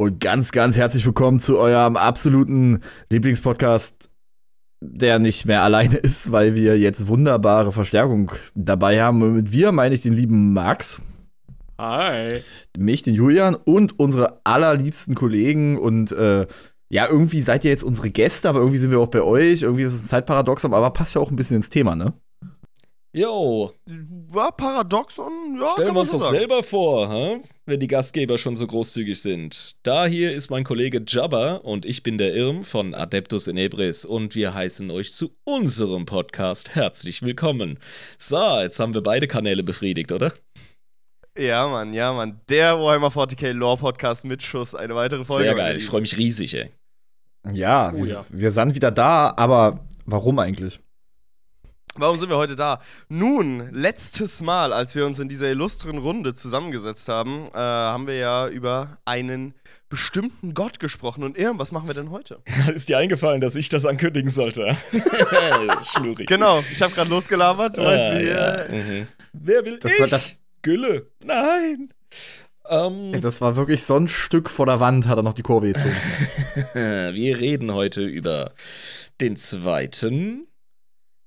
Und ganz, ganz herzlich willkommen zu eurem absoluten Lieblingspodcast, der nicht mehr alleine ist, weil wir jetzt wunderbare Verstärkung dabei haben. Und mit wir meine ich den lieben Max. Hi. Mich, den Julian und unsere allerliebsten Kollegen. Und äh, ja, irgendwie seid ihr jetzt unsere Gäste, aber irgendwie sind wir auch bei euch. Irgendwie ist es ein Zeitparadoxon, aber passt ja auch ein bisschen ins Thema, ne? Jo. War paradox und ja. Stellen wir uns doch sagen. selber vor, hä? wenn die Gastgeber schon so großzügig sind. Da hier ist mein Kollege Jabba und ich bin der Irm von Adeptus Inebris und wir heißen euch zu unserem Podcast herzlich willkommen. So, jetzt haben wir beide Kanäle befriedigt, oder? Ja, Mann, ja, Mann. Der Warhammer 40k Lore Podcast mit Schuss. Eine weitere Folge. Sehr geil, ich freue mich riesig, ey. Ja, oh, wir, ja. wir sind wieder da, aber warum eigentlich? Warum sind wir heute da? Nun, letztes Mal, als wir uns in dieser illustren Runde zusammengesetzt haben, äh, haben wir ja über einen bestimmten Gott gesprochen. Und Irm, was machen wir denn heute? Ist dir eingefallen, dass ich das ankündigen sollte? Schnurig. Genau, ich habe gerade losgelabert. Du ah, weißt, wie. Ja. Äh, mhm. Wer will das ich? War das Gülle. Nein. Um, ähm, das war wirklich so ein Stück vor der Wand, hat er noch die Kurve gezogen. wir reden heute über den zweiten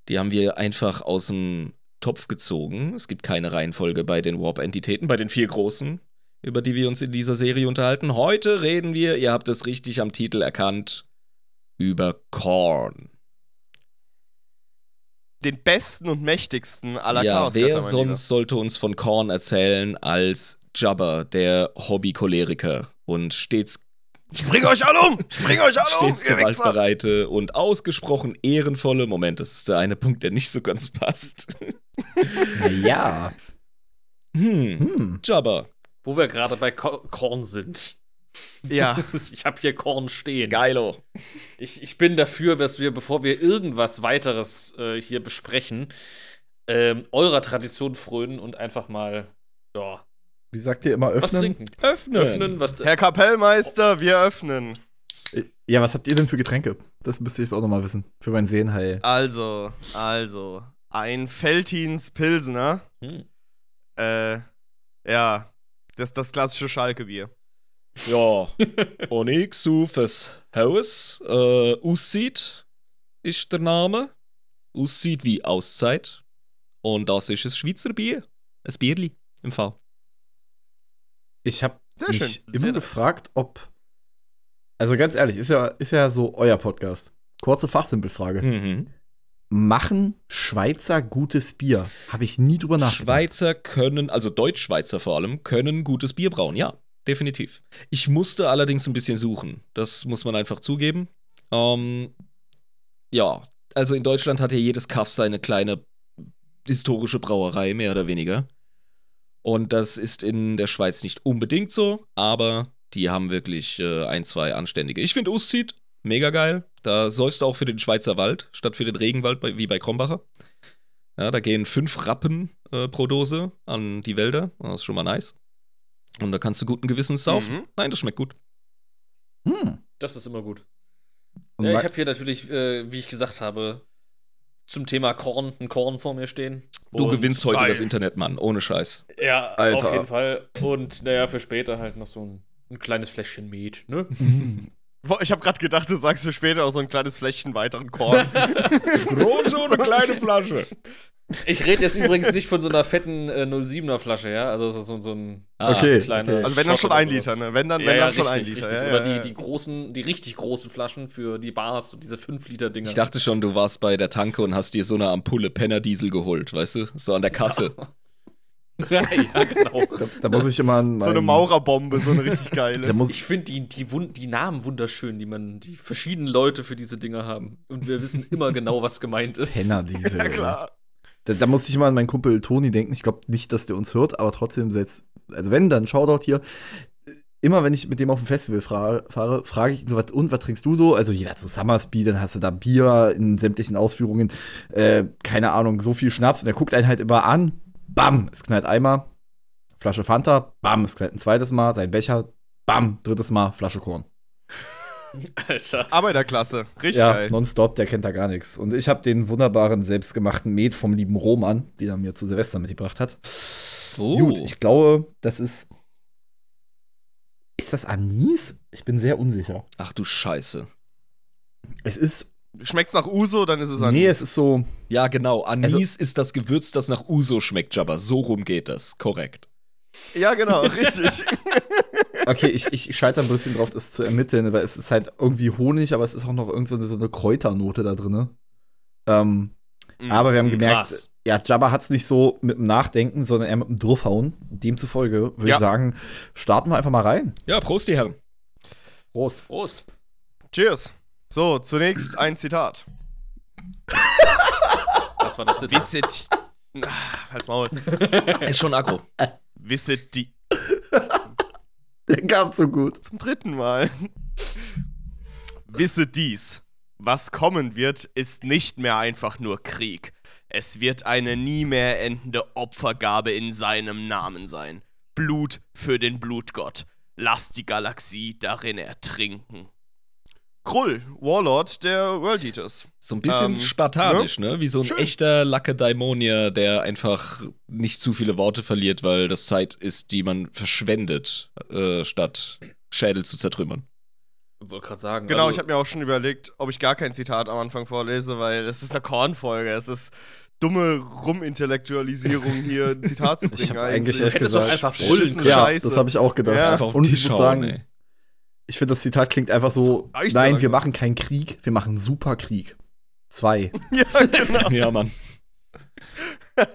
die haben wir einfach aus dem Topf gezogen. Es gibt keine Reihenfolge bei den Warp-Entitäten, bei den vier großen, über die wir uns in dieser Serie unterhalten. Heute reden wir, ihr habt es richtig am Titel erkannt, über Korn. Den besten und mächtigsten aller ja, chaos Wer sonst sollte uns von Korn erzählen als Jabba, der Hobby-Choleriker und stets Spring euch alle um! Spring euch alle um! Stets gewaltbereite und ausgesprochen ehrenvolle. Moment, das ist der eine Punkt, der nicht so ganz passt. ja. Hm. hm. Jabba. Wo wir gerade bei Korn sind. Ja. ich habe hier Korn stehen. Geilo. Ich, ich bin dafür, dass wir, bevor wir irgendwas weiteres äh, hier besprechen, ähm, eurer Tradition frönen und einfach mal ja, wie sagt ihr immer öffnen? Was trinken? Öffnen. öffnen was Herr Kapellmeister, wir öffnen. Ja, was habt ihr denn für Getränke? Das müsste ich jetzt auch nochmal wissen. Für mein Sehenheil. Also, also. Ein Feltins Pilsner. Hm. Äh, ja. Das das klassische Schalke-Bier. Ja. Und ich suche es Haus. Äh, Aussieht ist der Name. Aussieht wie Auszeit. Und das ist ein Schweizer Bier. Ein Bierli im Fall. Ich habe mich schön. immer Sehr gefragt, ob. Also ganz ehrlich, ist ja, ist ja so euer Podcast. Kurze Fachsimpelfrage. Mhm. Machen Schweizer gutes Bier? Habe ich nie drüber nachgedacht. Schweizer können, also Deutschschweizer vor allem, können gutes Bier brauen, ja, definitiv. Ich musste allerdings ein bisschen suchen. Das muss man einfach zugeben. Ähm, ja, also in Deutschland hat ja jedes Kaff seine kleine historische Brauerei, mehr oder weniger. Und das ist in der Schweiz nicht unbedingt so, aber die haben wirklich äh, ein, zwei anständige. Ich finde Ustzieht mega geil. Da säufst du auch für den Schweizer Wald statt für den Regenwald bei, wie bei Krombacher. Ja, da gehen fünf Rappen äh, pro Dose an die Wälder. Das ist schon mal nice. Und da kannst du guten Gewissens saufen. Mhm. Nein, das schmeckt gut. Hm. Das ist immer gut. Ja, ich habe hier natürlich, äh, wie ich gesagt habe, zum Thema Korn, ein Korn vor mir stehen. Du gewinnst heute geil. das Internet, Mann, ohne Scheiß. Ja, Alter. auf jeden Fall. Und naja, für später halt noch so ein, ein kleines Fläschchen Met, ne? Mhm. Ich habe gerade gedacht, du sagst für später auch so ein kleines Fläschchen weiteren Korn. Große oder kleine Flasche. Ich rede jetzt übrigens nicht von so einer fetten äh, 07er Flasche, ja? Also so, so ein ah, okay, kleiner. Okay. Also wenn dann schon ein Liter, ne? Wenn dann, ja, wenn ja, dann richtig, schon ein Liter. Ja, oder die, die großen, die richtig großen Flaschen für die Bars und diese 5 Liter Dinger. Ich dachte schon, du warst bei der Tanke und hast dir so eine Ampulle Penner Diesel geholt, weißt du? So an der Kasse. Ja. ja, genau. Da, da, muss ich immer an. So eine Maurerbombe, so eine richtig geile. ich finde die, die, die, Namen wunderschön, die man, die verschiedenen Leute für diese Dinge haben. Und wir wissen immer genau, was gemeint ist. Pennerdiesel. Ja, klar. Da, da, muss ich immer an meinen Kumpel Toni denken. Ich glaube nicht, dass der uns hört, aber trotzdem selbst. Also, wenn, dann Shoutout hier. Immer wenn ich mit dem auf ein Festival fra fahre, frage ich ihn so, was, und was trinkst du so? Also jeder so Summersby, dann hast du da Bier in sämtlichen Ausführungen, äh, keine Ahnung, so viel Schnaps. Und er guckt einen halt immer an, bam, es knallt einmal, Flasche Fanta, bam, es knallt ein zweites Mal, sein Becher, bam, drittes Mal, Flasche Korn. Alter. Arbeiterklasse, richtig ja, geil. Nonstop, der kennt da gar nichts. Und ich habe den wunderbaren, selbstgemachten Met vom lieben Roman, den er mir zu Silvester mitgebracht hat. Oh. Gut, ich glaube, das ist. Ist das Anis? Ich bin sehr unsicher. Ach du Scheiße. Es ist Schmeckt es nach Uso, dann ist es Anis. Nee, es ist so. Ja, genau. Anis also, ist das Gewürz, das nach Uso schmeckt, Jabba. So rum geht das. Korrekt. Ja, genau, richtig. okay, ich, ich scheitere ein bisschen drauf, das zu ermitteln, weil es ist halt irgendwie Honig, aber es ist auch noch irgendeine so eine, Kräuternote da drin. Ähm, mm, aber wir haben mm, gemerkt, krass. ja, Jabba hat es nicht so mit dem Nachdenken, sondern eher mit dem Draufhauen. Demzufolge würde ja. ich sagen, starten wir einfach mal rein. Ja, Prost, die Herren. Prost. Prost. Cheers. So, zunächst ein Zitat. Was war das Zitat. Wisset. Ah, halt's Maul. Ist schon Akku. Wisset die. Der kam so gut. Zum dritten Mal. Wisset dies. Was kommen wird, ist nicht mehr einfach nur Krieg. Es wird eine nie mehr endende Opfergabe in seinem Namen sein. Blut für den Blutgott. Lass die Galaxie darin ertrinken. Krull, Warlord der World Eaters. So ein bisschen ähm, spartanisch, ne? ne? Wie so ein Schön. echter Lakedaimonier, der einfach nicht zu viele Worte verliert, weil das Zeit ist, die man verschwendet, äh, statt Schädel zu zertrümmern. Wollte gerade sagen. Genau, also ich habe mir auch schon überlegt, ob ich gar kein Zitat am Anfang vorlese, weil es ist eine Kornfolge. Es ist dumme Rumintellektualisierung hier ein Zitat zu bringen. Ich eigentlich. eigentlich echt gesagt, hättest du einfach brüllen können. Ja, das habe ich auch gedacht. Ja. Einfach und ich muss sagen, ey. Ich finde, das Zitat klingt einfach so: Nein, sagen. wir machen keinen Krieg, wir machen Superkrieg. Zwei. ja, genau. ja, Mann.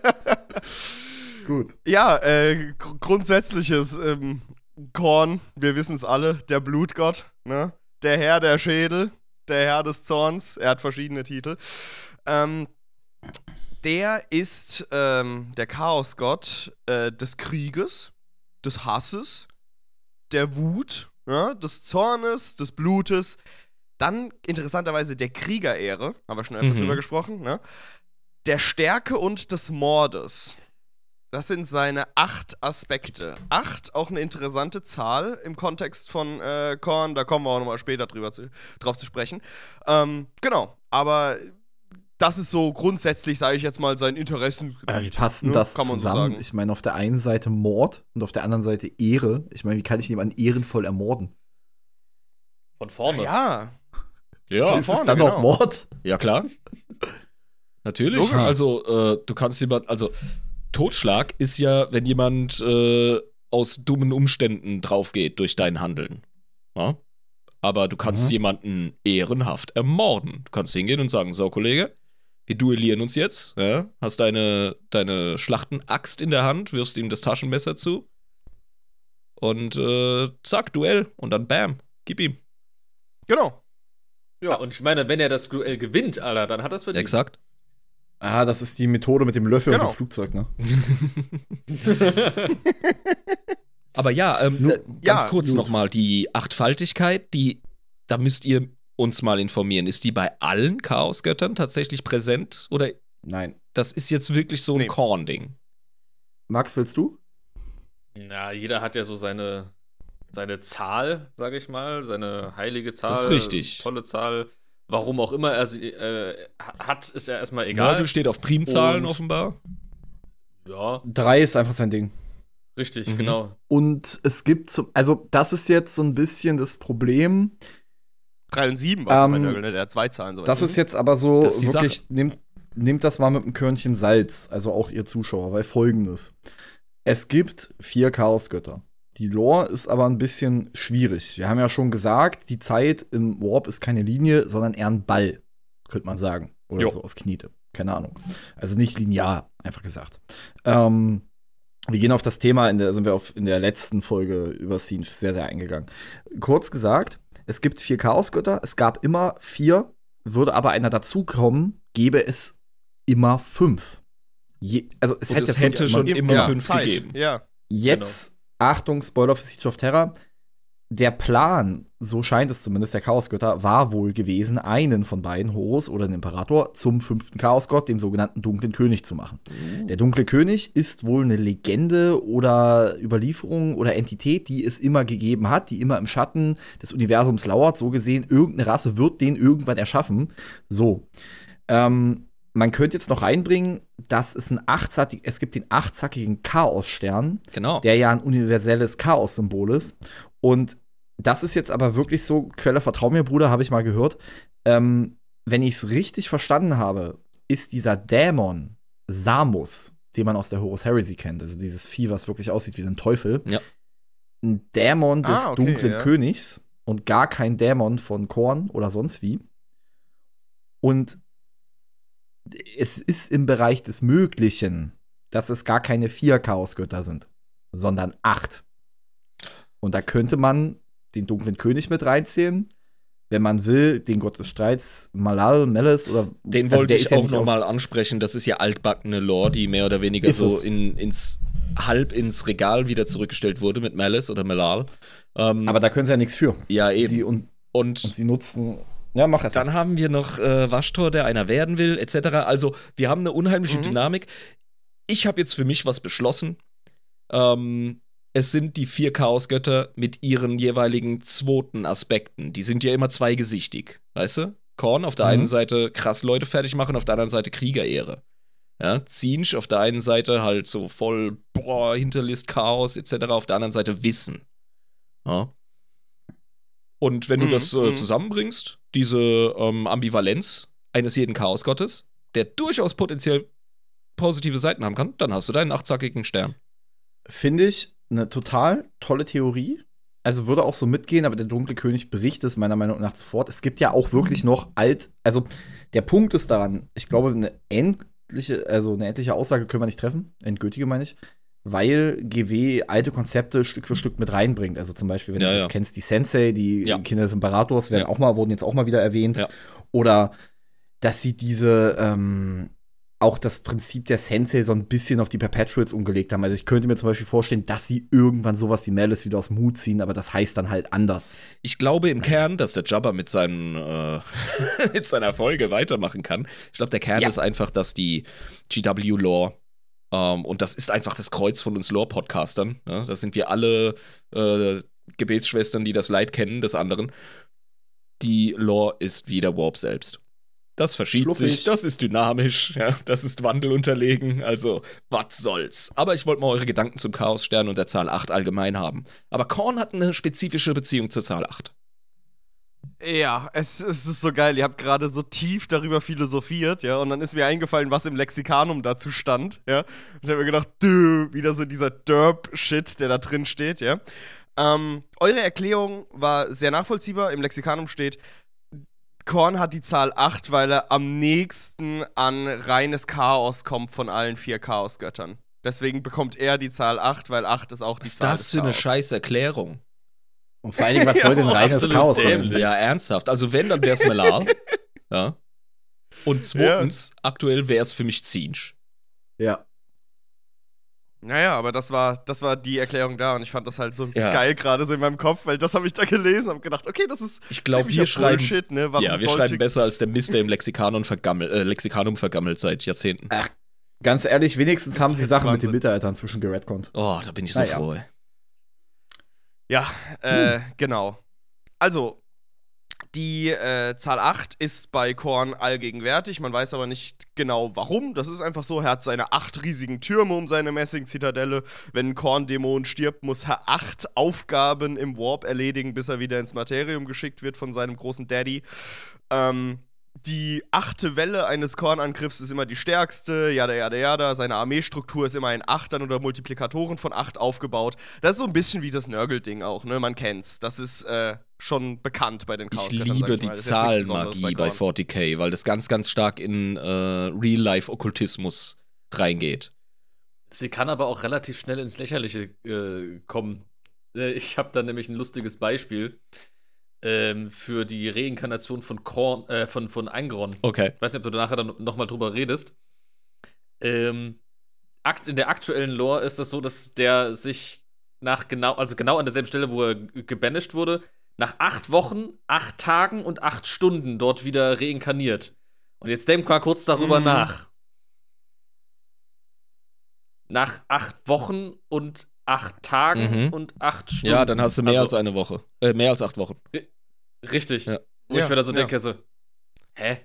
Gut. Ja, äh, gr grundsätzliches ähm, Korn, wir wissen es alle, der Blutgott, ne? der Herr der Schädel, der Herr des Zorns, er hat verschiedene Titel. Ähm, der ist ähm, der Chaosgott äh, des Krieges, des Hasses, der Wut ja, des Zornes, des Blutes, dann interessanterweise der Kriegerehre, haben wir schon öfter mhm. drüber gesprochen, ne? der Stärke und des Mordes. Das sind seine acht Aspekte. Acht, auch eine interessante Zahl im Kontext von äh, Korn, da kommen wir auch nochmal später drüber zu, drauf zu sprechen. Ähm, genau, aber das ist so grundsätzlich, sage ich jetzt mal, sein Interessen. Aber äh, wie ne, passt denn das ne? zusammen? So ich meine, auf der einen Seite Mord und auf der anderen Seite Ehre. Ich meine, wie kann ich jemanden ehrenvoll ermorden? Von vorne. Ja. Ja, von ist es dann genau. auch Mord? Ja, klar. Natürlich. Logisch. Also, äh, du kannst jemand, also Totschlag ist ja, wenn jemand äh, aus dummen Umständen draufgeht durch dein Handeln. Ja? Ne? Aber du kannst mhm. jemanden ehrenhaft ermorden. Du kannst hingehen und sagen: So, Kollege, wir duellieren uns jetzt, ja? hast deine, deine Schlachtenaxt in der Hand, wirfst ihm das Taschenmesser zu und äh, zack, Duell und dann bam, gib ihm. Genau. Ja, und ich meine, wenn er das Duell gewinnt, Alter, dann hat er es verdient. Exakt. Ah, das ist die Methode mit dem Löffel genau. und dem genau. Flugzeug, ne? Aber ja, ähm, ja ganz kurz nochmal, die Achtfaltigkeit, die, da müsst ihr uns mal informieren. Ist die bei allen Chaosgöttern tatsächlich präsent oder? Nein. Das ist jetzt wirklich so ein nee. Korn-Ding. Max, willst du? Na, jeder hat ja so seine, seine Zahl, sage ich mal, seine heilige Zahl. Das ist richtig. Tolle Zahl. Warum auch immer er sie äh, hat, ist ja erstmal egal. Nörgel steht auf Primzahlen Und, offenbar. Ja. Drei ist einfach sein Ding. Richtig, mhm. genau. Und es gibt, zum, also das ist jetzt so ein bisschen das Problem. 3 und 7 war ähm, um, Nörgel, ne? Der hat zwei Zahlen mhm. so. Das ist jetzt aber so wirklich, nehmt, nehmt das mal mit einem Körnchen Salz, also auch ihr Zuschauer, weil folgendes. Es gibt vier Chaosgötter. Die Lore ist aber ein bisschen schwierig. Wir haben ja schon gesagt, die Zeit im Warp ist keine Linie, sondern eher ein Ball, könnte man sagen. Oder jo. so aus Knete. Keine Ahnung. Also nicht linear, einfach gesagt. Ähm, wir gehen auf das Thema, in sind wir auf, in der letzten Folge über Siege sehr, sehr eingegangen. Kurz gesagt, es gibt vier Chaosgötter, es gab immer vier, würde aber einer dazukommen, gäbe es immer fünf. Je, also es, hätte, es hätte, schon immer, immer fünf Zeit. gegeben. Ja. Jetzt, genau. Achtung, Spoiler für Siege of Terror, der Plan, so scheint es zumindest, der Chaosgötter war wohl gewesen, einen von beiden, Horus oder den Imperator, zum fünften Chaosgott, dem sogenannten Dunklen König, zu machen. Mhm. Der Dunkle König ist wohl eine Legende oder Überlieferung oder Entität, die es immer gegeben hat, die immer im Schatten des Universums lauert. So gesehen, irgendeine Rasse wird den irgendwann erschaffen. So. Ähm, man könnte jetzt noch reinbringen, dass es ein achtzackig, es gibt den achtzackigen Chaosstern, genau. der ja ein universelles Chaos-Symbol ist. Und das ist jetzt aber wirklich so, Quelle vertrau mir, Bruder, habe ich mal gehört. Ähm, wenn ich es richtig verstanden habe, ist dieser Dämon Samus, den man aus der Horus Heresy kennt, also dieses Vieh, was wirklich aussieht wie ein Teufel, ja. ein Dämon ah, des ah, okay, dunklen ja. Königs und gar kein Dämon von Korn oder sonst wie. Und es ist im Bereich des Möglichen, dass es gar keine vier Chaosgötter sind, sondern acht. Und da könnte man den dunklen König mit reinziehen. Wenn man will, den Gott des Streits, Malal, Meles oder. Den also wollte ich ja auch nochmal ansprechen. Das ist ja altbackene Lore, die mehr oder weniger so in, ins, halb ins Regal wieder zurückgestellt wurde mit Meles oder Malal. Ähm, Aber da können sie ja nichts für. Ja, eben. Sie und, und, und sie nutzen ja, mach erst. Dann mal. haben wir noch äh, Waschtor, der einer werden will, etc. Also, wir haben eine unheimliche mhm. Dynamik. Ich habe jetzt für mich was beschlossen. Ähm, es sind die vier Chaosgötter mit ihren jeweiligen zweiten Aspekten. Die sind ja immer zweigesichtig, weißt du? Korn auf der mhm. einen Seite krass Leute fertig machen, auf der anderen Seite Kriegerehre. Ja, Zinsch auf der einen Seite halt so voll, boah, Hinterlist, Chaos etc., auf der anderen Seite Wissen. Ja. Und wenn du mhm. das äh, mhm. zusammenbringst, diese ähm, Ambivalenz eines jeden Chaosgottes, der durchaus potenziell positive Seiten haben kann, dann hast du deinen achtzackigen Stern. Finde ich eine total tolle Theorie. Also würde auch so mitgehen, aber der dunkle König bricht es meiner Meinung nach sofort. Es gibt ja auch wirklich noch alt, also der Punkt ist daran, ich glaube, eine endliche, also eine endliche Aussage können wir nicht treffen, endgültige meine ich, weil GW alte Konzepte Stück für Stück mit reinbringt. Also zum Beispiel, wenn ja, du ja. das kennst, die Sensei, die ja. Kinder des Imperators werden auch mal, wurden jetzt auch mal wieder erwähnt. Oder dass sie diese, ähm, auch das Prinzip der Sensei so ein bisschen auf die Perpetuals umgelegt haben. Also ich könnte mir zum Beispiel vorstellen, dass sie irgendwann sowas wie Malice wieder aus Mut ziehen, aber das heißt dann halt anders. Ich glaube im Kern, dass der Jabba mit, seinem, äh, mit seiner Folge weitermachen kann. Ich glaube, der Kern ja. ist einfach, dass die GW-Lore ähm, und das ist einfach das Kreuz von uns Lore-Podcastern. Ja? Ne? Das sind wir alle äh, Gebetsschwestern, die das Leid kennen des anderen. Die Lore ist wie der Warp selbst das verschiebt Fluffig. sich, das ist dynamisch, ja, das ist Wandel unterlegen, also was soll's. Aber ich wollte mal eure Gedanken zum Chaosstern und der Zahl 8 allgemein haben. Aber Korn hat eine spezifische Beziehung zur Zahl 8. Ja, es, es ist so geil. Ihr habt gerade so tief darüber philosophiert, ja, und dann ist mir eingefallen, was im Lexikanum dazu stand, ja. Und ich habe mir gedacht, dö, wieder so dieser Derp-Shit, der da drin steht, ja. Ähm, eure Erklärung war sehr nachvollziehbar. Im Lexikanum steht, Korn hat die Zahl 8, weil er am nächsten an reines Chaos kommt von allen vier Chaosgöttern. Deswegen bekommt er die Zahl 8, weil 8 ist auch die was Zahl. Was ist das für Chaos. eine scheiß Erklärung? Und vor allen Dingen, was soll denn reines Chaos sein? Ja, ernsthaft. Also wenn, dann wär's Melar. ja. Und zweitens, ja. aktuell wär's für mich Zinsch. Ja. Naja, aber das war, das war die Erklärung da und ich fand das halt so ja. geil gerade so in meinem Kopf, weil das habe ich da gelesen und habe gedacht, okay, das ist ich glaube wir schreiben, Bullshit, ne? Warum ja, wir schreiben besser als der Mist, der im Lexikanon vergammel, äh, Lexikanum vergammelt seit Jahrzehnten. Ach, ganz ehrlich, wenigstens das haben sie Sachen Wahnsinn. mit den Mittelaltern zwischen geredconnt. Oh, da bin ich so naja. froh. Ey. Ja, äh, hm. genau. Also, die äh, Zahl 8 ist bei Korn allgegenwärtig, man weiß aber nicht genau warum. Das ist einfach so, er hat seine acht riesigen Türme um seine Messing-Zitadelle. Wenn ein Korn-Dämon stirbt, muss er acht Aufgaben im Warp erledigen, bis er wieder ins Materium geschickt wird von seinem großen Daddy. Ähm, die achte Welle eines Kornangriffs ist immer die stärkste, ja, da, ja, jada, da, Seine Armeestruktur ist immer in Achtern oder Multiplikatoren von acht aufgebaut. Das ist so ein bisschen wie das Nörgelding auch, ne? Man kennt's. Das ist äh, schon bekannt bei den Chaos Ich liebe die Zahlenmagie bei, bei 40k, weil das ganz, ganz stark in äh, Real-Life-Okkultismus reingeht. Sie kann aber auch relativ schnell ins Lächerliche äh, kommen. Äh, ich habe da nämlich ein lustiges Beispiel ähm, für die Reinkarnation von Korn, äh, von, von Angron. Okay. Ich weiß nicht, ob du nachher dann nochmal drüber redest. Ähm, in der aktuellen Lore ist das so, dass der sich nach genau, also genau an derselben Stelle, wo er gebanished wurde, nach acht Wochen, acht Tagen und acht Stunden dort wieder reinkarniert. Und jetzt denkt mal kurz darüber mhm. nach. Nach acht Wochen und acht Tagen mhm. und acht Stunden. Ja, dann hast du mehr also, als eine Woche. Äh, mehr als acht Wochen. Richtig. Ja. Wo ja, ich mir dann so denke, so, hä?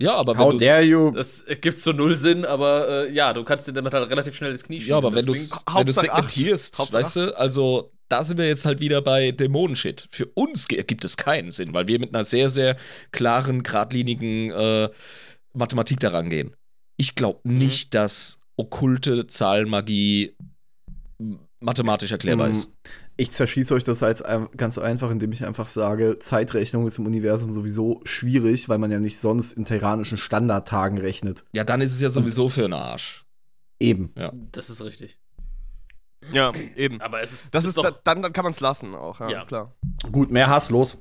Ja, aber wenn du dare you? Das gibt so null Sinn, aber äh, ja, du kannst dir damit halt relativ schnell das Knie schießen. Ja, aber wenn du wenn segmentierst, Hauptsache weißt du, also da sind wir jetzt halt wieder bei Dämonenshit. Für uns gibt es keinen Sinn, weil wir mit einer sehr, sehr klaren, geradlinigen äh, Mathematik da rangehen. Ich glaube mhm. nicht, mhm. dass okkulte Zahlenmagie mathematisch erklärbar ist. Mm, ich zerschieße euch das halt ganz einfach, indem ich einfach sage, Zeitrechnung ist im Universum sowieso schwierig, weil man ja nicht sonst in terranischen Standardtagen rechnet. Ja, dann ist es ja sowieso für einen Arsch. Eben. Ja. Das ist richtig. Ja, eben. Aber es ist, das ist, doch dann, dann kann man es lassen auch. Ja, ja, klar. Gut, mehr Hass, los.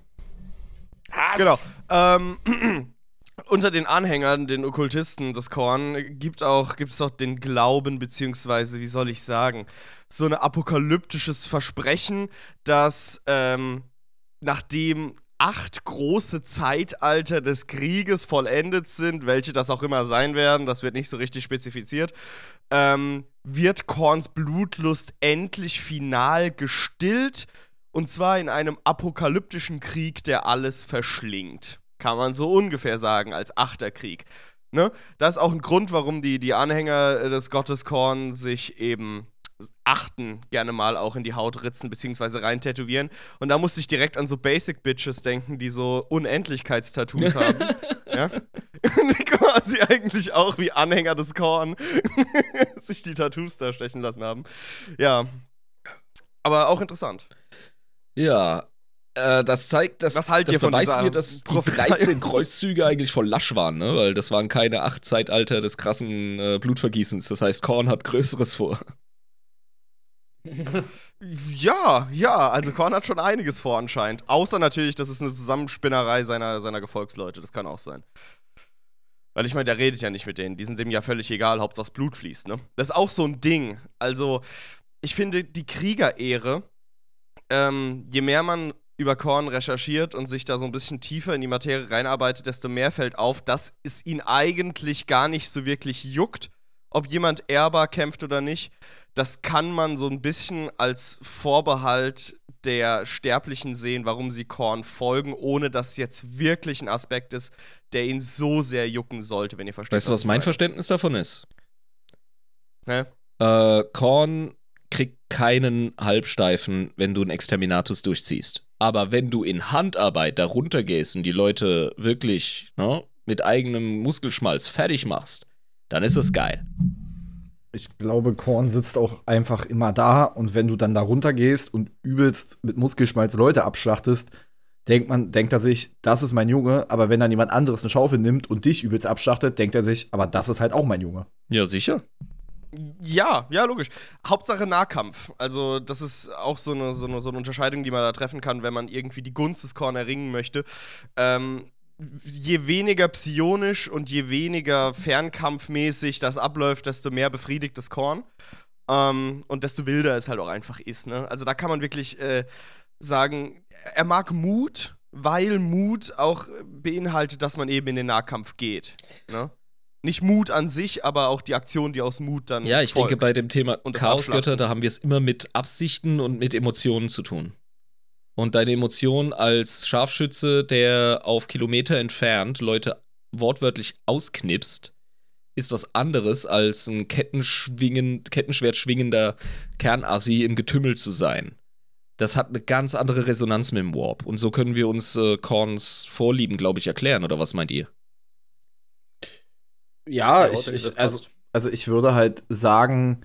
Hass. Genau. Ähm, unter den Anhängern, den Okkultisten des Korn, gibt auch, gibt es auch den Glauben, beziehungsweise, wie soll ich sagen, so ein apokalyptisches Versprechen, dass ähm, nachdem acht große Zeitalter des Krieges vollendet sind, welche das auch immer sein werden, das wird nicht so richtig spezifiziert, ähm, wird Korns Blutlust endlich final gestillt, und zwar in einem apokalyptischen Krieg, der alles verschlingt kann man so ungefähr sagen, als Achterkrieg. Ne? Das ist auch ein Grund, warum die, die Anhänger äh, des Gotteskorn sich eben achten gerne mal auch in die Haut ritzen bzw. rein tätowieren. Und da musste ich direkt an so Basic Bitches denken, die so Unendlichkeitstattoos haben. ja? Quasi eigentlich auch wie Anhänger des Korn sich die Tattoos da stechen lassen haben. Ja. Aber auch interessant. Ja, äh, das zeigt, dass das beweist mir, dass die 13 Kreuzzüge eigentlich voll lasch waren, ne? weil das waren keine acht Zeitalter des krassen äh, Blutvergießens. Das heißt, Korn hat Größeres vor. ja, ja, also Korn hat schon einiges vor anscheinend. Außer natürlich, das ist eine Zusammenspinnerei seiner, seiner Gefolgsleute, das kann auch sein. Weil ich meine, der redet ja nicht mit denen. Die sind dem ja völlig egal, Hauptsache das Blut fließt, ne? Das ist auch so ein Ding. Also, ich finde, die Kriegerehre, ähm, je mehr man über Korn recherchiert und sich da so ein bisschen tiefer in die Materie reinarbeitet, desto mehr fällt auf, dass es ihn eigentlich gar nicht so wirklich juckt, ob jemand ehrbar kämpft oder nicht. Das kann man so ein bisschen als Vorbehalt der Sterblichen sehen, warum sie Korn folgen, ohne dass jetzt wirklich ein Aspekt ist, der ihn so sehr jucken sollte, wenn ihr versteht. Weißt du, was, was mein Verständnis davon ist? Ne? Äh, Korn kriegt keinen Halbsteifen, wenn du einen Exterminatus durchziehst. Aber wenn du in Handarbeit darunter gehst und die Leute wirklich ne, mit eigenem Muskelschmalz fertig machst, dann ist es geil. Ich glaube, Korn sitzt auch einfach immer da und wenn du dann darunter gehst und übelst mit Muskelschmalz Leute abschlachtest, denkt man, denkt er sich, das ist mein Junge, aber wenn dann jemand anderes eine Schaufel nimmt und dich übelst abschlachtet, denkt er sich, aber das ist halt auch mein Junge. Ja, sicher. Ja, ja, logisch. Hauptsache Nahkampf. Also, das ist auch so eine, so eine, so eine Unterscheidung, die man da treffen kann, wenn man irgendwie die Gunst des Korn erringen möchte. Ähm, je weniger psionisch und je weniger fernkampfmäßig das abläuft, desto mehr befriedigt das Korn. Ähm, und desto wilder es halt auch einfach ist. Ne? Also, da kann man wirklich äh, sagen, er mag Mut, weil Mut auch beinhaltet, dass man eben in den Nahkampf geht. Ne? nicht Mut an sich, aber auch die Aktion, die aus Mut dann. Ja, ich folgt. denke, bei dem Thema Chaosgötter, da haben wir es immer mit Absichten und mit Emotionen zu tun. Und deine Emotion als Scharfschütze, der auf Kilometer entfernt Leute wortwörtlich ausknipst, ist was anderes als ein Kettenschwingen, Kettenschwert schwingender Kernassi im Getümmel zu sein. Das hat eine ganz andere Resonanz mit dem Warp. Und so können wir uns äh, Korns Vorlieben, glaube ich, erklären, oder was meint ihr? Ja, ich, ich also, also ich würde halt sagen,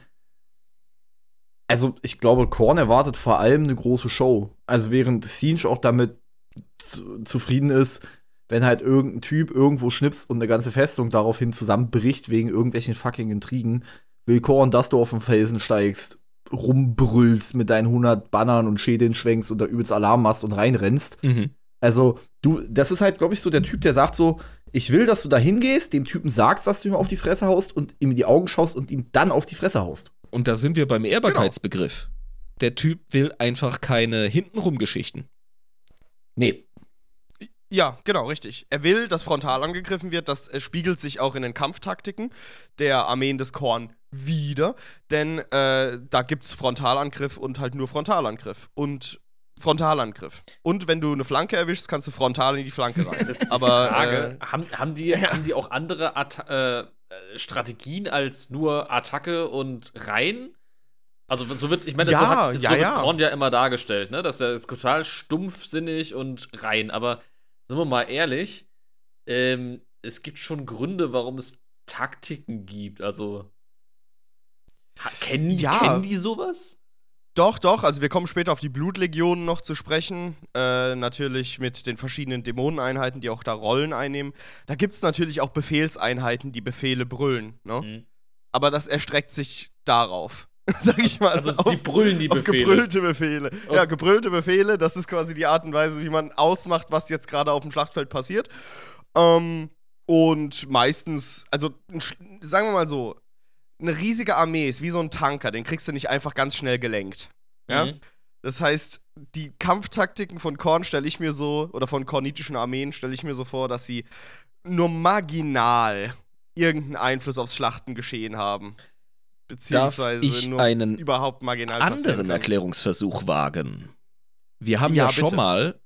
also ich glaube, Korn erwartet vor allem eine große Show. Also während Siege auch damit zufrieden ist, wenn halt irgendein Typ irgendwo schnips und eine ganze Festung daraufhin zusammenbricht wegen irgendwelchen fucking Intrigen, will Korn, dass du auf den Felsen steigst, rumbrüllst mit deinen 100 Bannern und Schädeln schwenkst und da übelst Alarm machst und reinrennst. Mhm. Also, du, das ist halt, glaube ich, so der Typ, der sagt so, ich will, dass du da hingehst, dem Typen sagst, dass du ihm auf die Fresse haust und ihm in die Augen schaust und ihm dann auf die Fresse haust. Und da sind wir beim genau. Ehrbarkeitsbegriff. Genau. Der Typ will einfach keine hintenrum Geschichten. Nee. Ja, genau, richtig. Er will, dass frontal angegriffen wird. Das äh, spiegelt sich auch in den Kampftaktiken der Armeen des Korn wieder, denn äh, da es Frontalangriff und halt nur Frontalangriff. Und Frontalangriff. Und wenn du eine Flanke erwischst, kannst du frontal in die Flanke rein. Aber äh, Frage, äh, haben, haben, die, ja. haben die auch andere Atta äh, äh, Strategien als nur Attacke und rein? Also so wird, ich meine, ja, so, hat, ja, so wird Korn ja immer dargestellt, ne? Dass er total stumpfsinnig und rein. Aber sind wir mal ehrlich, ähm, es gibt schon Gründe, warum es Taktiken gibt. Also kennen, kennen die sowas? Doch, doch, also wir kommen später auf die Blutlegionen noch zu sprechen. Äh, natürlich mit den verschiedenen Dämoneneinheiten, die auch da Rollen einnehmen. Da gibt es natürlich auch Befehlseinheiten, die Befehle brüllen. Ne? Mhm. Aber das erstreckt sich darauf. Sag ich mal. Also, also sie brüllen die Befehle. Gebrüllte Befehle. Okay. Ja, gebrüllte Befehle, das ist quasi die Art und Weise, wie man ausmacht, was jetzt gerade auf dem Schlachtfeld passiert. Ähm, und meistens, also sagen wir mal so, eine riesige Armee ist, wie so ein Tanker, den kriegst du nicht einfach ganz schnell gelenkt. Ja? Mhm. Das heißt, die Kampftaktiken von Korn stelle ich mir so, oder von kornitischen Armeen stelle ich mir so vor, dass sie nur marginal irgendeinen Einfluss aufs Schlachtengeschehen haben. Beziehungsweise Darf ich nur einen überhaupt marginal anderen Erklärungsversuch wagen. Wir haben ja, ja schon mal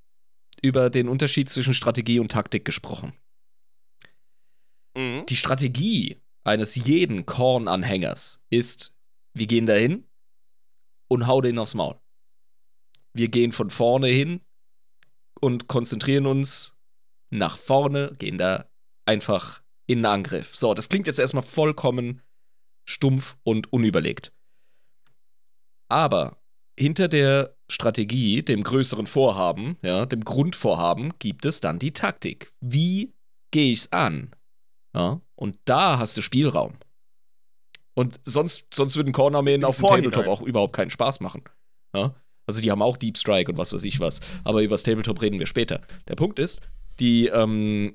über den Unterschied zwischen Strategie und Taktik gesprochen. Mhm. Die Strategie eines jeden Kornanhängers ist, wir gehen dahin und hau den aufs Maul. Wir gehen von vorne hin und konzentrieren uns nach vorne, gehen da einfach in den Angriff. So, das klingt jetzt erstmal vollkommen stumpf und unüberlegt. Aber hinter der Strategie, dem größeren Vorhaben, ja, dem Grundvorhaben, gibt es dann die Taktik. Wie gehe ich es an? Ja? Und da hast du Spielraum. Und sonst, sonst würden Cornermen auf dem Tabletop auch überhaupt keinen Spaß machen. Ja? Also die haben auch Deep Strike und was weiß ich was. Aber über das Tabletop reden wir später. Der Punkt ist, die, ähm,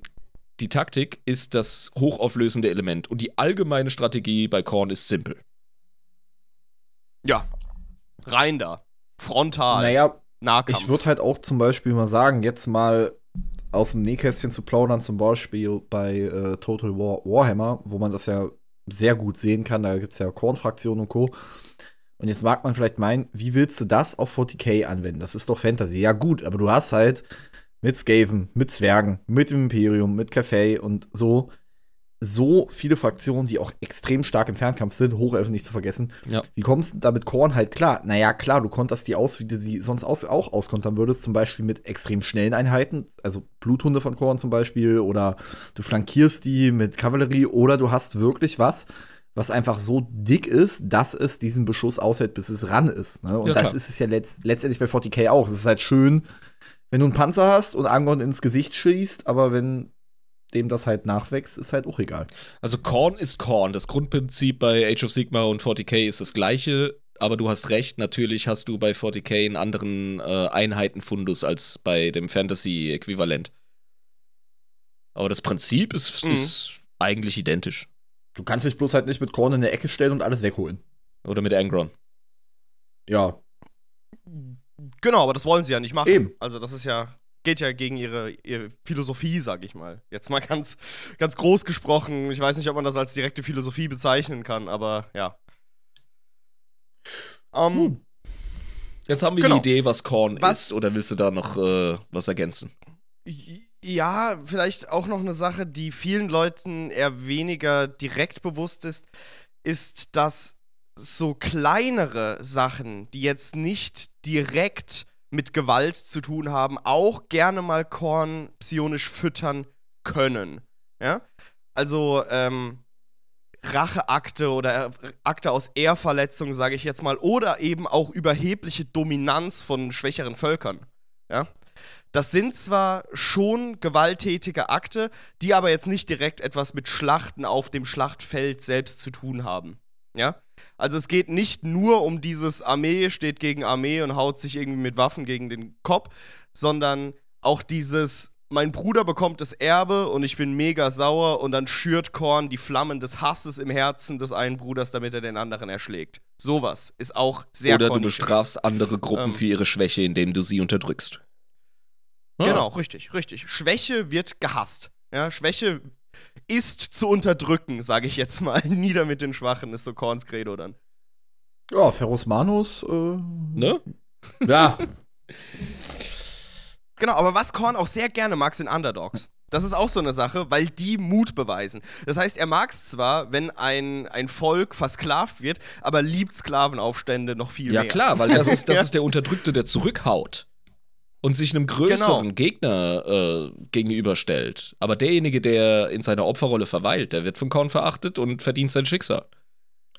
die Taktik ist das hochauflösende Element. Und die allgemeine Strategie bei Korn ist simpel. Ja. Rein da. Frontal. Naja, Nahkampf. ich würde halt auch zum Beispiel mal sagen, jetzt mal aus dem Nähkästchen zu plaudern, zum Beispiel bei äh, Total War Warhammer, wo man das ja sehr gut sehen kann. Da gibt es ja Kornfraktionen und Co. Und jetzt mag man vielleicht meinen, wie willst du das auf 40k anwenden? Das ist doch Fantasy. Ja, gut, aber du hast halt mit Skaven, mit Zwergen, mit Imperium, mit Café und so so viele Fraktionen, die auch extrem stark im Fernkampf sind, Hochelfen nicht zu vergessen. Ja. Wie kommst du da mit Korn halt klar? Naja, klar, du konterst die aus, wie du sie sonst auch auskontern würdest, zum Beispiel mit extrem schnellen Einheiten, also Bluthunde von Korn zum Beispiel, oder du flankierst die mit Kavallerie, oder du hast wirklich was, was einfach so dick ist, dass es diesen Beschuss aushält, bis es ran ist. Ne? Und ja, das ist es ja letzt letztendlich bei 40k auch. Es ist halt schön, wenn du einen Panzer hast und Angon ins Gesicht schießt, aber wenn dem das halt nachwächst, ist halt auch egal. Also Korn ist Korn. Das Grundprinzip bei Age of Sigma und 40k ist das gleiche, aber du hast recht, natürlich hast du bei 40k einen anderen äh, Einheitenfundus als bei dem Fantasy-Äquivalent. Aber das Prinzip ist, mhm. ist, eigentlich identisch. Du kannst dich bloß halt nicht mit Korn in der Ecke stellen und alles wegholen. Oder mit Angron. Ja. Genau, aber das wollen sie ja nicht machen. Eben. Also das ist ja geht ja gegen ihre, ihre Philosophie, sag ich mal. Jetzt mal ganz, ganz groß gesprochen. Ich weiß nicht, ob man das als direkte Philosophie bezeichnen kann, aber ja. Um, ähm, hm. Jetzt haben wir genau. die Idee, was Korn was, ist, oder willst du da noch äh, was ergänzen? Ja, vielleicht auch noch eine Sache, die vielen Leuten eher weniger direkt bewusst ist, ist, dass so kleinere Sachen, die jetzt nicht direkt mit Gewalt zu tun haben, auch gerne mal Korn psionisch füttern können. Ja? Also ähm, Racheakte oder Akte aus Ehrverletzung, sage ich jetzt mal, oder eben auch überhebliche Dominanz von schwächeren Völkern. Ja? Das sind zwar schon gewalttätige Akte, die aber jetzt nicht direkt etwas mit Schlachten auf dem Schlachtfeld selbst zu tun haben. Ja? Also es geht nicht nur um dieses Armee steht gegen Armee und haut sich irgendwie mit Waffen gegen den Kopf, sondern auch dieses mein Bruder bekommt das Erbe und ich bin mega sauer und dann schürt Korn die Flammen des Hasses im Herzen des einen Bruders, damit er den anderen erschlägt. Sowas ist auch sehr Oder kontisch. du bestrafst andere Gruppen ähm, für ihre Schwäche, indem du sie unterdrückst. Genau, ah. Genau, richtig, richtig. Schwäche wird gehasst. Ja, Schwäche ist zu unterdrücken, sage ich jetzt mal. Nieder mit den Schwachen ist so Korns Credo dann. Ja, Ferus Manus, äh, ne? Ja. genau, aber was Korn auch sehr gerne mag, sind Underdogs. Das ist auch so eine Sache, weil die Mut beweisen. Das heißt, er mag es zwar, wenn ein, ein Volk versklavt wird, aber liebt Sklavenaufstände noch viel ja, mehr. Ja, klar, weil das ist, das ist der Unterdrückte, der zurückhaut und sich einem größeren genau. Gegner äh, gegenüberstellt. Aber derjenige, der in seiner Opferrolle verweilt, der wird von Korn verachtet und verdient sein Schicksal.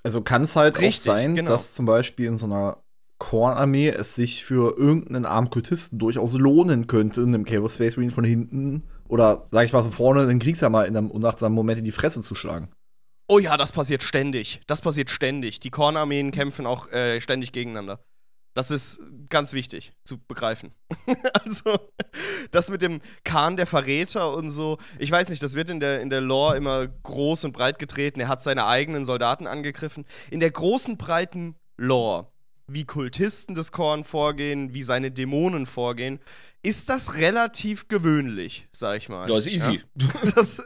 Also kann es halt Richtig, auch sein, genau. dass zum Beispiel in so einer Korn-Armee es sich für irgendeinen armen Kultisten durchaus lohnen könnte, einem Cable Space Marine von hinten oder, sag ich mal, von vorne einen Kriegshammer in einem unachtsamen Moment in die Fresse zu schlagen. Oh ja, das passiert ständig. Das passiert ständig. Die Kornarmeen kämpfen auch äh, ständig gegeneinander. Das ist ganz wichtig zu begreifen. also, das mit dem Kahn der Verräter und so, ich weiß nicht, das wird in der, in der Lore immer groß und breit getreten. Er hat seine eigenen Soldaten angegriffen. In der großen, breiten Lore, wie Kultisten des Korn vorgehen, wie seine Dämonen vorgehen, ist das relativ gewöhnlich, sag ich mal. Das ist easy. Ja? Das,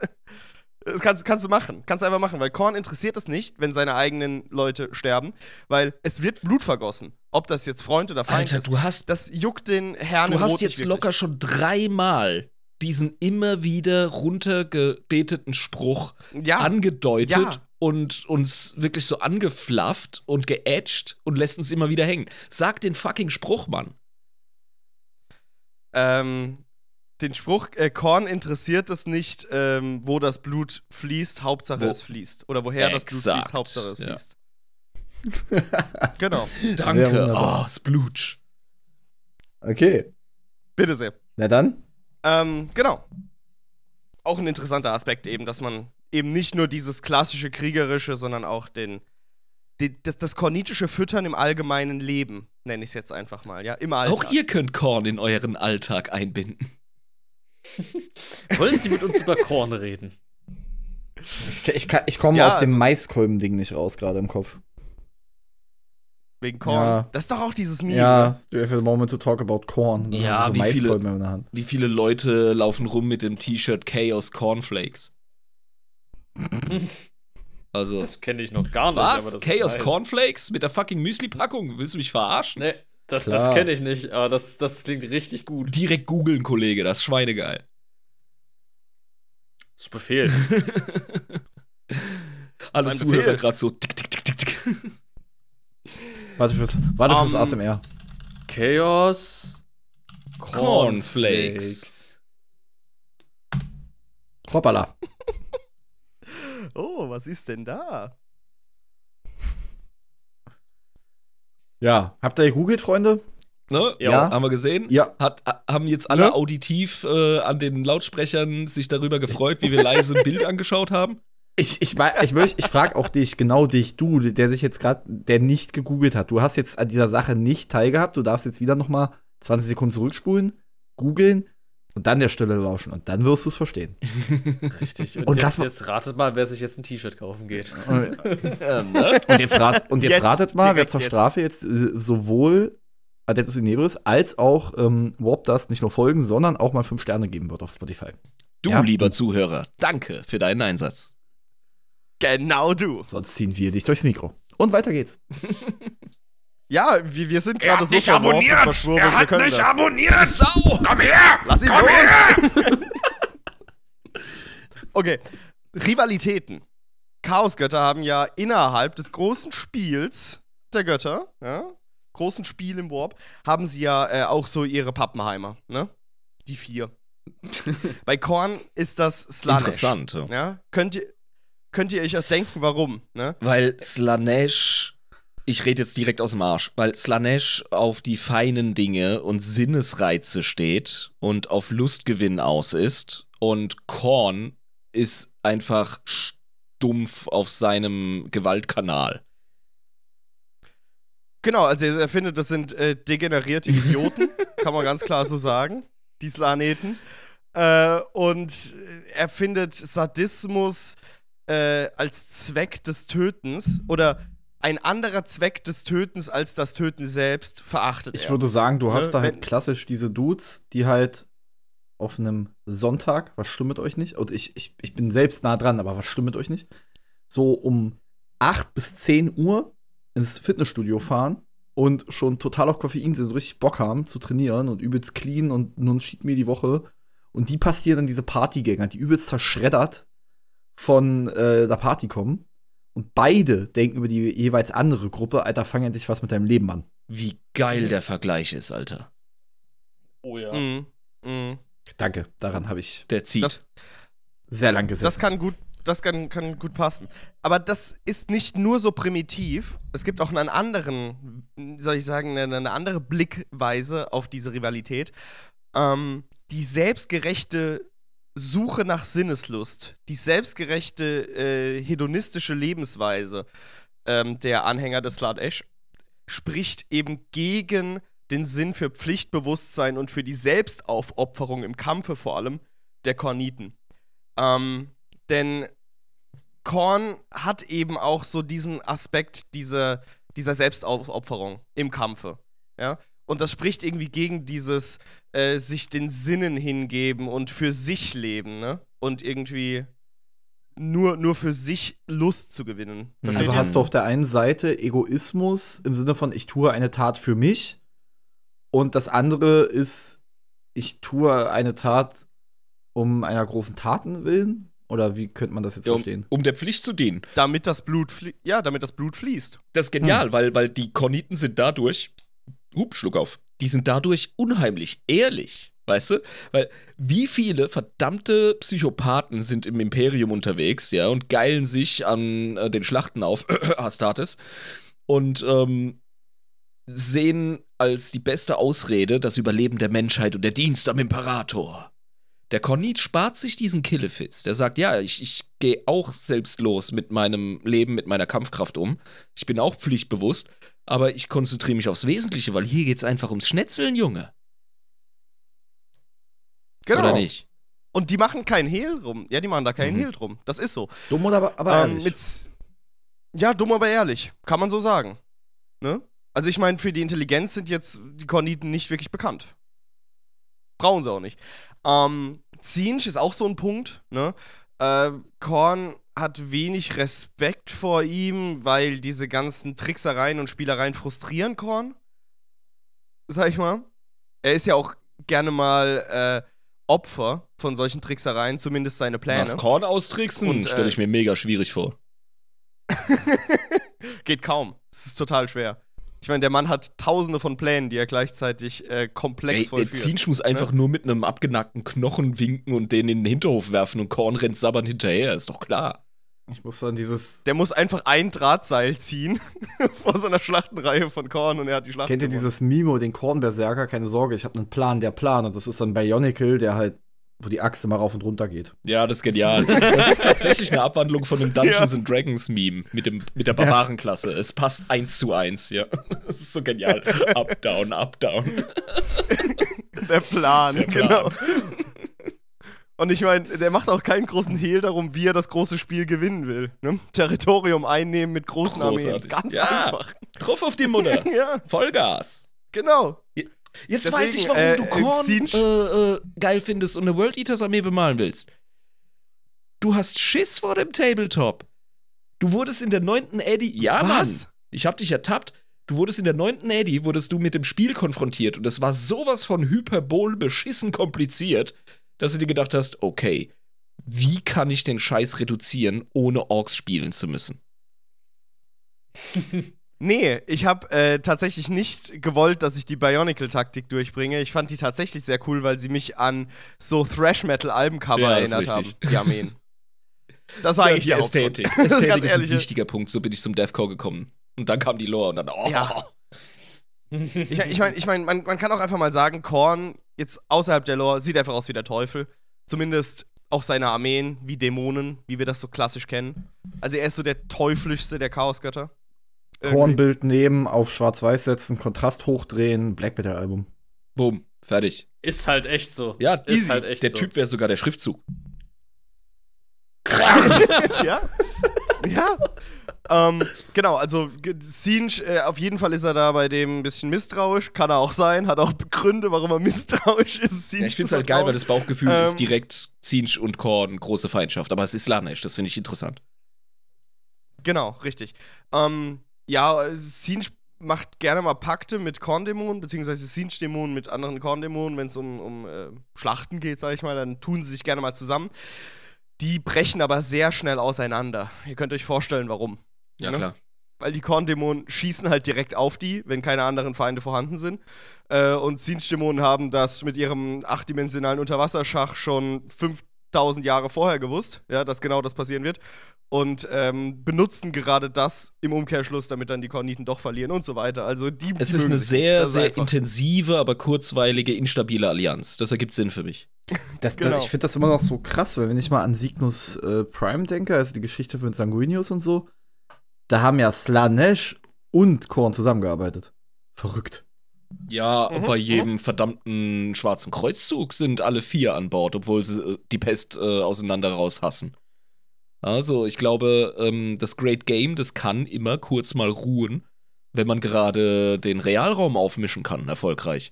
das kannst, kannst du machen. Kannst du einfach machen, weil Korn interessiert es nicht, wenn seine eigenen Leute sterben, weil es wird Blut vergossen. Ob das jetzt Freund oder Feind Alter, ist. du hast. Das juckt den Herrn. Du hast jetzt locker schon dreimal diesen immer wieder runtergebeteten Spruch ja. angedeutet ja. und uns wirklich so angeflafft und geätscht und lässt uns immer wieder hängen. Sag den fucking Spruch, Mann. Ähm, den Spruch, äh, Korn interessiert es nicht, ähm, wo das Blut fließt, Hauptsache wo? es fließt. Oder woher Exakt. das Blut fließt, Hauptsache es ja. fließt. genau. Danke. oh, Splutsch. Okay. Bitte sehr. Na dann? Ähm, genau. Auch ein interessanter Aspekt eben, dass man eben nicht nur dieses klassische kriegerische, sondern auch den, den das, das kornitische Füttern im allgemeinen Leben, nenne ich es jetzt einfach mal, ja, im Alltag. Auch ihr könnt Korn in euren Alltag einbinden. Wollen Sie mit uns über Korn reden? Ich, ich, ich komme ja, aus dem also, Maiskolben-Ding nicht raus, gerade im Kopf. Wegen Korn. Ja. Das ist doch auch dieses Meme. Ja, du have a moment to talk about Korn. Ja, so wie, viele, wie viele Leute laufen rum mit dem T-Shirt Chaos Cornflakes? also. Das kenne ich noch gar nicht. Was? Chaos Cornflakes mit der fucking Müsli-Packung? Willst du mich verarschen? Nee. Das, das kenne ich nicht, aber das, das klingt richtig gut. Direkt googeln, Kollege, das ist schweinegeil. Zu Befehl. Alle Zuhörer gerade so tick, tick, tick, tick, tick. Warte fürs, warte um, fürs ähm, ASMR. Chaos Cornflakes. Cornflakes. Hoppala. oh, was ist denn da? Ja. Habt ihr gegoogelt, Freunde? Ne? Ja. Haben wir gesehen? Ja. Hat, haben jetzt alle ne? auditiv äh, an den Lautsprechern sich darüber gefreut, wie wir leise ein Bild angeschaut haben? Ich, ich, ich, ich, ich frage auch dich, genau dich, du, der sich jetzt gerade, der nicht gegoogelt hat. Du hast jetzt an dieser Sache nicht teilgehabt. Du darfst jetzt wieder nochmal 20 Sekunden zurückspulen, googeln, und dann der Stille lauschen und dann wirst du es verstehen. Richtig. Und, und jetzt, jetzt, ratet mal, wer sich jetzt ein T-Shirt kaufen geht. Ne? Und, jetzt, rat, und jetzt, jetzt ratet mal, wer zur Strafe jetzt äh, sowohl Adeptus Inebris als auch ähm, Warp Dust nicht nur folgen, sondern auch mal fünf Sterne geben wird auf Spotify. Du, ja? lieber Zuhörer, danke für deinen Einsatz. Genau du. Sonst ziehen wir dich durchs Mikro. Und weiter geht's. Ja, wir, wir sind gerade so nicht abonniert. Verschwörung. Er hat wir nicht das. abonniert. Sau. Komm her. Lass ihn Komm los. okay. Rivalitäten. Chaosgötter haben ja innerhalb des großen Spiels der Götter, ja, großen Spiel im Warp, haben sie ja äh, auch so ihre Pappenheimer, ne? Die vier. Bei Korn ist das Slanesh. Interessant. Ja. ja? Könnt, ihr, könnt ihr euch auch denken, warum, ne? Weil Slanesh ich rede jetzt direkt aus dem Arsch, weil Slanesh auf die feinen Dinge und Sinnesreize steht und auf Lustgewinn aus ist und Korn ist einfach stumpf auf seinem Gewaltkanal. Genau, also er findet, das sind äh, degenerierte Idioten, kann man ganz klar so sagen, die Slaneten. Äh, und er findet Sadismus äh, als Zweck des Tötens oder ein anderer Zweck des Tötens als das Töten selbst verachtet. Ich er. würde sagen, du hast ne? da halt Wenn klassisch diese Dudes, die halt auf einem Sonntag, was stimmt euch nicht? Und ich, ich, ich bin selbst nah dran, aber was stimmt euch nicht? So um 8 bis 10 Uhr ins Fitnessstudio fahren und schon total auf Koffein sind und richtig Bock haben zu trainieren und übelst clean und nun schied mir die Woche. Und die passieren dann diese Partygänger, die übelst zerschreddert von äh, der Party kommen und beide denken über die jeweils andere Gruppe, Alter, fang endlich was mit deinem Leben an. Wie geil der Vergleich ist, Alter. Oh ja. Mm, mm. Danke, daran habe ich. Der zieht. Das, sehr lang gesessen. Das kann gut, das kann, kann gut passen. Aber das ist nicht nur so primitiv. Es gibt auch einen anderen, soll ich sagen, eine, eine andere Blickweise auf diese Rivalität. Ähm, die selbstgerechte Suche nach Sinneslust, die selbstgerechte äh, hedonistische Lebensweise ähm, der Anhänger des Slad Esch spricht eben gegen den Sinn für Pflichtbewusstsein und für die Selbstaufopferung im Kampfe vor allem der Korniten. Ähm, denn Korn hat eben auch so diesen Aspekt dieser, dieser Selbstaufopferung im Kampfe. Ja? Und das spricht irgendwie gegen dieses äh, sich den Sinnen hingeben und für sich leben, ne? Und irgendwie nur, nur für sich Lust zu gewinnen. Mhm. Also Versteht also ihr? hast du auf der einen Seite Egoismus im Sinne von, ich tue eine Tat für mich. Und das andere ist, ich tue eine Tat um einer großen Taten willen. Oder wie könnte man das jetzt ja, um, verstehen? Um der Pflicht zu dienen. Damit das Blut, ja, damit das Blut fließt. Das ist genial, hm. weil, weil die Korniten sind dadurch Hup, Schluck auf. Die sind dadurch unheimlich ehrlich. Weißt du? Weil wie viele verdammte Psychopathen sind im Imperium unterwegs, ja, und geilen sich an äh, den Schlachten auf, Astartes, und ähm, sehen als die beste Ausrede das Überleben der Menschheit und der Dienst am Imperator. Der Kornit spart sich diesen Killefitz. Der sagt, ja, ich, ich gehe auch selbstlos mit meinem Leben, mit meiner Kampfkraft um. Ich bin auch pflichtbewusst. Aber ich konzentriere mich aufs Wesentliche, weil hier geht es einfach ums Schnetzeln, Junge. Genau. Oder nicht? Und die machen keinen Hehl rum. Ja, die machen da keinen mhm. Hehl drum. Das ist so. Dumm oder aber, aber ähm, ehrlich. ja, dumm aber ehrlich. Kann man so sagen. Ne? Also ich meine, für die Intelligenz sind jetzt die Korniten nicht wirklich bekannt. Brauchen sie auch nicht. Ähm, Zinsch ist auch so ein Punkt. Ne? Äh, Korn hat wenig Respekt vor ihm, weil diese ganzen Tricksereien und Spielereien frustrieren Korn. Sag ich mal. Er ist ja auch gerne mal äh, Opfer von solchen Tricksereien, zumindest seine Pläne. Das Korn austricksen, und, äh, stelle ich mir mega schwierig vor. Geht kaum. Es ist total schwer. Ich meine, der Mann hat tausende von Plänen, die er gleichzeitig äh, komplex Ey, vollführt. Der Zinschus ne? einfach nur mit einem abgenackten Knochen winken und den in den Hinterhof werfen und Korn rennt sabbern hinterher, ist doch klar. Ich muss dann dieses. Der muss einfach ein Drahtseil ziehen vor so einer Schlachtenreihe von Korn und er hat die Schlacht. Kennt ihr dieses Mimo, den Kornberserker? Keine Sorge, ich habe einen Plan, der Plan. Und das ist dann Bionicle, der halt, wo die Achse mal rauf und runter geht. Ja, das ist genial. das ist tatsächlich eine Abwandlung von dem Dungeons ja. Dragons Meme mit, dem, mit der Barbarenklasse. Es passt eins zu eins, ja. Das ist so genial. up, down, up, down. Der Plan, der Plan. genau. Und ich meine, der macht auch keinen großen Hehl darum, wie er das große Spiel gewinnen will. Ne? Territorium einnehmen mit großen Großartig. Armeen. Ganz ja. einfach. Truff auf die Mutter. ja. Vollgas. Genau. Jetzt Deswegen, weiß ich, warum äh, du Korn äh, äh, geil findest und eine World Eaters Armee bemalen willst. Du hast Schiss vor dem Tabletop. Du wurdest in der neunten Eddy. Ja, Was? Mann. Ich hab dich ertappt. Du wurdest in der neunten Eddy, wurdest du mit dem Spiel konfrontiert und es war sowas von hyperbol beschissen kompliziert, dass du dir gedacht hast, okay, wie kann ich den Scheiß reduzieren, ohne Orks spielen zu müssen? Nee, ich habe äh, tatsächlich nicht gewollt, dass ich die Bionicle-Taktik durchbringe. Ich fand die tatsächlich sehr cool, weil sie mich an so Thrash-Metal-Albencover ja, erinnert haben, die Armeen. Das war ja, die Ästhetik. Ästhetik das ist, ist ein wichtiger Punkt, so bin ich zum Deathcore gekommen. Und dann kam die Lore und dann, oh. Ja. ich, ich meine, ich mein, man, man, kann auch einfach mal sagen, Korn jetzt außerhalb der Lore, sieht einfach aus wie der Teufel. Zumindest auch seine Armeen, wie Dämonen, wie wir das so klassisch kennen. Also er ist so der teuflischste der Chaosgötter. Kornbild nehmen, auf Schwarz-Weiß setzen, Kontrast hochdrehen, Black Metal-Album. Boom, fertig. Ist halt echt so. Ja, ist easy. halt echt Der so. Typ wäre sogar der Schriftzug. ja. ja ähm, genau, also Scene, äh, auf jeden Fall ist er da bei dem ein bisschen misstrauisch. Kann er auch sein, hat auch Gründe, warum er misstrauisch ist. Ja, ich finde es halt geil, weil das Bauchgefühl ähm, ist direkt Sinch und Korn, große Feindschaft. Aber es ist Lanesh, das finde ich interessant. Genau, richtig. Ähm, ja, Sinch macht gerne mal Pakte mit Korndämonen, beziehungsweise Sinch-Dämonen mit anderen Korndämonen, wenn es um, um äh, Schlachten geht, sage ich mal, dann tun sie sich gerne mal zusammen. Die brechen aber sehr schnell auseinander. Ihr könnt euch vorstellen, warum. Ja, ne? klar. Weil die Korndämonen schießen halt direkt auf die, wenn keine anderen Feinde vorhanden sind. Äh, und Zinsdämonen haben das mit ihrem achtdimensionalen Unterwasserschach schon 5000 Jahre vorher gewusst, ja, dass genau das passieren wird. Und ähm, benutzen gerade das im Umkehrschluss, damit dann die Korniten doch verlieren und so weiter. Also die. Es ist eine sehr, sehr intensive, aber kurzweilige, instabile Allianz. Das ergibt Sinn für mich. Das, genau. das, ich finde das immer noch so krass, weil wenn ich mal an Signus äh, Prime denke, also die Geschichte mit Sanguinius und so, da haben ja Slanesh und Korn zusammengearbeitet. Verrückt. Ja, mhm. bei mhm. jedem verdammten Schwarzen Kreuzzug sind alle vier an Bord, obwohl sie äh, die Pest äh, auseinander raushassen. Also, ich glaube, ähm, das Great Game, das kann immer kurz mal ruhen, wenn man gerade den Realraum aufmischen kann, erfolgreich.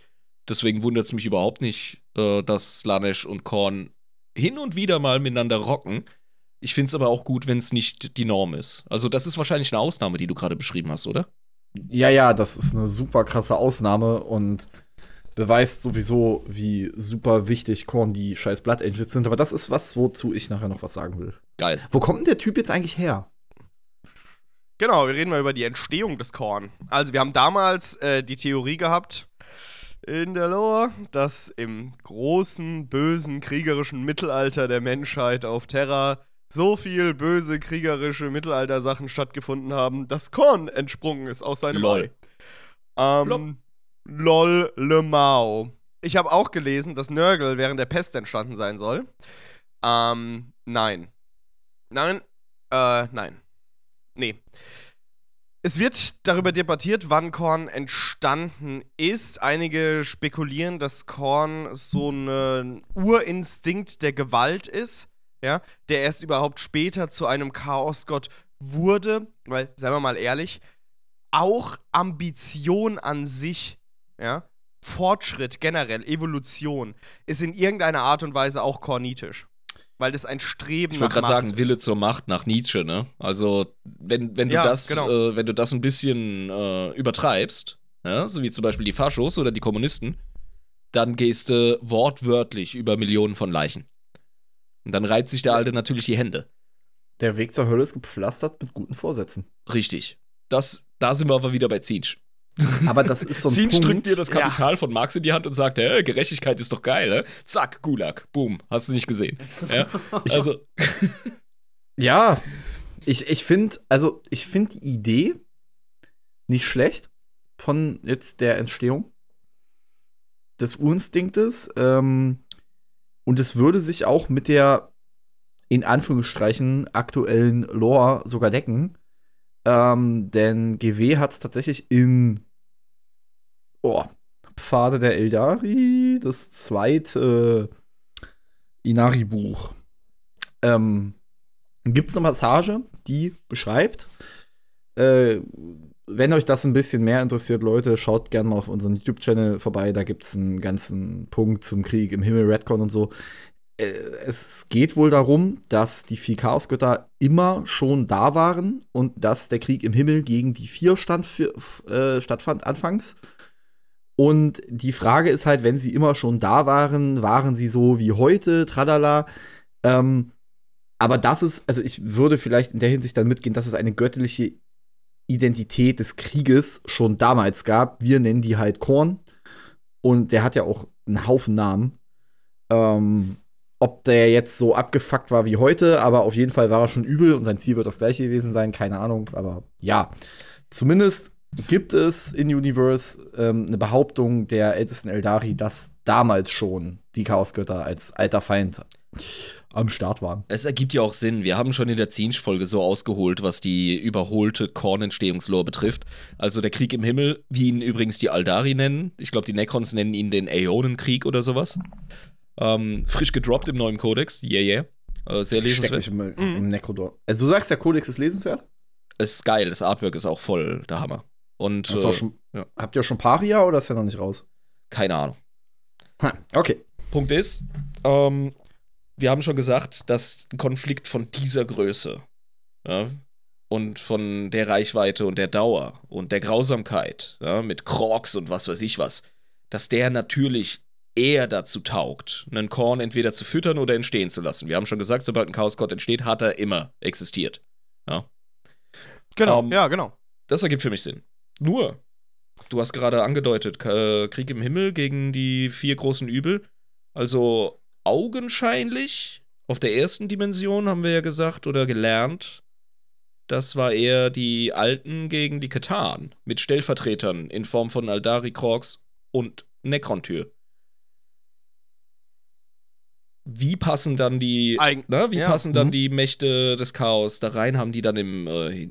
Deswegen wundert es mich überhaupt nicht, äh, dass Lanesh und Korn hin und wieder mal miteinander rocken. Ich finde es aber auch gut, wenn es nicht die Norm ist. Also das ist wahrscheinlich eine Ausnahme, die du gerade beschrieben hast, oder? Ja, ja, das ist eine super krasse Ausnahme und beweist sowieso, wie super wichtig Korn die scheiß Blood Angels sind. Aber das ist was, wozu ich nachher noch was sagen will. Geil. Wo kommt denn der Typ jetzt eigentlich her? Genau, wir reden mal über die Entstehung des Korn. Also wir haben damals äh, die Theorie gehabt in der Lore, dass im großen, bösen, kriegerischen Mittelalter der Menschheit auf Terra so viel böse kriegerische Mittelaltersachen stattgefunden haben, dass Korn entsprungen ist aus seinem Lol. Ei. Ähm, lol Le Mao. Ich habe auch gelesen, dass Nörgel während der Pest entstanden sein soll. Ähm, nein. Nein, äh, nein. Nee. Es wird darüber debattiert, wann Korn entstanden ist. Einige spekulieren, dass Korn so ein äh, Urinstinkt der Gewalt ist ja, der erst überhaupt später zu einem Chaosgott wurde, weil, seien wir mal ehrlich, auch Ambition an sich, ja, Fortschritt generell, Evolution, ist in irgendeiner Art und Weise auch kornitisch. Weil das ein Streben ich nach Macht ist. Ich wollte gerade sagen, Wille zur Macht nach Nietzsche, ne? Also, wenn, wenn, du, ja, das, genau. äh, wenn du das ein bisschen äh, übertreibst, ja, so wie zum Beispiel die Faschos oder die Kommunisten, dann gehst du wortwörtlich über Millionen von Leichen. Und dann reibt sich der Alte natürlich die Hände. Der Weg zur Hölle ist gepflastert mit guten Vorsätzen. Richtig. Das, da sind wir aber wieder bei Zinsch. Aber das ist so ein Zinsch Punkt. drückt dir das Kapital ja. von Marx in die Hand und sagt, hey, Gerechtigkeit ist doch geil, ne? Zack, Gulag. Boom. Hast du nicht gesehen. Ja? Also. ja. Ich, ich finde, also, ich die Idee nicht schlecht von jetzt der Entstehung des Urinstinktes. Ähm, und es würde sich auch mit der in Anführungsstrichen aktuellen Lore sogar decken. Ähm, denn GW hat es tatsächlich in oh, Pfade der Eldari, das zweite äh, Inari-Buch, ähm, gibt es eine Passage, die beschreibt, äh, wenn euch das ein bisschen mehr interessiert, Leute, schaut gerne mal auf unseren YouTube-Channel vorbei. Da gibt es einen ganzen Punkt zum Krieg im Himmel, Redcon und so. Äh, es geht wohl darum, dass die vier Chaosgötter immer schon da waren und dass der Krieg im Himmel gegen die vier stand, äh, stattfand anfangs. Und die Frage ist halt, wenn sie immer schon da waren, waren sie so wie heute, tradala. Ähm, aber das ist, also ich würde vielleicht in der Hinsicht dann mitgehen, dass es eine göttliche Identität des Krieges schon damals gab. Wir nennen die halt Korn. Und der hat ja auch einen Haufen Namen. Ähm, ob der jetzt so abgefuckt war wie heute, aber auf jeden Fall war er schon übel und sein Ziel wird das gleiche gewesen sein, keine Ahnung. Aber ja, zumindest gibt es in Universe ähm, eine Behauptung der ältesten Eldari, dass damals schon die Chaosgötter als alter Feind am Start waren. Es ergibt ja auch Sinn. Wir haben schon in der Zinsch-Folge so ausgeholt, was die überholte Kornentstehungslore betrifft. Also der Krieg im Himmel, wie ihn übrigens die Aldari nennen. Ich glaube, die Necrons nennen ihn den Äonenkrieg oder sowas. Ähm, frisch gedroppt im neuen Kodex. Yeah, yeah. Äh, sehr lesenswert. Steck mich mhm. im, im Necrodor. Also du sagst, der Kodex ist lesenswert? Es ist geil. Das Artwork ist auch voll der Hammer. Und, äh, schon, ja. Habt ihr auch schon Paria oder ist er noch nicht raus? Keine Ahnung. Ha, okay. Punkt ist, ähm, wir haben schon gesagt, dass ein Konflikt von dieser Größe ja, und von der Reichweite und der Dauer und der Grausamkeit ja, mit Krogs und was weiß ich was, dass der natürlich eher dazu taugt, einen Korn entweder zu füttern oder entstehen zu lassen. Wir haben schon gesagt, sobald ein Chaosgott entsteht, hat er immer existiert. Ja. Genau, um, ähm, ja, genau. Das ergibt für mich Sinn. Nur, du hast gerade angedeutet, äh, Krieg im Himmel gegen die vier großen Übel. Also augenscheinlich, auf der ersten Dimension haben wir ja gesagt oder gelernt, das war eher die Alten gegen die Ketan mit Stellvertretern in Form von Aldari Krox und necron Wie passen dann die, Eig ne, wie ja. passen dann mhm. die Mächte des Chaos da rein? Haben die dann im, äh,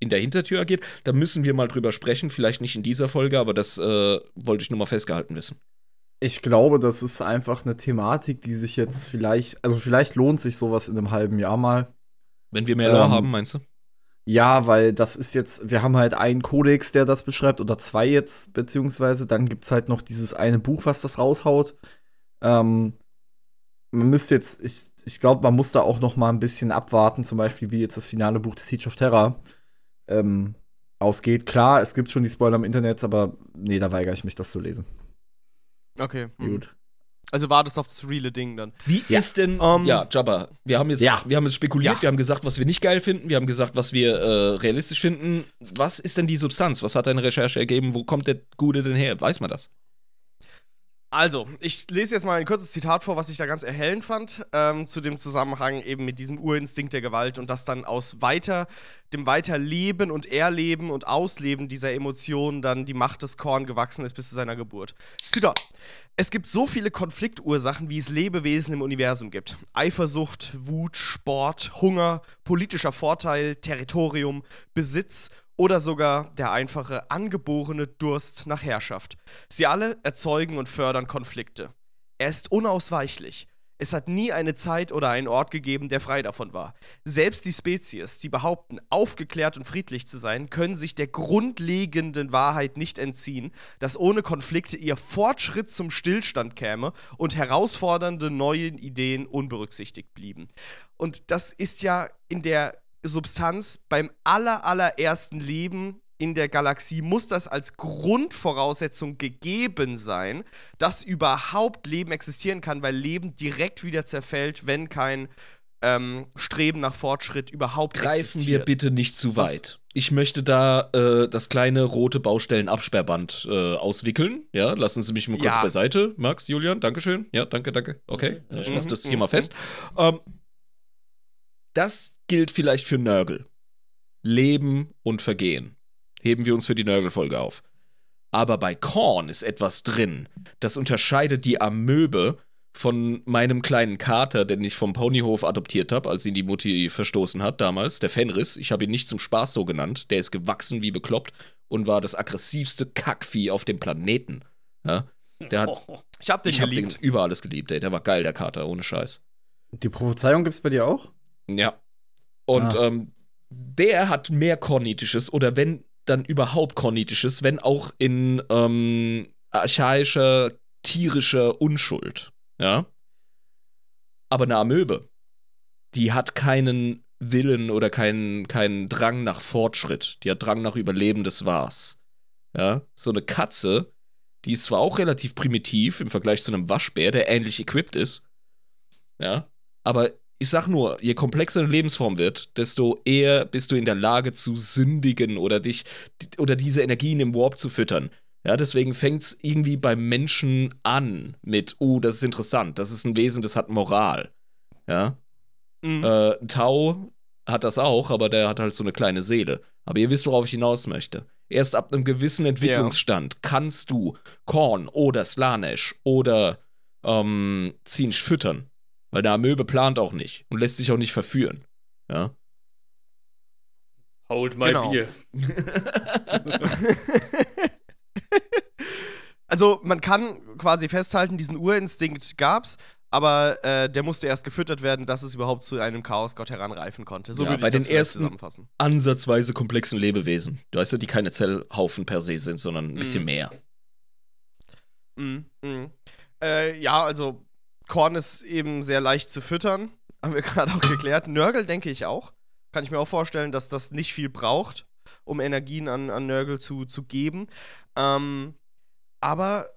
in der Hintertür agiert? Da müssen wir mal drüber sprechen, vielleicht nicht in dieser Folge, aber das äh, wollte ich nur mal festgehalten wissen ich glaube, das ist einfach eine Thematik, die sich jetzt vielleicht, also vielleicht lohnt sich sowas in einem halben Jahr mal. Wenn wir mehr ähm, haben, meinst du? Ja, weil das ist jetzt, wir haben halt einen Kodex, der das beschreibt, oder zwei jetzt, beziehungsweise, dann gibt es halt noch dieses eine Buch, was das raushaut. Ähm, man müsste jetzt, ich, ich glaube, man muss da auch noch mal ein bisschen abwarten, zum Beispiel, wie jetzt das finale Buch des Siege of Terror ähm, ausgeht. Klar, es gibt schon die Spoiler im Internet, aber nee, da weigere ich mich, das zu lesen. Okay. Mhm. Gut. Also war das auf das reale Ding dann. Wie ja. ist denn um, ähm, ja Jabba? Wir haben jetzt ja. wir haben jetzt spekuliert, ja. wir haben gesagt, was wir nicht geil finden, wir haben gesagt, was wir äh, realistisch finden. Was ist denn die Substanz? Was hat deine Recherche ergeben? Wo kommt der Gute denn her? Weiß man das? Also, ich lese jetzt mal ein kurzes Zitat vor, was ich da ganz erhellend fand, ähm, zu dem Zusammenhang eben mit diesem Urinstinkt der Gewalt und das dann aus weiter, dem Weiterleben und Erleben und Ausleben dieser Emotionen dann die Macht des Korn gewachsen ist bis zu seiner Geburt. Zitat. Es gibt so viele Konfliktursachen, wie es Lebewesen im Universum gibt. Eifersucht, Wut, Sport, Hunger, politischer Vorteil, Territorium, Besitz, oder sogar der einfache angeborene Durst nach Herrschaft. Sie alle erzeugen und fördern Konflikte. Er ist unausweichlich. Es hat nie eine Zeit oder einen Ort gegeben, der frei davon war. Selbst die Spezies, die behaupten, aufgeklärt und friedlich zu sein, können sich der grundlegenden Wahrheit nicht entziehen, dass ohne Konflikte ihr Fortschritt zum Stillstand käme und herausfordernde neue Ideen unberücksichtigt blieben. Und das ist ja in der Substanz beim aller, allerersten Leben in der Galaxie muss das als Grundvoraussetzung gegeben sein, dass überhaupt Leben existieren kann, weil Leben direkt wieder zerfällt, wenn kein ähm, Streben nach Fortschritt überhaupt Greifen existiert. wir bitte nicht zu weit. Was? Ich möchte da äh, das kleine rote Baustellen-Absperrband äh, auswickeln. Ja, lassen Sie mich mal kurz ja. beiseite. Max, Julian, Dankeschön. Ja, danke, danke. Okay, ich mache mhm, das mhm, hier mal mhm. fest. Ähm, das gilt vielleicht für Nörgel. Leben und Vergehen. Heben wir uns für die Nörgelfolge auf. Aber bei Korn ist etwas drin. Das unterscheidet die Amöbe von meinem kleinen Kater, den ich vom Ponyhof adoptiert habe, als ihn die Mutti verstoßen hat damals, der Fenris. Ich habe ihn nicht zum Spaß so genannt. Der ist gewachsen wie bekloppt und war das aggressivste Kackvieh auf dem Planeten. Ja? Der hat, ich habe den, hab geliebt. den über alles geliebt, ey. Der war geil, der Kater, ohne Scheiß. Die Prophezeiung gibt es bei dir auch? Ja. Und ah. ähm, der hat mehr Kornitisches oder wenn dann überhaupt Kornitisches, wenn auch in ähm, archaischer, tierischer Unschuld. Ja. Aber eine Amöbe, die hat keinen Willen oder keinen, keinen Drang nach Fortschritt. Die hat Drang nach Überleben, des war's. Ja. So eine Katze, die ist zwar auch relativ primitiv im Vergleich zu einem Waschbär, der ähnlich equipped ist. Ja. Aber ich sag nur, je komplexer deine Lebensform wird, desto eher bist du in der Lage zu sündigen oder dich oder diese Energien im Warp zu füttern. Ja, deswegen fängt es irgendwie beim Menschen an mit, oh, das ist interessant, das ist ein Wesen, das hat Moral. Ja. Mhm. Äh, Tau hat das auch, aber der hat halt so eine kleine Seele. Aber ihr wisst, worauf ich hinaus möchte. Erst ab einem gewissen Entwicklungsstand ja. kannst du Korn oder Slanesh oder ähm, Zinsch füttern. Weil der Amöbe plant auch nicht und lässt sich auch nicht verführen. Ja. Hold my genau. beer. also man kann quasi festhalten, diesen Urinstinkt gab's, aber äh, der musste erst gefüttert werden, dass es überhaupt zu einem Chaosgott heranreifen konnte. So ja, würde bei ich den ersten zusammenfassen. ansatzweise komplexen Lebewesen, du weißt ja, die keine Zellhaufen per se sind, sondern ein bisschen mm. mehr. Mm, mm. Äh, ja, also Korn ist eben sehr leicht zu füttern, haben wir gerade auch geklärt. Nörgel denke ich auch. Kann ich mir auch vorstellen, dass das nicht viel braucht, um Energien an, an Nörgel zu, zu geben. Ähm, aber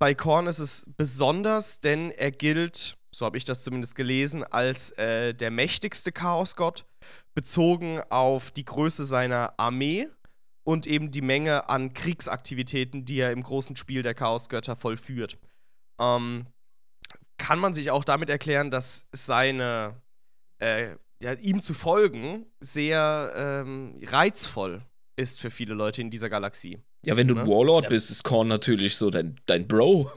bei Korn ist es besonders, denn er gilt, so habe ich das zumindest gelesen, als äh, der mächtigste Chaosgott, bezogen auf die Größe seiner Armee und eben die Menge an Kriegsaktivitäten, die er im großen Spiel der Chaosgötter vollführt. Ähm, kann man sich auch damit erklären, dass seine äh, ja, ihm zu folgen sehr ähm, reizvoll ist für viele Leute in dieser Galaxie. Ja, wenn du ein ne? Warlord ja. bist, ist Korn natürlich so dein, dein Bro.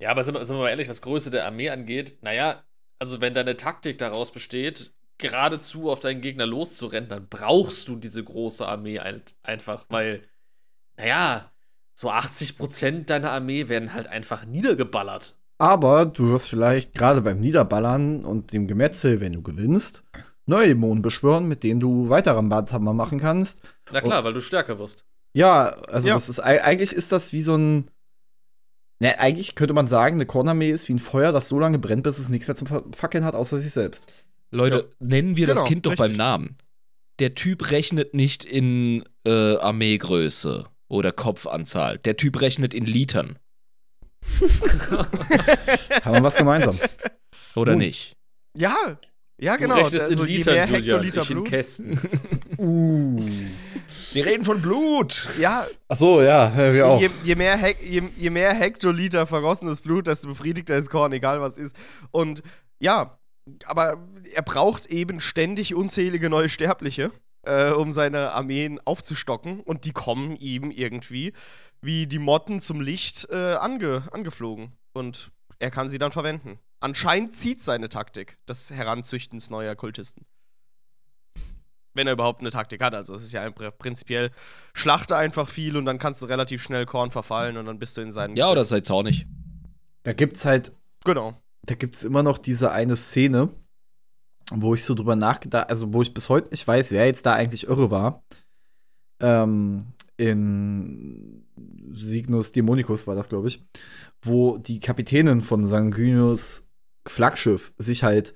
Ja, aber sind wir, sind wir mal ehrlich, was Größe der Armee angeht, naja, also wenn deine Taktik daraus besteht, geradezu auf deinen Gegner loszurennen, dann brauchst du diese große Armee halt einfach, weil, naja, so 80% deiner Armee werden halt einfach niedergeballert. Aber du wirst vielleicht gerade beim Niederballern und dem Gemetzel, wenn du gewinnst, neue Dämonen beschwören, mit denen du weiteren Badzammer machen kannst. Na klar, und, weil du stärker wirst. Ja, also ja. das ist eigentlich ist das wie so ein. Ne, eigentlich könnte man sagen, eine Kornarmee ist wie ein Feuer, das so lange brennt, bis es nichts mehr zum Fackeln hat, außer sich selbst. Leute, ja. nennen wir genau, das Kind doch richtig. beim Namen. Der Typ rechnet nicht in äh, Armeegröße oder Kopfanzahl. Der Typ rechnet in Litern. Haben wir was gemeinsam. Oder Nun. nicht? Ja, ja, genau. Du rechnest also, in Litern, je mehr Hektoliter Julian, Blut. In Kästen. uh. Wir reden von Blut. Ja. Ach so, ja, wir auch. Je, je mehr je, je, mehr Hektoliter verrossenes Blut, desto befriedigter ist Korn, egal was ist. Und ja, aber er braucht eben ständig unzählige neue Sterbliche, äh, um seine Armeen aufzustocken. Und die kommen ihm irgendwie wie die Motten zum Licht äh, ange angeflogen. Und er kann sie dann verwenden. Anscheinend zieht seine Taktik das Heranzüchtens neuer Kultisten. Wenn er überhaupt eine Taktik hat. Also es ist ja prinzipiell, schlachte einfach viel und dann kannst du relativ schnell Korn verfallen und dann bist du in seinen. Ja, oder sei zornig. Da gibt's halt. Genau. Da gibt's immer noch diese eine Szene, wo ich so drüber nachgedacht, also wo ich bis heute nicht weiß, wer jetzt da eigentlich irre war. Ähm, in Signus Dämonicus war das, glaube ich, wo die Kapitänin von Sanguinus Flaggschiff sich halt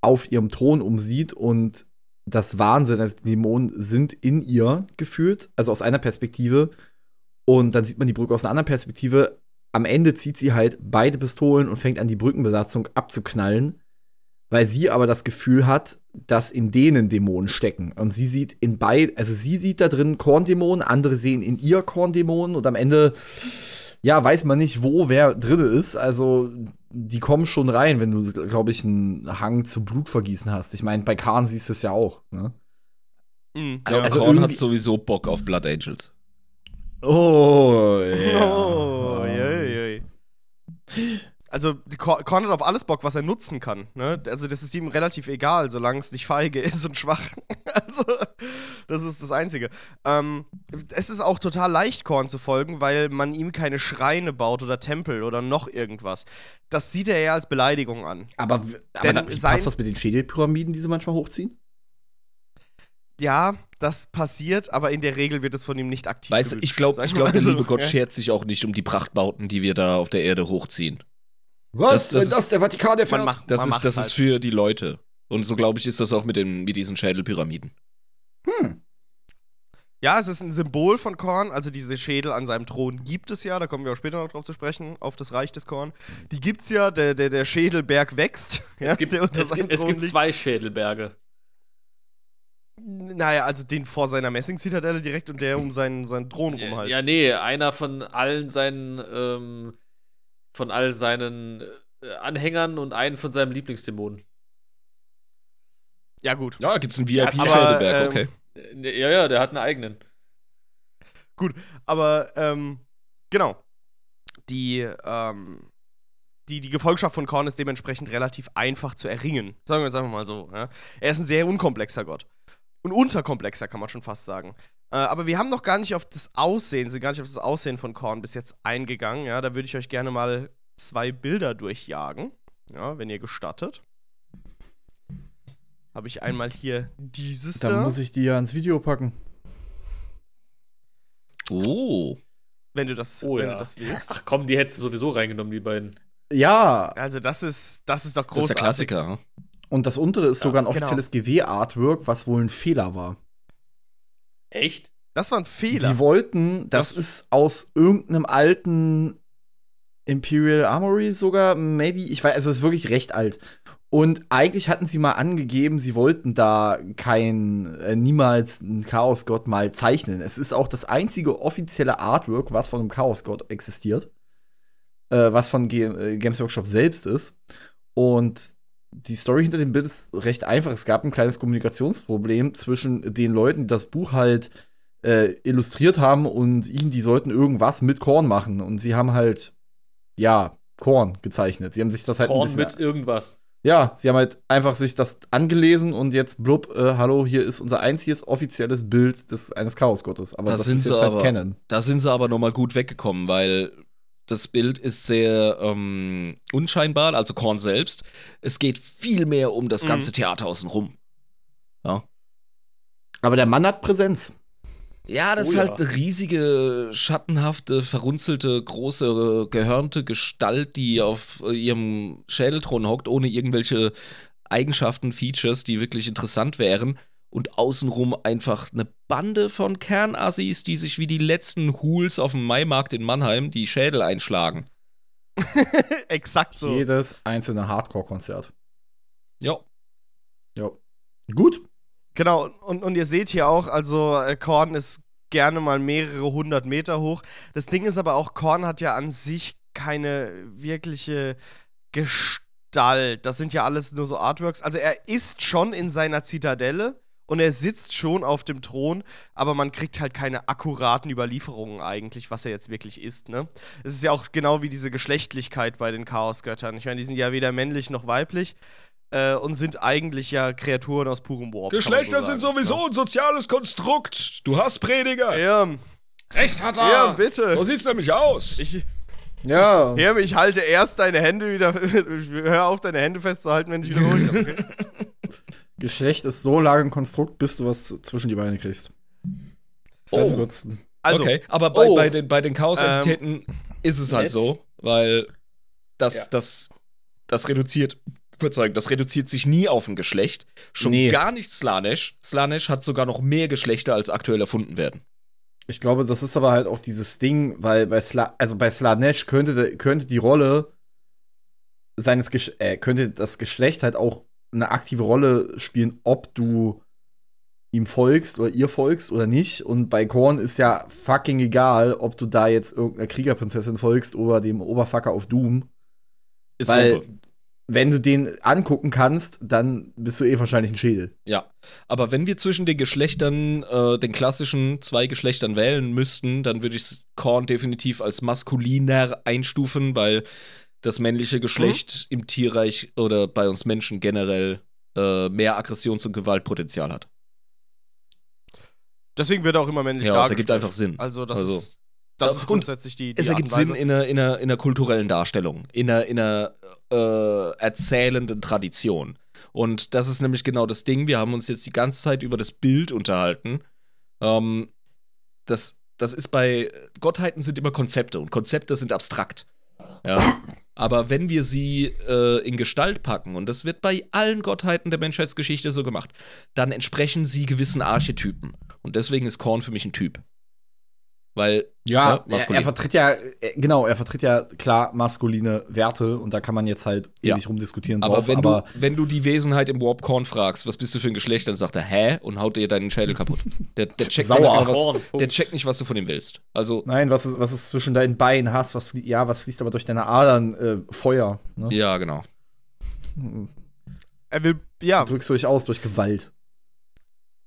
auf ihrem Thron umsieht und das Wahnsinn, also die Dämonen sind in ihr gefühlt, also aus einer Perspektive. Und dann sieht man die Brücke aus einer anderen Perspektive. Am Ende zieht sie halt beide Pistolen und fängt an, die Brückenbesatzung abzuknallen weil sie aber das Gefühl hat, dass in denen Dämonen stecken. Und sie sieht in beiden, also sie sieht da drin Korndämonen, andere sehen in ihr Korndämonen und am Ende, ja, weiß man nicht, wo wer drin ist. Also die kommen schon rein, wenn du, glaube ich, einen Hang zu Blutvergießen hast. Ich meine, bei Khan siehst du es ja auch. Ne? Mhm. Also, also Korn hat sowieso Bock auf Blood Angels. Oh, yeah. oh, yeah, yeah also Korn hat auf alles Bock, was er nutzen kann. Ne? Also das ist ihm relativ egal, solange es nicht feige ist und schwach. also das ist das Einzige. Ähm, es ist auch total leicht, Korn zu folgen, weil man ihm keine Schreine baut oder Tempel oder noch irgendwas. Das sieht er eher als Beleidigung an. Aber, aber da, passt das mit den Schädelpyramiden, die sie manchmal hochziehen? Ja, das passiert, aber in der Regel wird es von ihm nicht aktiv. Weißt du, ich glaube, glaub, der liebe Gott schert sich auch nicht um die Prachtbauten, die wir da auf der Erde hochziehen. Was? Das, das, das ist der Vatikan der Man macht, das man ist, das halt. ist für die Leute. Und so, glaube ich, ist das auch mit, den, mit diesen Schädelpyramiden. Hm. Ja, es ist ein Symbol von Korn, also diese Schädel an seinem Thron gibt es ja, da kommen wir auch später noch drauf zu sprechen, auf das Reich des Korn. Die gibt es ja, der, der, der Schädelberg wächst. Ja, es gibt, es gibt, es gibt zwei Schädelberge. Naja, also den vor seiner Messing-Zitadelle direkt und der um seinen, seinen Thron rum halt. Ja, nee, einer von allen seinen ähm, von all seinen äh, Anhängern und einen von seinem Lieblingsdämonen. Ja, gut. Ja, gibt's einen VIP Schädelberg, ähm, okay. Ähm, ja, ja, der hat einen eigenen. Gut, aber ähm, genau. Die, ähm, die, die Gefolgschaft von Korn ist dementsprechend relativ einfach zu erringen. Sagen wir jetzt einfach mal so. Ja? Er ist ein sehr unkomplexer Gott. Und unterkomplexer, kann man schon fast sagen. Äh, aber wir haben noch gar nicht auf das Aussehen, sind gar nicht auf das Aussehen von Korn bis jetzt eingegangen. Ja, da würde ich euch gerne mal zwei Bilder durchjagen, ja, wenn ihr gestattet. Habe ich einmal hier dieses Dann da. muss ich die ja ins Video packen. Oh. Wenn du das, oh, wenn ja. du das willst. Ach komm, die hättest du sowieso reingenommen, die beiden. Ja. Also das ist, das ist doch großartig. Das ist der Klassiker. Ne? Und das untere ist ja, sogar ein genau. offizielles genau. GW-Artwork, was wohl ein Fehler war. Echt? Das war ein Fehler. Sie wollten, das, das ist aus irgendeinem alten Imperial Armory sogar, maybe, ich weiß, also ist wirklich recht alt. Und eigentlich hatten sie mal angegeben, sie wollten da kein, äh, niemals einen Chaosgott mal zeichnen. Es ist auch das einzige offizielle Artwork, was von einem Chaosgott existiert. Äh, was von G äh, Games Workshop selbst ist. Und die Story hinter dem Bild ist recht einfach. Es gab ein kleines Kommunikationsproblem zwischen den Leuten, die das Buch halt äh, illustriert haben und ihnen, die sollten irgendwas mit Korn machen. Und sie haben halt, ja, Korn gezeichnet. Sie haben sich das halt. Korn mit irgendwas. Ja, sie haben halt einfach sich das angelesen und jetzt blub, äh, hallo, hier ist unser einziges offizielles Bild des, eines Chaosgottes. Aber das, das sind sie jetzt sie halt kennen. Da sind sie aber nochmal gut weggekommen, weil das Bild ist sehr ähm, unscheinbar, also Korn selbst. Es geht viel mehr um das mhm. ganze mhm. Theater außenrum. Ja. Aber der Mann hat Präsenz. Ja, das oh, ist halt ja. riesige, schattenhafte, verrunzelte, große, gehörnte Gestalt, die auf äh, ihrem Schädelthron hockt, ohne irgendwelche Eigenschaften, Features, die wirklich interessant wären und außenrum einfach eine Bande von Kernassis, die sich wie die letzten Hools auf dem Maimarkt in Mannheim die Schädel einschlagen. Exakt so. Jedes einzelne Hardcore-Konzert. Ja. Ja. Gut. Genau, und, und ihr seht hier auch, also äh, Korn ist gerne mal mehrere hundert Meter hoch. Das Ding ist aber auch, Korn hat ja an sich keine wirkliche Gestalt. Das sind ja alles nur so Artworks. Also er ist schon in seiner Zitadelle, und er sitzt schon auf dem Thron, aber man kriegt halt keine akkuraten Überlieferungen eigentlich, was er jetzt wirklich ist. Ne? Es ist ja auch genau wie diese Geschlechtlichkeit bei den Chaosgöttern. Ich meine, die sind ja weder männlich noch weiblich. Äh, und sind eigentlich ja Kreaturen aus purem Warp. Geschlechter so sind sowieso ja. Ne? ein soziales Konstrukt. Du hast Prediger. Ja. Recht hat er. Ja, bitte. So sieht's nämlich aus. Ich, ja. Herr, ich halte erst deine Hände wieder. hör auf, deine Hände festzuhalten, wenn ich wieder ruhig bin. Geschlecht ist so lange ein Konstrukt, bis du was zwischen die Beine kriegst. oh. Also, okay, aber bei, oh. bei den, bei den Chaos-Entitäten ähm, ist es halt nicht. so, weil das, ja. das, das reduziert, Verzeihung, das reduziert sich nie auf ein Geschlecht. Schon nee. gar nicht Slanesh. Slanesh hat sogar noch mehr Geschlechter, als aktuell erfunden werden. Ich glaube, das ist aber halt auch dieses Ding, weil bei, Sla also bei Slanesh könnte, könnte die Rolle seines Gesch äh, könnte das Geschlecht halt auch eine aktive Rolle spielen, ob du ihm folgst oder ihr folgst oder nicht. Und bei Korn ist ja fucking egal, ob du da jetzt irgendeiner Kriegerprinzessin folgst oder dem Oberfucker auf Doom. Ist Weil, wenn du den angucken kannst, dann bist du eh wahrscheinlich ein Schädel. Ja. Aber wenn wir zwischen den Geschlechtern, äh, den klassischen zwei Geschlechtern wählen müssten, dann würde ich Korn definitiv als maskuliner einstufen, weil das männliche mhm. Geschlecht mhm. im Tierreich oder bei uns Menschen generell äh, mehr Aggressions- und Gewaltpotenzial hat. Deswegen wird er auch immer männlich ja, dargestellt. Ja, es ergibt einfach Sinn. Also das, also. Ist, das äh, ist grundsätzlich die, die Es ergibt Sinn in einer, in, einer, in einer kulturellen Darstellung, in einer, in einer äh, erzählenden Tradition. Und das ist nämlich genau das Ding. Wir haben uns jetzt die ganze Zeit über das Bild unterhalten. Ähm, das, das ist bei Gottheiten sind immer Konzepte und Konzepte sind abstrakt. Ja. Aber wenn wir sie äh, in Gestalt packen, und das wird bei allen Gottheiten der Menschheitsgeschichte so gemacht, dann entsprechen sie gewissen Archetypen. Und deswegen ist Korn für mich ein Typ. Weil ja, ne, er, er, vertritt ja äh, genau, er vertritt ja klar maskuline Werte und da kann man jetzt halt ja. rumdiskutieren aber drauf. Wenn aber du, wenn du die Wesenheit im Warp Corn fragst, was bist du für ein Geschlecht, dann sagt er hä und haut dir deinen Schädel kaputt. Der, der checkt, Sauer. Was, der checkt nicht, was du von ihm willst. Also nein, was ist, was ist zwischen deinen Beinen hast, was ja, was fließt aber durch deine Adern äh, Feuer. Ne? Ja, genau. Er will ja drückst du dich aus durch Gewalt.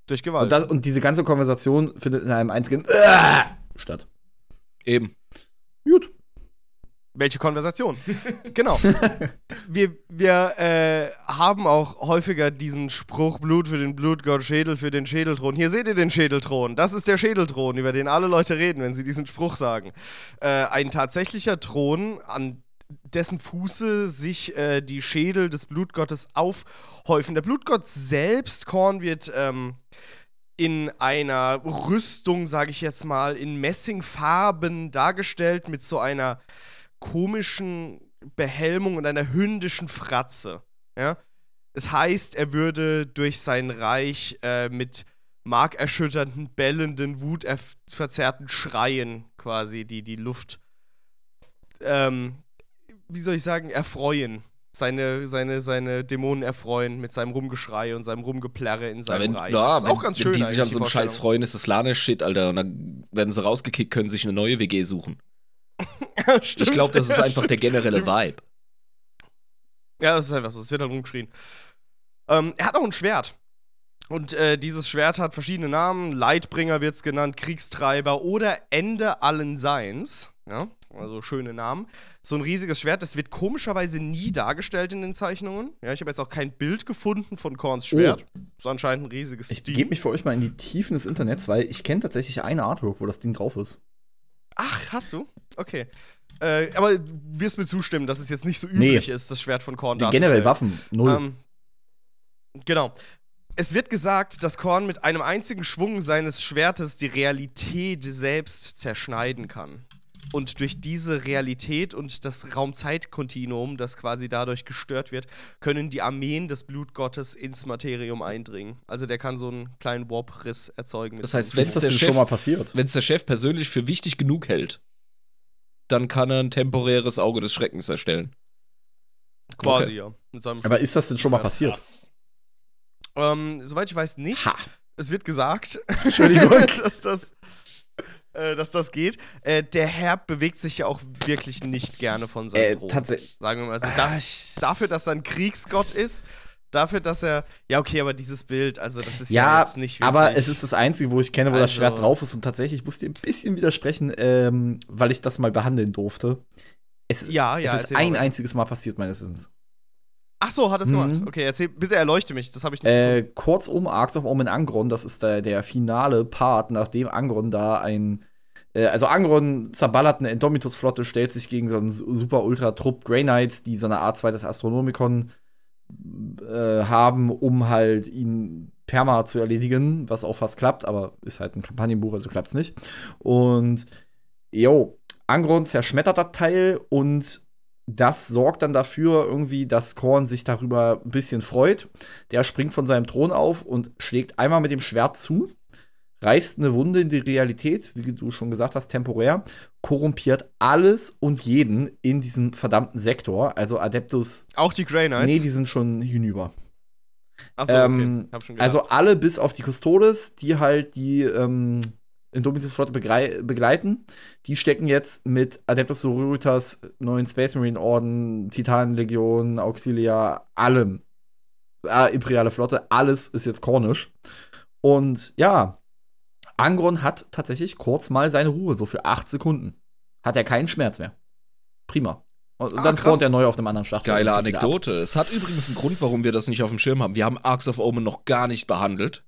Durch Gewalt. Und, das, und diese ganze Konversation findet in einem einzigen statt. Eben. Gut. Welche Konversation? genau. Wir, wir äh, haben auch häufiger diesen Spruch: Blut für den Blutgott, Schädel für den Schädelthron. Hier seht ihr den Schädelthron. Das ist der Schädelthron, über den alle Leute reden, wenn sie diesen Spruch sagen. Äh, ein tatsächlicher Thron, an dessen Fuße sich äh, die Schädel des Blutgottes aufhäufen. Der Blutgott selbst, Korn, wird. Ähm, in einer Rüstung, sage ich jetzt mal, in Messingfarben dargestellt mit so einer komischen Behelmung und einer hündischen Fratze. Ja? Es heißt, er würde durch sein Reich äh, mit markerschütternden, bellenden, wutverzerrten Schreien quasi die, die Luft, ähm, wie soll ich sagen, erfreuen seine, seine, seine Dämonen erfreuen mit seinem Rumgeschrei und seinem Rumgeplärre in seinem ja, wenn, Reich. Ja, das ist wenn, auch ganz schön. Wenn die sich an so einem Scheiß freuen, ist das Lane-Shit, Alter. Und dann werden sie rausgekickt, können sich eine neue WG suchen. stimmt, ich glaube, das ist einfach stimmt. der generelle Vibe. Ja, das ist einfach so. Es wird dann halt rumgeschrien. Ähm, er hat auch ein Schwert. Und äh, dieses Schwert hat verschiedene Namen. Leitbringer wird es genannt, Kriegstreiber oder Ende allen Seins. Ja also schöne Namen, so ein riesiges Schwert. Das wird komischerweise nie dargestellt in den Zeichnungen. Ja, ich habe jetzt auch kein Bild gefunden von Korns oh. Schwert. Oh. Ist anscheinend ein riesiges Ding. Ich gebe mich für euch mal in die Tiefen des Internets, weil ich kenne tatsächlich eine Artwork, wo das Ding drauf ist. Ach, hast du? Okay. Äh, aber wirst mir zustimmen, dass es jetzt nicht so üblich nee. ist, das Schwert von Korn darzustellen. Generell Waffen, null. Ähm, genau. Es wird gesagt, dass Korn mit einem einzigen Schwung seines Schwertes die Realität selbst zerschneiden kann. Und durch diese Realität und das Raumzeitkontinuum, das quasi dadurch gestört wird, können die Armeen des Blutgottes ins Materium eindringen. Also der kann so einen kleinen Warp-Riss erzeugen. das heißt, wenn es der, Chef, der Chef persönlich für wichtig genug hält, dann kann er ein temporäres Auge des Schreckens erstellen. Quasi, okay. ja. Aber ist das denn schon mal passiert? Ähm, soweit ich weiß, nicht. Ha. Es wird gesagt, dass das äh, dass das geht. Äh, der Herr bewegt sich ja auch wirklich nicht gerne von seinem äh, Thron. Tatsächlich. Sagen wir mal, also da, ah, dafür, dass er ein Kriegsgott ist, dafür, dass er. Ja, okay, aber dieses Bild, also das ist ja, ja jetzt nicht wirklich. Aber es ist das Einzige, wo ich kenne, wo also, das Schwert drauf ist. Und tatsächlich, ich muss dir ein bisschen widersprechen, ähm, weil ich das mal behandeln durfte. Es, ja, ja, es ist ein einziges Mal passiert, meines Wissens. Ach so, hat es gemacht. Mhm. Okay, erzähl, bitte erleuchte mich, das habe ich nicht. Äh, kurz um Arx of Omen Angron, das ist der, der finale Part, nachdem Angron da ein. Äh, also Angron zerballert eine Endomitus-Flotte, stellt sich gegen so einen super Ultra-Trupp Grey Knights, die so eine Art zweites Astronomikon äh, haben, um halt ihn perma zu erledigen, was auch fast klappt, aber ist halt ein Kampagnenbuch, also klappt's nicht. Und jo, Angron zerschmettert das Teil und das sorgt dann dafür irgendwie, dass Korn sich darüber ein bisschen freut. Der springt von seinem Thron auf und schlägt einmal mit dem Schwert zu, reißt eine Wunde in die Realität, wie du schon gesagt hast, temporär, korrumpiert alles und jeden in diesem verdammten Sektor. Also Adeptus. Auch die Grey Knights? Nee, die sind schon hinüber. Achso, okay. Ähm, Hab schon also gedacht. also alle bis auf die Custodes, die halt die ähm, Indominus Flotte begleiten. Die stecken jetzt mit Adeptus Sororitas, neuen Space Marine Orden, Titanenlegion, Auxilia, allem. Äh, imperiale Flotte, alles ist jetzt Kornisch. Und ja, Angron hat tatsächlich kurz mal seine Ruhe, so für acht Sekunden. Hat er keinen Schmerz mehr. Prima. Und ah, dann spawnt er neu auf einem anderen Schlachtfeld. Geile Anekdote. Es hat übrigens einen Grund, warum wir das nicht auf dem Schirm haben. Wir haben Arcs of Omen noch gar nicht behandelt.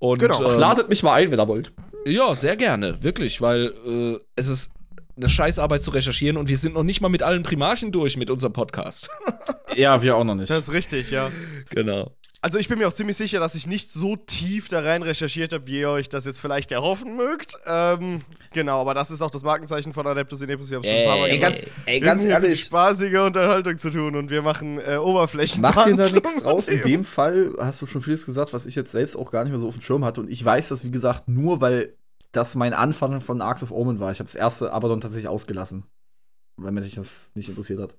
Und, genau. Äh, Ladet mich mal ein, wenn ihr wollt. Ja, sehr gerne, wirklich, weil äh, es ist eine Scheißarbeit zu recherchieren und wir sind noch nicht mal mit allen Primarchen durch mit unserem Podcast. ja, wir auch noch nicht. Das ist richtig, ja. Genau. Also ich bin mir auch ziemlich sicher, dass ich nicht so tief da rein recherchiert habe, wie ihr euch das jetzt vielleicht erhoffen mögt. Ähm, genau, aber das ist auch das Markenzeichen von Adeptus in Epos. Wir haben schon ein paar Mal ey, Ganz, ey, wir ganz wir ehrlich. Mit spaßige Unterhaltung zu tun und wir machen äh, Oberflächen. Macht ihr da nichts draus? In dem Fall hast du schon vieles gesagt, was ich jetzt selbst auch gar nicht mehr so auf dem Schirm hatte. Und ich weiß das, wie gesagt, nur weil das mein Anfang von Arcs of Omen war. Ich habe das erste Abaddon tatsächlich ausgelassen, weil mich das nicht interessiert hat.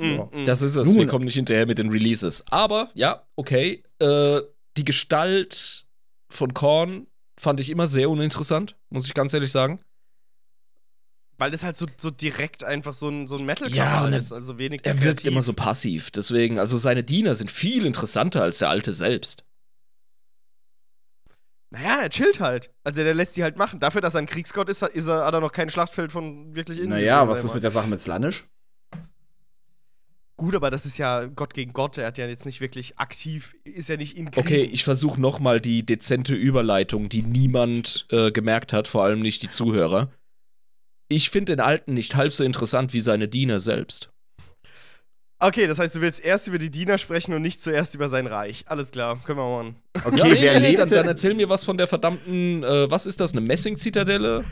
Ja. Mhm, mhm. Das ist es. Nun, wir kommen nicht hinterher mit den Releases. Aber ja, okay. Äh, die Gestalt von Korn fand ich immer sehr uninteressant, muss ich ganz ehrlich sagen. Weil das halt so, so direkt einfach so ein, so ein metal ja, ist, also wenig. Er wirkt immer so passiv. Deswegen, also seine Diener sind viel interessanter als der Alte selbst. Naja, er chillt halt. Also der lässt sie halt machen. Dafür, dass er ein Kriegsgott ist, ist er, hat er noch kein Schlachtfeld von wirklich innen. Naja, was ist mit der Sache mit Slanisch? Gut, aber das ist ja Gott gegen Gott. Er hat ja jetzt nicht wirklich aktiv, ist ja nicht in Krieg. Okay, ich versuche nochmal die dezente Überleitung, die niemand äh, gemerkt hat, vor allem nicht die Zuhörer. Ich finde den Alten nicht halb so interessant wie seine Diener selbst. Okay, das heißt, du willst erst über die Diener sprechen und nicht zuerst über sein Reich. Alles klar, können wir machen. Okay, ja, nee, wer nee, dann, dann, erzähl mir was von der verdammten, äh, was ist das, eine Messing-Zitadelle?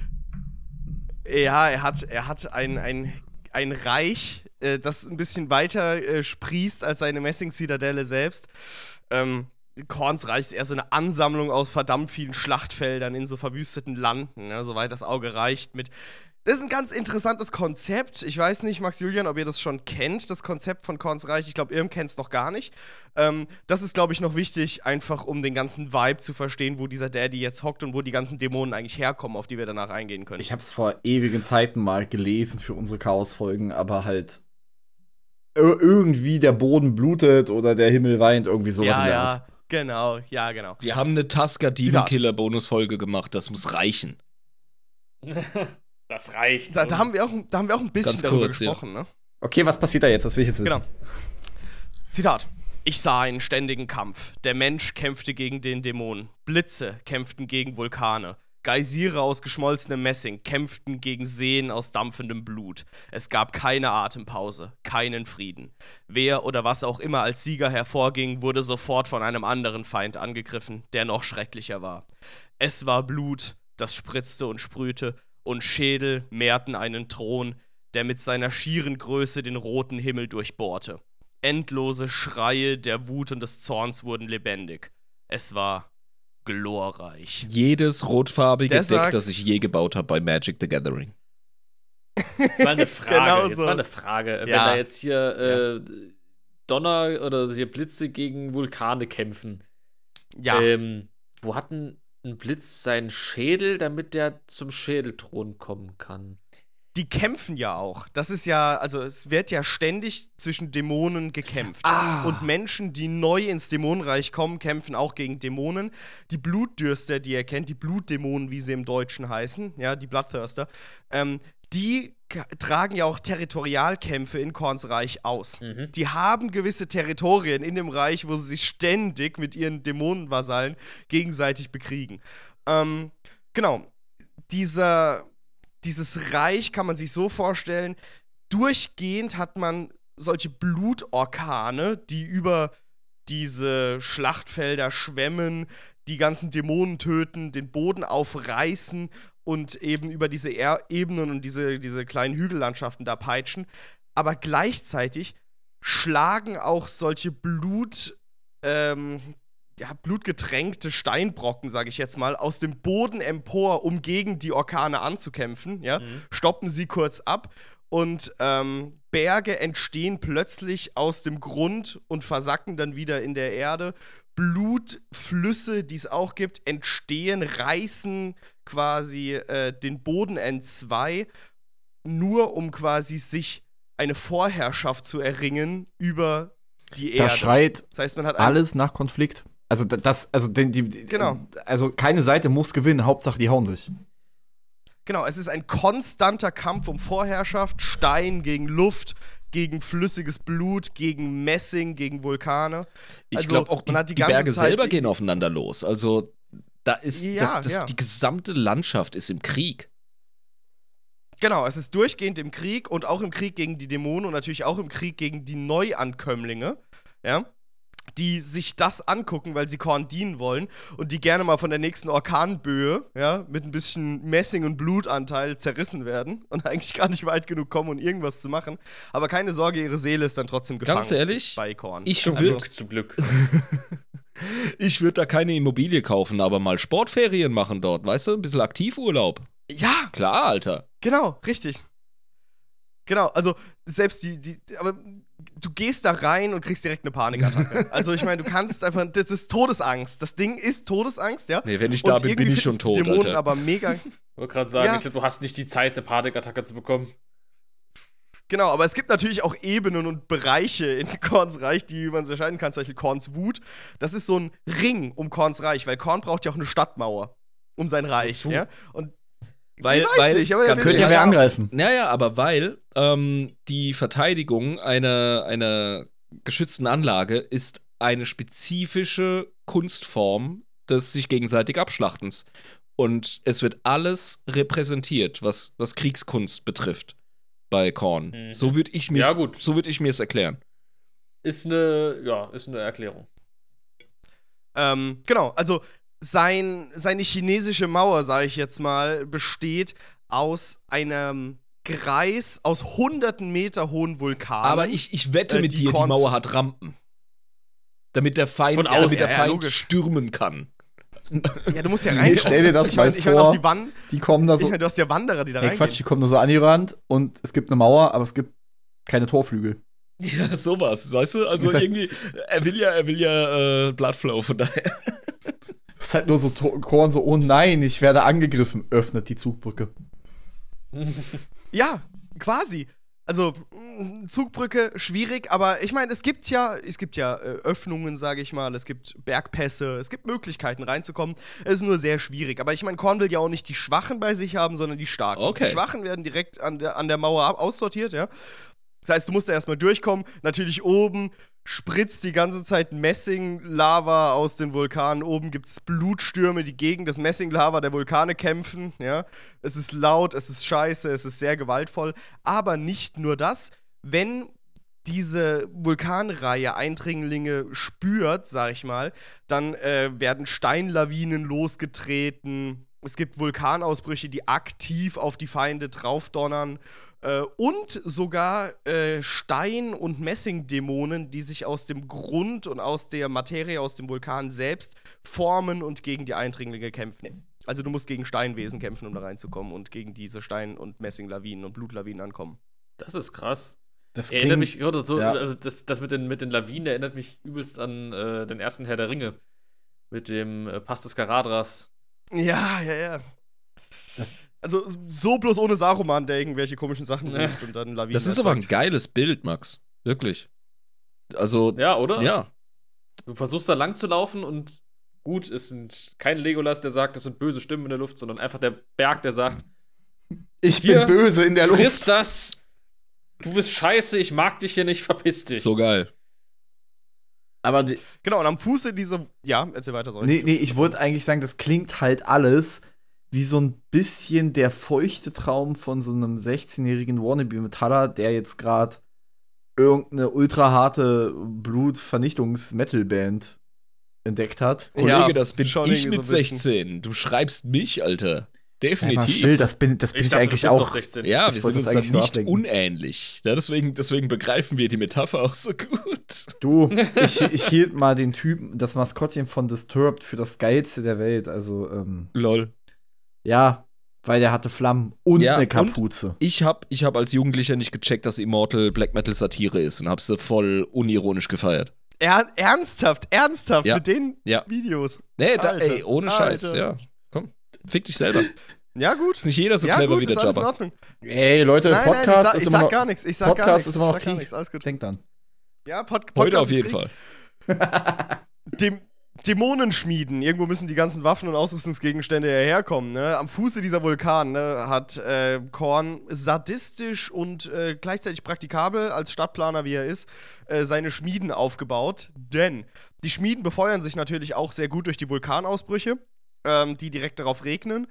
Ja, er hat, er hat ein, ein, ein Reich äh, das ein bisschen weiter äh, sprießt als seine Messing-Zitadelle selbst. Ähm, Korns Reich ist eher so eine Ansammlung aus verdammt vielen Schlachtfeldern in so verwüsteten Landen, ne, soweit das Auge reicht, mit das ist ein ganz interessantes Konzept. Ich weiß nicht, Max Julian, ob ihr das schon kennt, das Konzept von Korns Reich. Ich glaube, Irm kennt es noch gar nicht. Ähm, das ist, glaube ich, noch wichtig, einfach um den ganzen Vibe zu verstehen, wo dieser Daddy jetzt hockt und wo die ganzen Dämonen eigentlich herkommen, auf die wir danach eingehen können. Ich habe es vor ewigen Zeiten mal gelesen für unsere Chaos-Folgen, aber halt irgendwie der Boden blutet oder der Himmel weint, irgendwie sowas ja, in der ja. Art. Genau, ja, genau. Wir haben eine Tasker Demon Killer Bonusfolge gemacht, das muss reichen. das reicht. Da, da, haben wir auch, da haben wir auch ein bisschen Ganz darüber kurz, gesprochen, ja. ne? Okay, was passiert da jetzt? Das will ich jetzt wissen. Genau. Zitat. Ich sah einen ständigen Kampf. Der Mensch kämpfte gegen den Dämon. Blitze kämpften gegen Vulkane. Geysire aus geschmolzenem Messing kämpften gegen Seen aus dampfendem Blut. Es gab keine Atempause, keinen Frieden. Wer oder was auch immer als Sieger hervorging, wurde sofort von einem anderen Feind angegriffen, der noch schrecklicher war. Es war Blut, das spritzte und sprühte, und Schädel mehrten einen Thron, der mit seiner schieren Größe den roten Himmel durchbohrte. Endlose Schreie der Wut und des Zorns wurden lebendig. Es war glorreich. Jedes rotfarbige Deck, das ich je gebaut habe bei Magic the Gathering. Das war eine Frage. genau so. war eine Frage. Wenn da jetzt hier äh, Donner oder hier Blitze gegen Vulkane kämpfen. Ja. Ähm, wo hatten ein Blitz seinen Schädel, damit der zum Schädelthron kommen kann die kämpfen ja auch. Das ist ja, also es wird ja ständig zwischen Dämonen gekämpft. Ah. Und Menschen, die neu ins Dämonenreich kommen, kämpfen auch gegen Dämonen. Die Blutdürster, die ihr kennt, die Blutdämonen, wie sie im Deutschen heißen, ja, die Bloodthirster, ähm, die tragen ja auch Territorialkämpfe in Korns Reich aus. Mhm. Die haben gewisse Territorien in dem Reich, wo sie sich ständig mit ihren Dämonenvasallen gegenseitig bekriegen. Ähm, genau. Dieser dieses Reich kann man sich so vorstellen, durchgehend hat man solche Blutorkane, die über diese Schlachtfelder schwemmen, die ganzen Dämonen töten, den Boden aufreißen und eben über diese er Ebenen und diese, diese kleinen Hügellandschaften da peitschen. Aber gleichzeitig schlagen auch solche Blut, ähm, ja, blutgetränkte Steinbrocken, sage ich jetzt mal, aus dem Boden empor, um gegen die Orkane anzukämpfen. Ja? Mhm. Stoppen sie kurz ab und ähm, Berge entstehen plötzlich aus dem Grund und versacken dann wieder in der Erde. Blutflüsse, die es auch gibt, entstehen, reißen quasi äh, den Boden entzwei, nur um quasi sich eine Vorherrschaft zu erringen über die Erde. Da schreit das heißt, man hat alles nach Konflikt. Also das, also die, die genau. also keine Seite muss gewinnen, Hauptsache die hauen sich. Genau, es ist ein konstanter Kampf um Vorherrschaft, Stein gegen Luft, gegen flüssiges Blut, gegen Messing, gegen Vulkane. Also, ich glaube auch die, die, die Berge Zeit selber gehen aufeinander los. Also da ist ja, das, das, ja. die gesamte Landschaft ist im Krieg. Genau, es ist durchgehend im Krieg und auch im Krieg gegen die Dämonen und natürlich auch im Krieg gegen die Neuankömmlinge. Ja die sich das angucken, weil sie Korn dienen wollen und die gerne mal von der nächsten Orkanböe, ja, mit ein bisschen Messing- und Blutanteil zerrissen werden und eigentlich gar nicht weit genug kommen, um irgendwas zu machen. Aber keine Sorge, ihre Seele ist dann trotzdem gefangen. Ganz ehrlich, bei Korn. Ich zum also, Glück, zum Glück. ich würde da keine Immobilie kaufen, aber mal Sportferien machen dort, weißt du? Ein bisschen Aktivurlaub. Ja. Klar, Alter. Genau, richtig. Genau, also selbst die, die, aber du gehst da rein und kriegst direkt eine Panikattacke. also ich meine, du kannst einfach, das ist Todesangst. Das Ding ist Todesangst, ja. Nee, wenn ich da und bin, bin ich schon tot. Dämonen, Alter. aber mega. Ich wollte gerade sagen, ja. ich glaube, du hast nicht die Zeit, eine Panikattacke zu bekommen. Genau, aber es gibt natürlich auch Ebenen und Bereiche in Korns Reich, die man unterscheiden kann, zum Beispiel Korns Wut. Das ist so ein Ring um Korns Reich, weil Korn braucht ja auch eine Stadtmauer um sein Reich. Ja? Und weil, ich weiß weil, nicht, aber könnt ja wer angreifen. Naja, aber weil ähm, die Verteidigung einer, einer geschützten Anlage ist eine spezifische Kunstform des sich gegenseitig Abschlachtens. Und es wird alles repräsentiert, was, was Kriegskunst betrifft bei Korn. Mhm. So würde ich mir ja, so würde es erklären. Ist eine ja, ist eine Erklärung. Ähm, genau, also sein, seine chinesische Mauer, sage ich jetzt mal, besteht aus einem Kreis aus hunderten Meter hohen Vulkanen. Aber ich, ich wette äh, mit dir, Korns die Mauer hat Rampen. Damit der Feind, Von damit der Feind ja, stürmen kann. Ja, du musst ja rein. Nee, stell dir das ich mal mein, vor. Ich mein, auch die, Wand. die kommen da so. Ich mein, du hast ja Wanderer, die da rein. Quatsch, die kommen da so an die Wand und es gibt eine Mauer, aber es gibt keine Torflügel. Ja, sowas, weißt du? Also irgendwie, er will ja, er will ja äh, Bloodflow, von daher ist halt nur so Korn so, oh nein, ich werde angegriffen, öffnet die Zugbrücke. ja, quasi. Also mm, Zugbrücke schwierig, aber ich meine, es gibt ja, es gibt ja äh, Öffnungen, sage ich mal, es gibt Bergpässe, es gibt Möglichkeiten reinzukommen. Es ist nur sehr schwierig, aber ich meine, Korn will ja auch nicht die Schwachen bei sich haben, sondern die Starken. Okay. Die Schwachen werden direkt an der, an der Mauer aussortiert, ja. Das heißt, du musst da erstmal durchkommen. Natürlich oben spritzt die ganze Zeit Messing-Lava aus den Vulkanen. Oben gibt es Blutstürme, die gegen das Messing-Lava der Vulkane kämpfen. Ja? Es ist laut, es ist scheiße, es ist sehr gewaltvoll. Aber nicht nur das, wenn diese Vulkanreihe Eindringlinge spürt, sag ich mal, dann äh, werden Steinlawinen losgetreten es gibt Vulkanausbrüche, die aktiv auf die Feinde draufdonnern. Äh, und sogar äh, Stein- und Messingdämonen, die sich aus dem Grund und aus der Materie, aus dem Vulkan selbst formen und gegen die Eindringlinge kämpfen. Also du musst gegen Steinwesen kämpfen, um da reinzukommen und gegen diese Stein- und Messinglawinen und Blutlawinen ankommen. Das ist krass. Das klingt, erinnert mich, oder so, ja. also das, das mit, den, mit den Lawinen erinnert mich übelst an äh, den ersten Herr der Ringe. Mit dem äh, Pass des Garadras, ja, ja, ja. Das, also so bloß ohne Saruman, der irgendwelche komischen Sachen ja. und dann Lawinen. Das ist aber ein geiles Bild, Max. Wirklich. Also. Ja, oder? Ja. Du versuchst da lang zu laufen und gut, es sind kein Legolas, der sagt, es sind böse Stimmen in der Luft, sondern einfach der Berg, der sagt, ich bin böse in der Luft. Friss das. Du bist scheiße, ich mag dich hier nicht, verpiss dich. So geil. Aber die, genau, und am Fuße diese. Ja, erzähl weiter. Sorry. Nee, nee, ich wollte eigentlich sagen, das klingt halt alles wie so ein bisschen der feuchte Traum von so einem 16-jährigen Wannabe-Metaller, der jetzt gerade irgendeine ultraharte Blut-Vernichtungs-Metal-Band entdeckt hat. Kollege, ja, das bin ich mit so 16. Du schreibst mich, Alter. Definitiv. Ja, will, das bin, das bin ich, ich eigentlich auch. Ja, ich wir sind uns eigentlich nicht unähnlich. Ja, deswegen, deswegen begreifen wir die Metapher auch so gut. Du, ich, ich hielt mal den Typen, das Maskottchen von Disturbed für das geilste der Welt. Also, ähm, Lol. Ja, weil der hatte Flammen und ja, eine Kapuze. ich habe ich hab als Jugendlicher nicht gecheckt, dass Immortal Black Metal Satire ist und habe sie voll unironisch gefeiert. Er, ernsthaft, ernsthaft, ja. mit den ja. Videos. Nee, da, ey, ohne Alter. Scheiß, ja. Fick dich selber. Ja, gut. Ist nicht jeder so ja, clever gut, wie der ist Jabba. Ey, Leute, nein, Podcast nein, ich sag, ist ich sag noch, gar nichts. Ich sag Podcast gar nichts. ich sag gar nichts. Alles gut. Denkt dann. Ja, Pod Podcast. Heute auf jeden Fall. Dem, Dämonen schmieden. Irgendwo müssen die ganzen Waffen und Ausrüstungsgegenstände ja herkommen. Ne? Am Fuße dieser Vulkan ne, hat äh, Korn sadistisch und äh, gleichzeitig praktikabel, als Stadtplaner wie er ist, äh, seine Schmieden aufgebaut. Denn die Schmieden befeuern sich natürlich auch sehr gut durch die Vulkanausbrüche ähm, die direkt darauf regnen.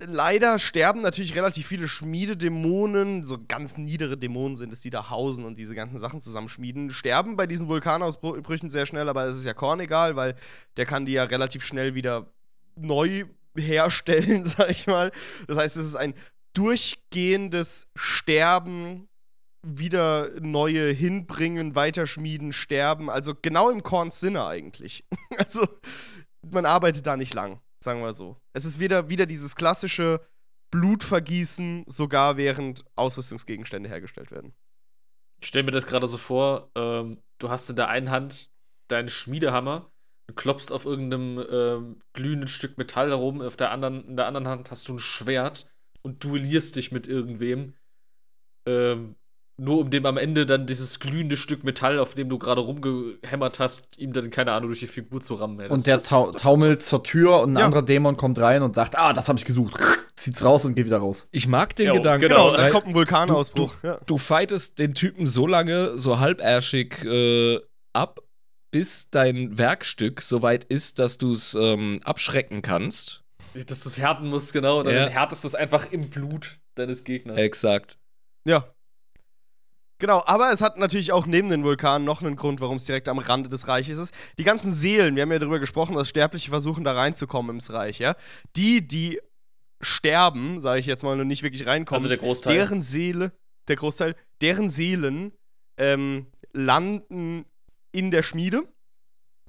Leider sterben natürlich relativ viele Schmiededämonen, so ganz niedere Dämonen sind es, die da hausen und diese ganzen Sachen zusammenschmieden. Sterben bei diesen Vulkanausbrüchen sehr schnell, aber es ist ja Korn egal, weil der kann die ja relativ schnell wieder neu herstellen, sag ich mal. Das heißt, es ist ein durchgehendes Sterben, wieder neue hinbringen, weiterschmieden, sterben. Also genau im Korns Sinne eigentlich. also man arbeitet da nicht lang sagen wir so. Es ist wieder, wieder dieses klassische Blutvergießen, sogar während Ausrüstungsgegenstände hergestellt werden. Ich stelle mir das gerade so vor, ähm, du hast in der einen Hand deinen Schmiedehammer und klopfst auf irgendeinem ähm, glühenden Stück Metall herum, auf der anderen, in der anderen Hand hast du ein Schwert und duellierst dich mit irgendwem. Ähm, nur um dem am Ende dann dieses glühende Stück Metall, auf dem du gerade rumgehämmert hast, ihm dann, keine Ahnung, durch die Figur zu rammen. Ey, und der das, tau taumelt das. zur Tür und ein ja. anderer Dämon kommt rein und sagt, ah, das habe ich gesucht. Zieht's raus und geht wieder raus. Ich mag den jo, Gedanken. Genau, dann kommt ein Vulkanausbruch. Du, du, ja. du, fightest den Typen so lange, so halbärschig äh, ab, bis dein Werkstück so weit ist, dass du es ähm, abschrecken kannst. Dass du es härten musst, genau. dann ja. härtest du es einfach im Blut deines Gegners. Exakt. Ja, Genau, aber es hat natürlich auch neben den Vulkanen noch einen Grund, warum es direkt am Rande des Reiches ist. Die ganzen Seelen, wir haben ja darüber gesprochen, dass Sterbliche versuchen, da reinzukommen ins Reich, ja. Die, die sterben, sage ich jetzt mal, und nicht wirklich reinkommen, also der Großteil. deren Seele, der Großteil, deren Seelen ähm, landen in der Schmiede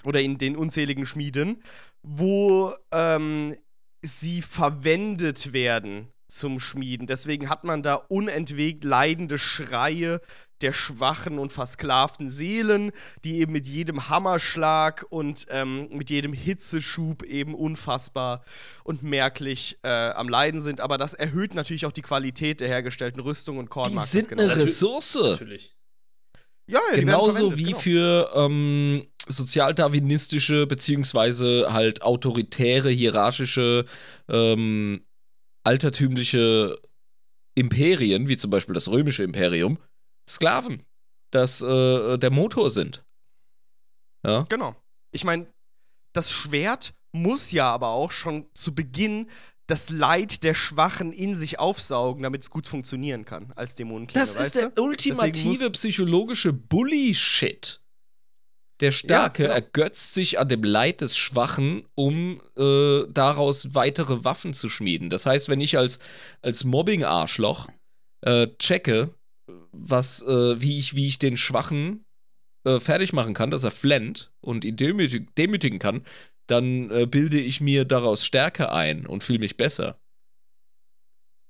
oder in den unzähligen Schmieden, wo ähm, sie verwendet werden zum Schmieden. Deswegen hat man da unentwegt leidende Schreie der schwachen und versklavten Seelen, die eben mit jedem Hammerschlag und ähm, mit jedem Hitzeschub eben unfassbar und merklich äh, am Leiden sind. Aber das erhöht natürlich auch die Qualität der hergestellten Rüstung und Kornmarkt. Die sind genau. eine Ressource. Natürlich. Ja, ja, Genauso wie genau. für ähm, sozialdarwinistische beziehungsweise halt autoritäre, hierarchische ähm, altertümliche Imperien, wie zum Beispiel das römische Imperium, Sklaven, das äh, der Motor sind. Ja? Genau. Ich meine, das Schwert muss ja aber auch schon zu Beginn das Leid der Schwachen in sich aufsaugen, damit es gut funktionieren kann als Dämonenklinge. Das ist der du? ultimative psychologische Bully-Shit. Der Starke ja, genau. ergötzt sich an dem Leid des Schwachen, um äh, daraus weitere Waffen zu schmieden. Das heißt, wenn ich als, als Mobbing-Arschloch äh, checke, was, äh, wie, ich, wie ich den Schwachen äh, fertig machen kann, dass er flennt und ihn demütig, demütigen kann, dann äh, bilde ich mir daraus Stärke ein und fühle mich besser.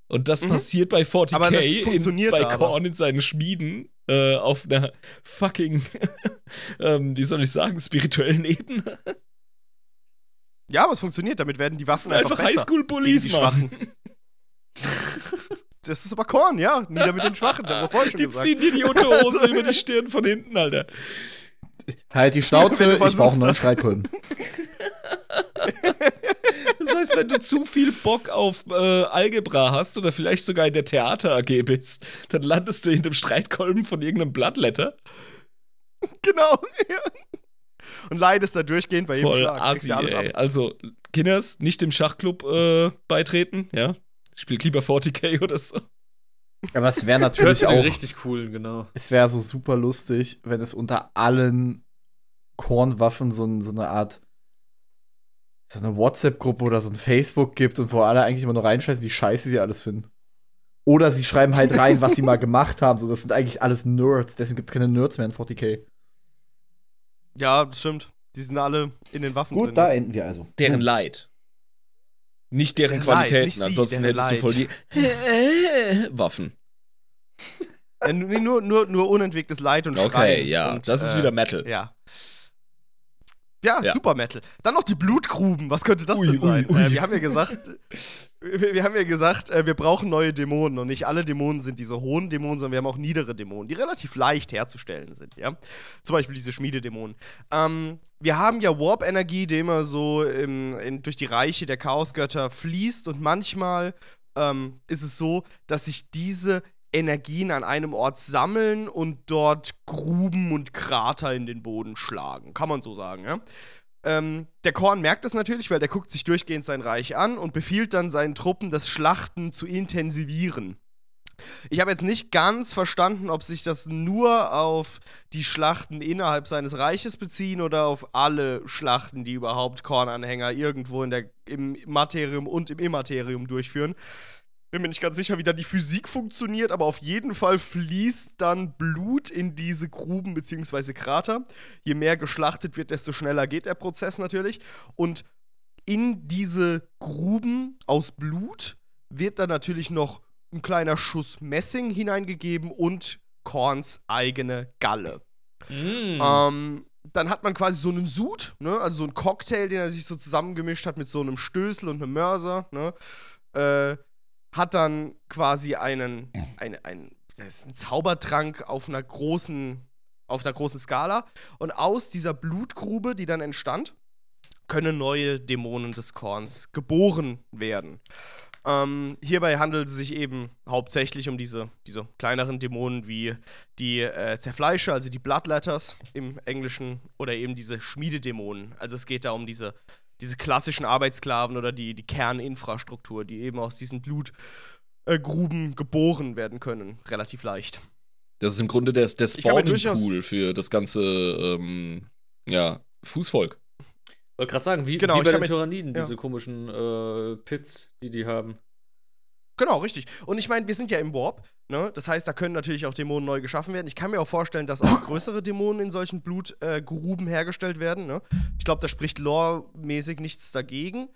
Und das mhm. passiert bei 40k, das in, bei aber. Korn in seinen Schmieden äh, auf einer fucking, ähm, wie soll ich sagen, spirituellen Ebene. Ja, aber es funktioniert. Damit werden die Waffen einfach, einfach Highschool-Bullies, Mann. Das ist aber Korn, ja. Nieder mit den Schwachen. Ich hab's vorhin schon die gesagt. ziehen dir die Unterhose über die Stirn von hinten, Alter. Halt die Schnauze, ich brauche einen neuen Streitkolben. ist, wenn du zu viel Bock auf äh, Algebra hast oder vielleicht sogar in der Theater AG bist, dann landest du in dem Streitkolben von irgendeinem Blattletter. Genau. Ja. Und leidest da durchgehend bei jedem Voll Schlag. Assi, ab. Also, Kinders, nicht dem Schachclub äh, beitreten, ja. Spielt lieber 40k oder so. Aber es wäre natürlich auch richtig cool, genau. Es wäre so super lustig, wenn es unter allen Kornwaffen so, so eine Art so eine WhatsApp-Gruppe oder so ein Facebook gibt und wo alle eigentlich immer nur reinscheißen, wie scheiße sie alles finden. Oder sie schreiben halt rein, was sie mal gemacht haben. So, das sind eigentlich alles Nerds. Deswegen gibt es keine Nerds mehr in 40k. Ja, das stimmt. Die sind alle in den Waffen Gut, drin. da enden wir also. Deren Leid. Nicht deren, deren Qualitäten. Leid, nicht sie, Ansonsten deren hättest Leid. du voll die äh, Waffen. Ja, nur, nur, nur unentwegtes Leid und okay, Schreien. Okay, ja. Und, das ist äh, wieder Metal. Ja. Ja, ja, Super Metal. Dann noch die Blutgruben. Was könnte das ui, denn sein? Ui, ui. Äh, wir haben ja gesagt, äh, wir, wir, haben ja gesagt, äh, wir brauchen neue Dämonen und nicht alle Dämonen sind diese hohen Dämonen, sondern wir haben auch niedere Dämonen, die relativ leicht herzustellen sind. Ja, zum Beispiel diese Schmiededämonen. Ähm, wir haben ja Warp-Energie, die immer so im, ähm, in, durch die Reiche der Chaosgötter fließt und manchmal ähm, ist es so, dass sich diese Energien an einem Ort sammeln und dort Gruben und Krater in den Boden schlagen. Kann man so sagen, ja? Ähm, der Korn merkt es natürlich, weil der guckt sich durchgehend sein Reich an und befiehlt dann seinen Truppen, das Schlachten zu intensivieren. Ich habe jetzt nicht ganz verstanden, ob sich das nur auf die Schlachten innerhalb seines Reiches beziehen oder auf alle Schlachten, die überhaupt Kornanhänger irgendwo in der, im Materium und im Immaterium durchführen bin mir nicht ganz sicher, wie da die Physik funktioniert, aber auf jeden Fall fließt dann Blut in diese Gruben bzw. Krater. Je mehr geschlachtet wird, desto schneller geht der Prozess natürlich. Und in diese Gruben aus Blut wird dann natürlich noch ein kleiner Schuss Messing hineingegeben und Korns eigene Galle. Mm. Ähm, dann hat man quasi so einen Sud, ne? also so einen Cocktail, den er sich so zusammengemischt hat mit so einem Stößel und einem Mörser. Ne? Äh, hat dann quasi einen, ein, ein, das ist ein Zaubertrank auf einer großen, auf einer großen Skala. Und aus dieser Blutgrube, die dann entstand, können neue Dämonen des Korns geboren werden. Ähm, hierbei handelt es sich eben hauptsächlich um diese, diese kleineren Dämonen wie die äh, Zerfleischer, also die Bloodletters im Englischen, oder eben diese Schmiededämonen. Also es geht da um diese diese klassischen Arbeitssklaven oder die, die Kerninfrastruktur, die eben aus diesen Blutgruben äh, geboren werden können, relativ leicht. Das ist im Grunde der, der Spawning-Pool für das ganze ähm, ja, Fußvolk. Wollte gerade sagen, wie, genau, wie bei den Tyranniden, ja. diese komischen äh, Pits, die die haben. Genau, richtig. Und ich meine, wir sind ja im Warp. Ne? Das heißt, da können natürlich auch Dämonen neu geschaffen werden. Ich kann mir auch vorstellen, dass auch größere Dämonen in solchen Blutgruben äh, hergestellt werden. Ne? Ich glaube, da spricht lore-mäßig nichts dagegen.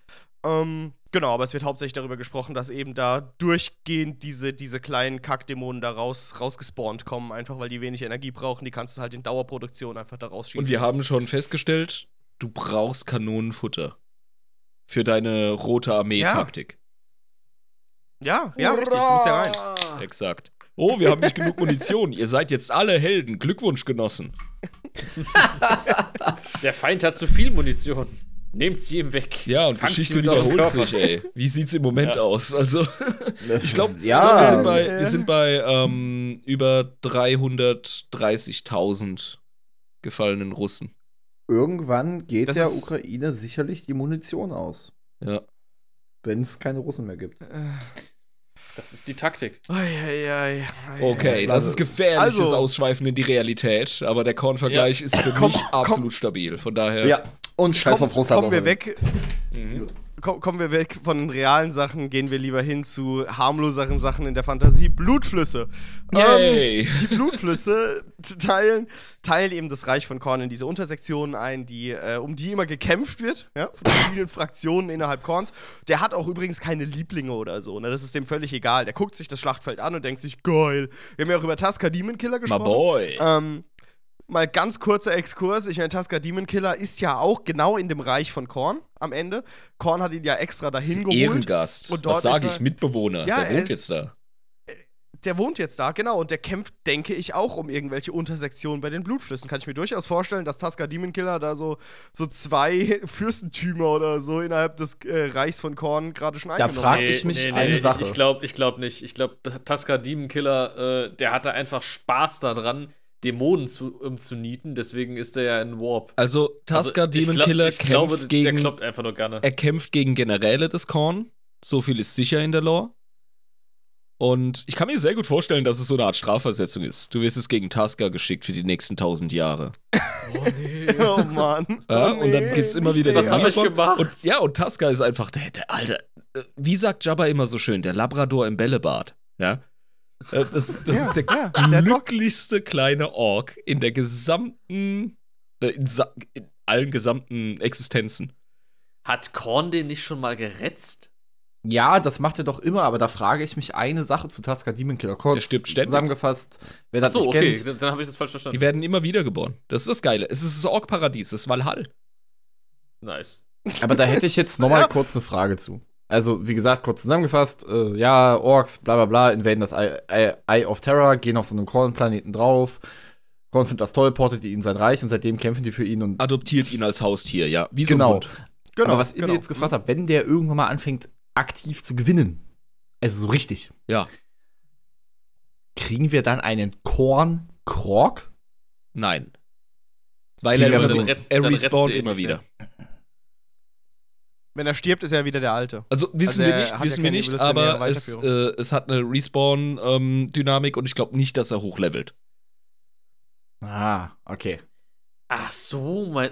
Ähm, genau, aber es wird hauptsächlich darüber gesprochen, dass eben da durchgehend diese, diese kleinen Kackdämonen da raus, rausgespawnt kommen, einfach weil die wenig Energie brauchen. Die kannst du halt in Dauerproduktion einfach da rausschießen. Und wir haben schon festgestellt, du brauchst Kanonenfutter für deine rote Armee-Taktik. Ja. Ja, ja, richtig. Du musst ja rein. Exakt. Oh, wir haben nicht genug Munition. Ihr seid jetzt alle Helden. Glückwunsch, Genossen. Der Feind hat zu viel Munition. Nehmt sie ihm weg. Ja, und Fangt Geschichte wiederholt sich, ey. Wie sieht's im Moment ja. aus? Also, ich glaube, ja. glaub, wir sind bei, wir sind bei ähm, über 330.000 gefallenen Russen. Irgendwann geht das der Ukraine sicherlich die Munition aus. Ja. Wenn es keine Russen mehr gibt. Äh. Das ist die Taktik. Ei, ei, ei, okay, das ist gefährliches also, Ausschweifen in die Realität, aber der Kornvergleich ja. ist für komm, mich komm. absolut stabil. Von daher. Ja, und scheiß komm, auf Russland. Kommen wir weg. Mhm kommen wir weg von den realen Sachen, gehen wir lieber hin zu harmloseren Sachen in der Fantasie. Blutflüsse. Ähm, Yay. Ähm, die Blutflüsse teilen, teilen eben das Reich von Korn in diese Untersektionen ein, die, äh, um die immer gekämpft wird, ja, von vielen Fraktionen innerhalb Korns. Der hat auch übrigens keine Lieblinge oder so, ne? das ist dem völlig egal. Der guckt sich das Schlachtfeld an und denkt sich, geil. Wir haben ja auch über Tasker Demon Killer gesprochen. My boy. Ähm, mal ganz kurzer Exkurs. Ich meine, Tusker Demon Killer ist ja auch genau in dem Reich von Korn am Ende. Korn hat ihn ja extra dahin ist geholt. Ehrengast. Und dort Was sage ich? Mitbewohner. Ja, der wohnt jetzt da. Der wohnt jetzt da, genau. Und der kämpft, denke ich, auch um irgendwelche Untersektionen bei den Blutflüssen. Kann ich mir durchaus vorstellen, dass Tusker Demon Killer da so, so zwei Fürstentümer oder so innerhalb des äh, Reichs von Korn gerade schon eingenommen hat. Da frage ich mich nee, nee, eine nee, Sache. Ich, ich glaube ich glaub nicht. Ich glaube, Tusker Demon Killer, äh, der hatte einfach Spaß daran, Dämonen zu, um zu nieten, deswegen ist er ja ein Warp. Also Tusker also, Demon glaub, Killer kämpft glaube, gegen. Er kämpft gegen Generäle des Korn. So viel ist sicher in der Lore. Und ich kann mir sehr gut vorstellen, dass es so eine Art Strafversetzung ist. Du wirst jetzt gegen Tasker geschickt für die nächsten tausend Jahre. Oh, nee. oh Mann. Ja, oh, und dann gibt es immer wieder Was habe ich gemacht? Und, ja, und Tasker ist einfach der, der Alter. Äh, wie sagt Jabba immer so schön, der Labrador im Bällebad. Ja? Äh, das, das ja, ist der ja, glücklichste der kleine Ork in der gesamten, äh, in, in, allen gesamten Existenzen. Hat Korn den nicht schon mal geretzt? Ja, das macht er doch immer, aber da frage ich mich eine Sache zu Tasca Demon Killer. Kurz der stirbt ständig. zusammengefasst, wer das Achso, nicht okay, kennt. Dann habe ich das falsch verstanden. Die werden immer wiedergeboren. Das ist das Geile. Es ist das Ork-Paradies, es ist Valhall. Nice. Aber da hätte ich jetzt nochmal ja. kurz eine Frage zu. Also, wie gesagt, kurz zusammengefasst, äh, ja, Orks, bla bla bla, invaden das Eye, Eye, of Terror, gehen auf so einen Kornplaneten drauf. Korn findet das toll, portet ihn in sein Reich und seitdem kämpfen die für ihn und. Adoptiert ihn als Haustier, ja. Wie so genau. genau. Genau. Aber was genau. ihr jetzt gefragt habt, wenn der irgendwann mal anfängt, aktiv zu gewinnen, also so richtig. Ja. Kriegen wir dann einen Korn-Krog? Nein. Weil er, er, er respawnt immer wieder. Wenn er stirbt, ist er wieder der Alte. Also wissen also wir nicht, wissen ja wir nicht aber es, äh, es hat eine Respawn-Dynamik ähm, und ich glaube nicht, dass er hochlevelt. Ah, okay. Ach so, mein.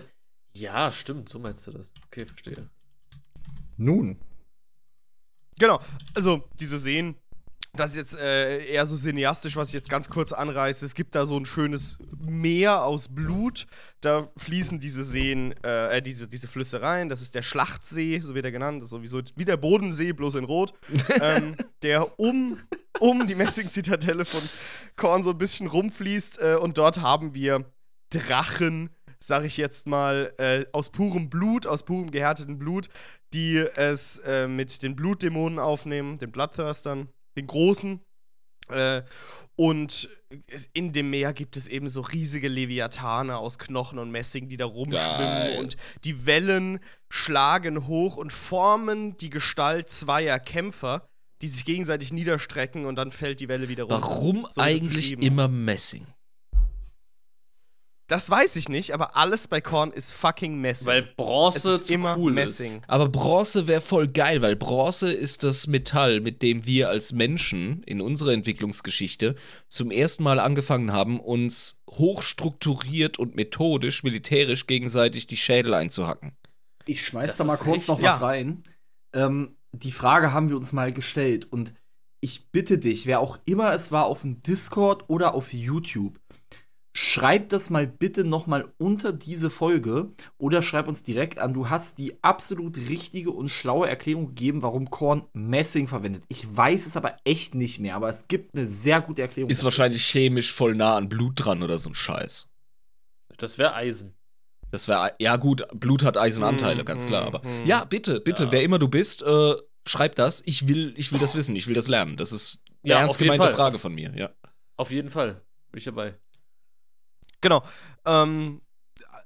Ja, stimmt, so meinst du das. Okay, verstehe. Nun. Genau, also diese Seen das ist jetzt äh, eher so cineastisch, was ich jetzt ganz kurz anreiße. Es gibt da so ein schönes Meer aus Blut. Da fließen diese Seen, äh, äh diese, diese Flüsse rein. Das ist der Schlachtsee, so wird er genannt. Das ist sowieso wie der Bodensee, bloß in Rot. ähm, der um, um die Messing-Zitadelle von Korn so ein bisschen rumfließt. Äh, und dort haben wir Drachen, sag ich jetzt mal, äh, aus purem Blut, aus purem gehärteten Blut, die es äh, mit den Blutdämonen aufnehmen, den Bloodthirstern den großen. Äh, und in dem Meer gibt es eben so riesige Leviathane aus Knochen und Messing, die da rumschwimmen. Geil. Und die Wellen schlagen hoch und formen die Gestalt zweier Kämpfer, die sich gegenseitig niederstrecken und dann fällt die Welle wieder runter. Warum so eigentlich immer Messing? Das weiß ich nicht, aber alles bei Korn ist fucking Messing. Weil Bronze es ist immer cool Messing. Ist. Aber Bronze wäre voll geil, weil Bronze ist das Metall, mit dem wir als Menschen in unserer Entwicklungsgeschichte zum ersten Mal angefangen haben, uns hochstrukturiert und methodisch, militärisch gegenseitig die Schädel einzuhacken. Ich schmeiß das da mal kurz noch was ja. rein. Ähm, die Frage haben wir uns mal gestellt und ich bitte dich, wer auch immer es war auf dem Discord oder auf YouTube, schreib das mal bitte nochmal unter diese Folge oder schreib uns direkt an. Du hast die absolut richtige und schlaue Erklärung gegeben, warum Korn Messing verwendet. Ich weiß es aber echt nicht mehr, aber es gibt eine sehr gute Erklärung. Ist wahrscheinlich chemisch voll nah an Blut dran oder so ein Scheiß. Das wäre Eisen. Das wäre, ja gut, Blut hat Eisenanteile, mm, ganz klar, mhm, aber. Mm, ja, bitte, bitte, ja. wer immer du bist, äh, schreib das. Ich will, ich will das wissen, ich will das lernen. Das ist eine ja, ernst gemeinte Frage von mir, ja. Auf jeden Fall, bin ich dabei. Genau. Ähm,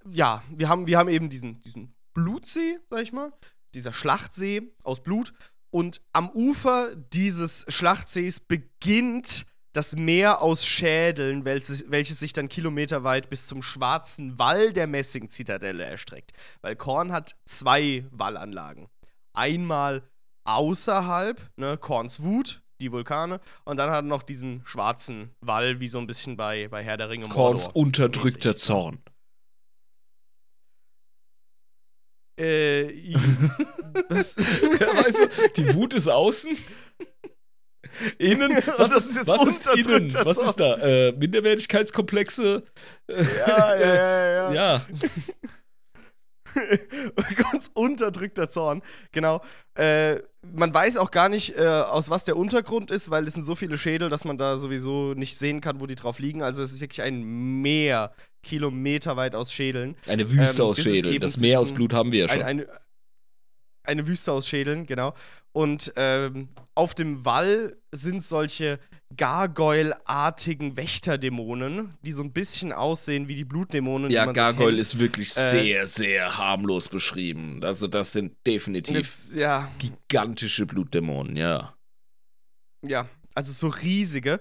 ja, wir haben, wir haben eben diesen, diesen Blutsee, sag ich mal, dieser Schlachtsee aus Blut. Und am Ufer dieses Schlachtsees beginnt das Meer aus Schädeln, welches, welches sich dann kilometerweit bis zum schwarzen Wall der Messing-Zitadelle erstreckt. Weil Korn hat zwei Wallanlagen. Einmal außerhalb, ne, Korns Wut, die Vulkane und dann hat er noch diesen schwarzen Wall, wie so ein bisschen bei, bei Herr der Ringe. Korns unterdrückter Zorn. Äh, ja, weißt du, die Wut ist außen. Innen, was, ist, ist, was ist innen? Was ist da? Äh, Minderwertigkeitskomplexe? Ja, ja, ja, ja. ja. Ganz unterdrückter Zorn, genau. Äh, man weiß auch gar nicht, äh, aus was der Untergrund ist, weil es sind so viele Schädel, dass man da sowieso nicht sehen kann, wo die drauf liegen. Also es ist wirklich ein Meer kilometerweit aus Schädeln. Eine Wüste ähm, aus Schädeln. Das Meer aus Blut haben wir ja schon. Eine, eine, eine Wüste aus Schädeln, genau. Und ähm, auf dem Wall sind solche Gargoyle-artigen Wächterdämonen, die so ein bisschen aussehen wie die Blutdämonen. Ja, die Gargoyle so ist wirklich äh, sehr, sehr harmlos beschrieben. Also, das sind definitiv das, ja. gigantische Blutdämonen, ja. Ja, also so riesige.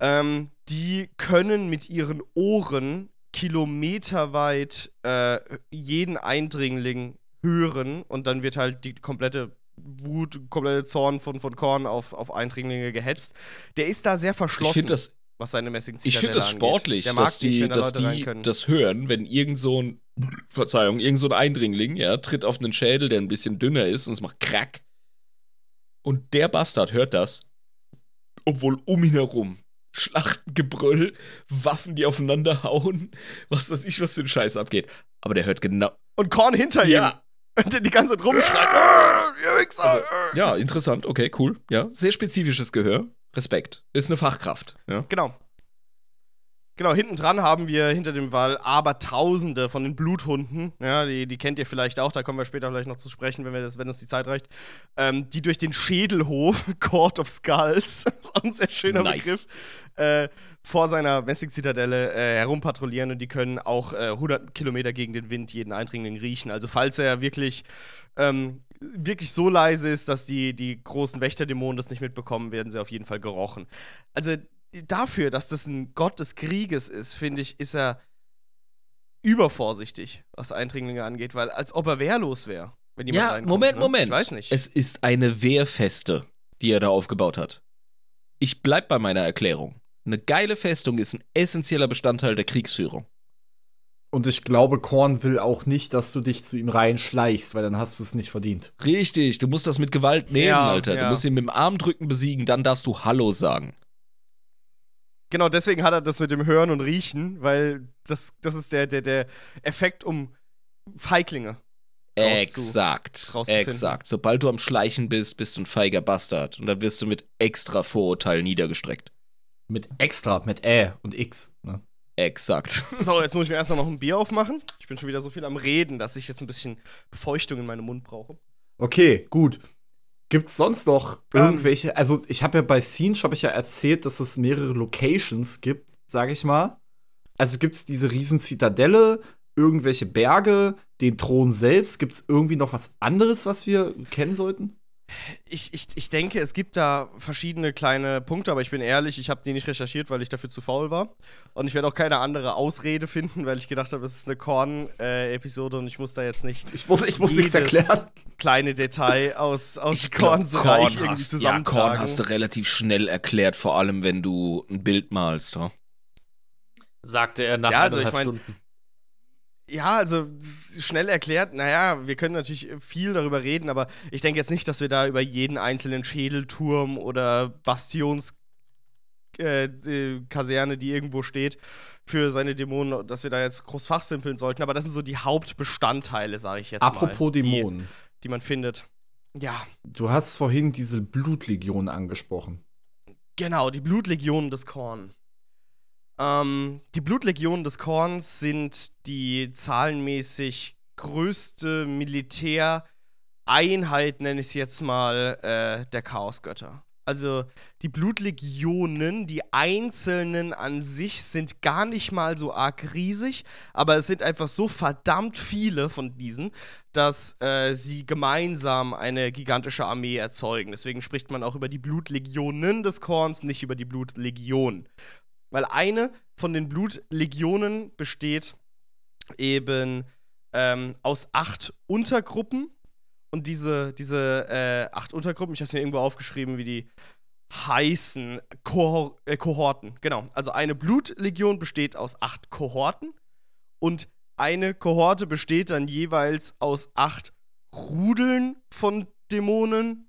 Ähm, die können mit ihren Ohren kilometerweit äh, jeden Eindringling hören und dann wird halt die komplette Wut, komplette Zorn von, von Korn auf, auf Eindringlinge gehetzt. Der ist da sehr verschlossen. Ich das was seine messing Ich finde das sportlich, dass die, nicht, dass die das hören, wenn irgend so ein Verzeihung, irgend so ein Eindringling, ja, tritt auf einen Schädel, der ein bisschen dünner ist und es macht krack. Und der Bastard hört das, obwohl um ihn herum Schlachtengebrüll, Waffen, die aufeinander hauen, was weiß ich, was für ein Scheiß abgeht. Aber der hört genau. Und Korn hinter ihm. Ja, und dann die ganze Zeit rumschreit. Ihr Wichser! Also, ja, interessant. Okay, cool. Ja, sehr spezifisches Gehör. Respekt. Ist eine Fachkraft. Ja. Genau. Genau, hinten dran haben wir hinter dem Wall aber Tausende von den Bluthunden. Ja, die, die kennt ihr vielleicht auch, da kommen wir später vielleicht noch zu sprechen, wenn, wir das, wenn uns die Zeit reicht. Ähm, die durch den Schädelhof, Court of Skulls, ist auch ein sehr schöner nice. Begriff, äh, vor seiner Westig-Zitadelle äh, herumpatrouillieren und die können auch äh, 100 Kilometer gegen den Wind jeden Eindringling riechen. Also, falls er wirklich ähm, wirklich so leise ist, dass die, die großen Wächterdämonen das nicht mitbekommen, werden sie auf jeden Fall gerochen. Also dafür, dass das ein Gott des Krieges ist, finde ich, ist er übervorsichtig, was Eindringlinge angeht, weil als ob er wehrlos wäre, wenn jemand Ja, reinkommt, Moment, ne? Moment. Ich weiß nicht. Es ist eine Wehrfeste, die er da aufgebaut hat. Ich bleib bei meiner Erklärung. Eine geile Festung ist ein essentieller Bestandteil der Kriegsführung. Und ich glaube, Korn will auch nicht, dass du dich zu ihm reinschleichst, weil dann hast du es nicht verdient. Richtig, du musst das mit Gewalt nehmen, ja, Alter. Ja. Du musst ihn mit dem Arm drücken besiegen, dann darfst du Hallo sagen genau deswegen hat er das mit dem Hören und Riechen, weil das, das ist der, der, der Effekt um Feiglinge. Exakt. Exakt. Sobald du am Schleichen bist, bist du ein feiger Bastard. Und dann wirst du mit extra Vorurteilen niedergestreckt. Mit extra, mit Ä und X. Ne? Exakt. So, jetzt muss ich mir erst noch ein Bier aufmachen. Ich bin schon wieder so viel am Reden, dass ich jetzt ein bisschen Befeuchtung in meinem Mund brauche. Okay, gut. Gibt es sonst noch ähm. irgendwelche? Um, also, ich habe ja bei Scene habe ich ja erzählt, dass es mehrere Locations gibt, sage ich mal. Also gibt es diese riesen Zitadelle, irgendwelche Berge, den Thron selbst. Gibt es irgendwie noch was anderes, was wir kennen sollten? Ich, ich, ich denke, es gibt da verschiedene kleine Punkte, aber ich bin ehrlich, ich habe die nicht recherchiert, weil ich dafür zu faul war. Und ich werde auch keine andere Ausrede finden, weil ich gedacht habe, es ist eine Korn-Episode äh, und ich muss da jetzt nicht. Ich muss, ich muss nichts erklären. Kleine Detail aus, aus ich Korns glaub, Korn Reich hast, Ja, Korn hast du relativ schnell erklärt, vor allem wenn du ein Bild malst. Oh? Sagte er nach ja, also ich mein, Stunden ja, also schnell erklärt, naja, wir können natürlich viel darüber reden, aber ich denke jetzt nicht, dass wir da über jeden einzelnen Schädelturm oder Bastions äh, die Kaserne, die irgendwo steht, für seine Dämonen, dass wir da jetzt groß fachsimpeln sollten. Aber das sind so die Hauptbestandteile, sage ich jetzt Apropos mal. Apropos Dämonen. Die, die, man findet. Ja. Du hast vorhin diese Blutlegion angesprochen. Genau, die Blutlegion des Korn. Ähm, die Blutlegionen des Korns sind die zahlenmäßig größte Militäreinheit, nenne ich es jetzt mal, äh, der Chaosgötter. Also die Blutlegionen, die einzelnen an sich sind gar nicht mal so arg riesig, aber es sind einfach so verdammt viele von diesen, dass äh, sie gemeinsam eine gigantische Armee erzeugen. Deswegen spricht man auch über die Blutlegionen des Korns, nicht über die Blutlegion. Weil eine von den Blutlegionen besteht eben ähm, aus acht Untergruppen. Und diese, diese äh, acht Untergruppen, ich habe es mir irgendwo aufgeschrieben, wie die heißen. Kohor äh, Kohorten, genau. Also eine Blutlegion besteht aus acht Kohorten. Und eine Kohorte besteht dann jeweils aus acht Rudeln von Dämonen.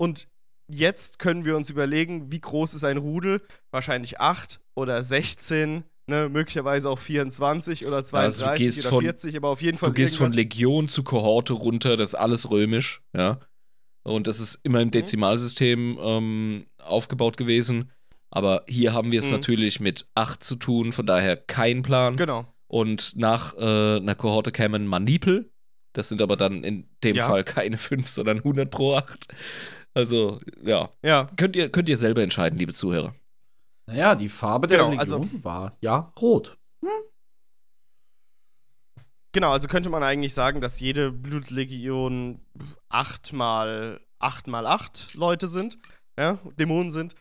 Und jetzt können wir uns überlegen, wie groß ist ein Rudel? Wahrscheinlich 8 oder 16, ne? möglicherweise auch 24 oder 32 also oder 40, aber auf jeden Fall. Du gehst von Legion zu Kohorte runter, das ist alles römisch, ja. Und das ist immer im mhm. Dezimalsystem ähm, aufgebaut gewesen. Aber hier haben wir es mhm. natürlich mit 8 zu tun, von daher kein Plan. Genau. Und nach äh, einer Kohorte kämen Manipel. Das sind aber dann in dem ja. Fall keine 5, sondern 100 pro 8. Also, ja. ja. Könnt, ihr, könnt ihr selber entscheiden, liebe Zuhörer. Naja, die Farbe der genau, Religion also, war ja rot. Hm? Genau, also könnte man eigentlich sagen, dass jede Blutlegion achtmal, achtmal acht Leute sind, ja, Dämonen sind.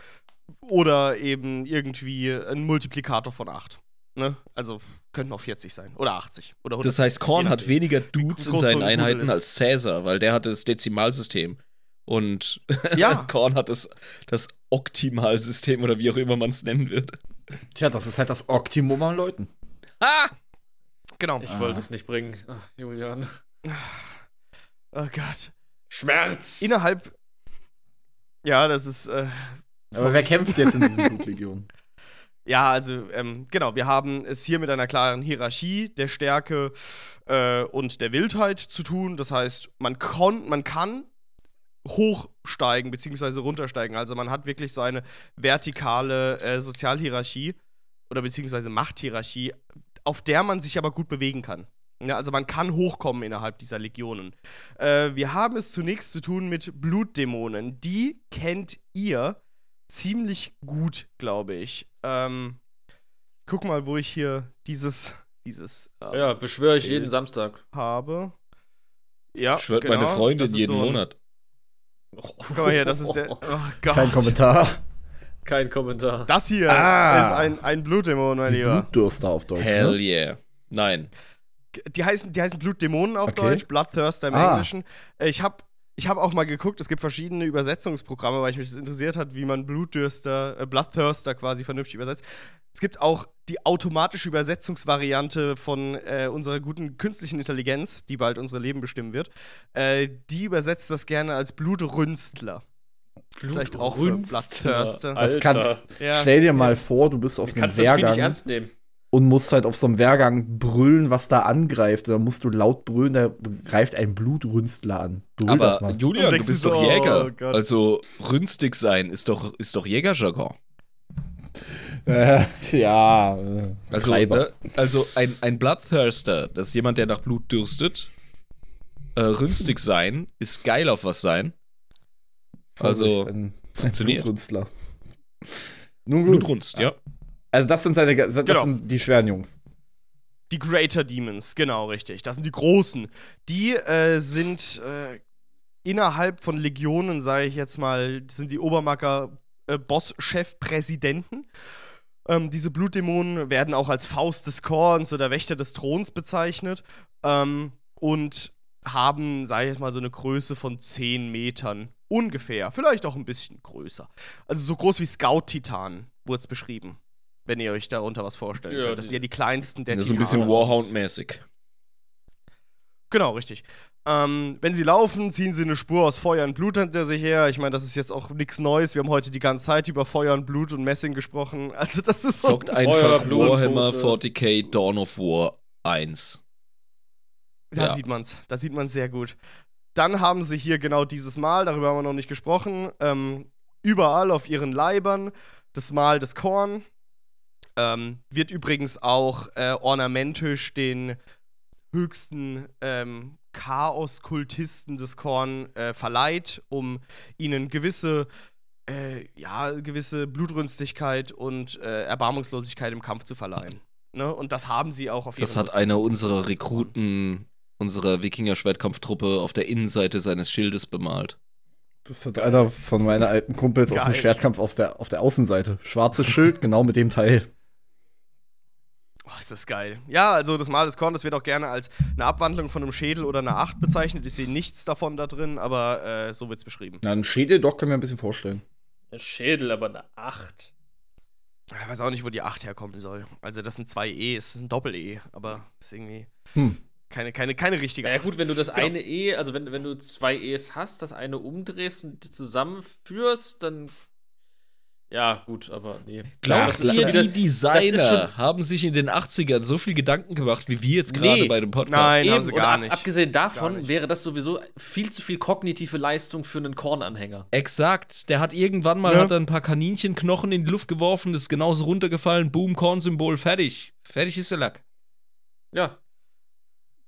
Oder eben irgendwie ein Multiplikator von acht. Ne? Also könnten auch 40 sein oder 80 oder 100. Das heißt, Korn hat weniger Dudes in seinen Einheiten als Caesar, weil der hatte das Dezimalsystem. Und ja. Korn hat das, das Optimalsystem oder wie auch immer man es nennen wird. Tja, das ist halt das Optimum an Leuten. Ah! Genau. Ich ah. wollte es nicht bringen. Ach, Julian. Ah. Oh Gott. Schmerz! Innerhalb. Ja, das ist. Äh, Aber wer kämpft jetzt in diesem Blutlegion? Ja, also ähm, genau, wir haben es hier mit einer klaren Hierarchie der Stärke äh, und der Wildheit zu tun. Das heißt, man, kon man kann hochsteigen bzw. runtersteigen. Also man hat wirklich so eine vertikale äh, Sozialhierarchie oder beziehungsweise Machthierarchie, auf der man sich aber gut bewegen kann. Ja, also man kann hochkommen innerhalb dieser Legionen. Äh, wir haben es zunächst zu tun mit Blutdämonen. Die kennt ihr ziemlich gut, glaube ich. Ähm, guck mal, wo ich hier dieses dieses. Ähm, ja, beschwöre ich jeden Samstag. Habe. Ja. Schwört genau, meine Freundin jeden so Monat. Oh, guck mal hier, das ist der. Oh Gott. Kein Kommentar. Kein Kommentar. Das hier ah, ist ein, ein Blutdämon, mein Lieber. Blutdürster auf Deutsch. Ne? Hell yeah. Nein. Die heißen, die heißen Blutdämonen auf okay. Deutsch, Bloodthirster im ah. Englischen. Äh, ich habe ich hab auch mal geguckt, es gibt verschiedene Übersetzungsprogramme, weil ich mich das interessiert hat, wie man Blutdürster, äh, Bloodthirster quasi vernünftig übersetzt. Es gibt auch die automatische Übersetzungsvariante von äh, unserer guten künstlichen Intelligenz, die bald unsere Leben bestimmen wird, äh, die übersetzt das gerne als Blutrünstler. Blut Vielleicht auch Rünstler. Das kannst. Ja. Stell dir mal vor, du bist auf Wie einem Wehrgang und musst halt auf so einem Wehrgang brüllen, was da angreift. Und dann musst du laut brüllen, da greift ein Blutrünstler an. Brüll Aber Julian, du bist so, doch Jäger. Oh also rünstig sein ist doch, ist doch Jägerjargon. ja. Also, ne, also ein, ein Bloodthirster, das ist jemand, der nach Blut dürstet. Äh, rünstig sein ist geil auf was sein. Also ein, funktioniert. Blutrunstler. Nun gut. Blutrunst, ja. Also das sind seine, das genau. sind die schweren Jungs. Die Greater Demons, genau richtig. Das sind die großen. Die äh, sind äh, innerhalb von Legionen, sage ich jetzt mal, sind die Obermacker äh, Boss-Chef-Präsidenten. Ähm, diese Blutdämonen werden auch als Faust des Korns oder Wächter des Throns bezeichnet ähm, und haben, sage ich jetzt mal, so eine Größe von 10 Metern. Ungefähr. Vielleicht auch ein bisschen größer. Also so groß wie Scout-Titan wurde es beschrieben. Wenn ihr euch darunter was vorstellen ja, könnt. Das sind ja die kleinsten der Titanen. Das ist ein bisschen Warhound-mäßig. Genau, richtig. Ähm, wenn sie laufen, ziehen sie eine Spur aus Feuer und Blut hinter sich her. Ich meine, das ist jetzt auch nichts Neues. Wir haben heute die ganze Zeit über Feuer und Blut und Messing gesprochen. Also, das ist so. Zockt so einfach Warhammer 40k Dawn of War 1. Da ja. sieht man's. Da sieht man's sehr gut. Dann haben sie hier genau dieses Mal, darüber haben wir noch nicht gesprochen, ähm, überall auf ihren Leibern das Mal des Korn. Ähm, wird übrigens auch äh, ornamentisch den höchsten ähm, Chaos-Kultisten des Korn äh, verleiht, um ihnen gewisse, äh, ja, gewisse Blutrünstigkeit und äh, Erbarmungslosigkeit im Kampf zu verleihen. Ne? Und das haben sie auch auf jeden Fall. Das hat einer unserer Rekruten unserer Wikinger-Schwertkampftruppe auf der Innenseite seines Schildes bemalt. Das hat einer von meinen alten Kumpels Geil. aus dem Schwertkampf aus der, auf der Außenseite. Schwarzes Schild, genau mit dem Teil. Oh, ist das geil. Ja, also das Mal des Korn, das wird auch gerne als eine Abwandlung von einem Schädel oder einer Acht bezeichnet. Ich sehe nichts davon da drin, aber äh, so wird es beschrieben. Na, ein Schädel doch, können wir ein bisschen vorstellen. Ein Schädel, aber eine Acht. Ich weiß auch nicht, wo die Acht herkommen soll. Also, das sind zwei E, E's, ein Doppel-E, aber ist irgendwie hm. keine, keine, keine richtige. Ja, gut, wenn du das genau. eine E, also wenn, wenn du zwei E's hast, das eine umdrehst und zusammenführst, dann ja, gut, aber nee. Glaubt ja, ihr, die Designer haben sich in den 80ern so viel Gedanken gemacht, wie wir jetzt gerade nee, bei dem Podcast? Nein, Eben, haben sie gar nicht. abgesehen davon wäre das sowieso viel zu viel kognitive Leistung für einen Kornanhänger. Exakt. Der hat irgendwann mal ne? hat ein paar Kaninchenknochen in die Luft geworfen, ist genauso runtergefallen, boom, Kornsymbol, fertig. Fertig ist der Lack. Ja,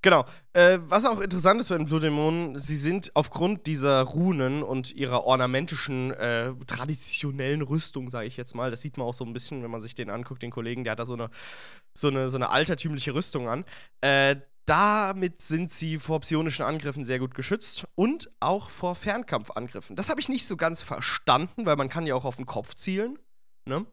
Genau. Äh, was auch interessant ist bei den Blutdämonen, sie sind aufgrund dieser Runen und ihrer ornamentischen, äh, traditionellen Rüstung, sage ich jetzt mal, das sieht man auch so ein bisschen, wenn man sich den anguckt, den Kollegen, der hat da so eine, so eine, so eine altertümliche Rüstung an. Äh, damit sind sie vor psionischen Angriffen sehr gut geschützt und auch vor Fernkampfangriffen. Das habe ich nicht so ganz verstanden, weil man kann ja auch auf den Kopf zielen, ne?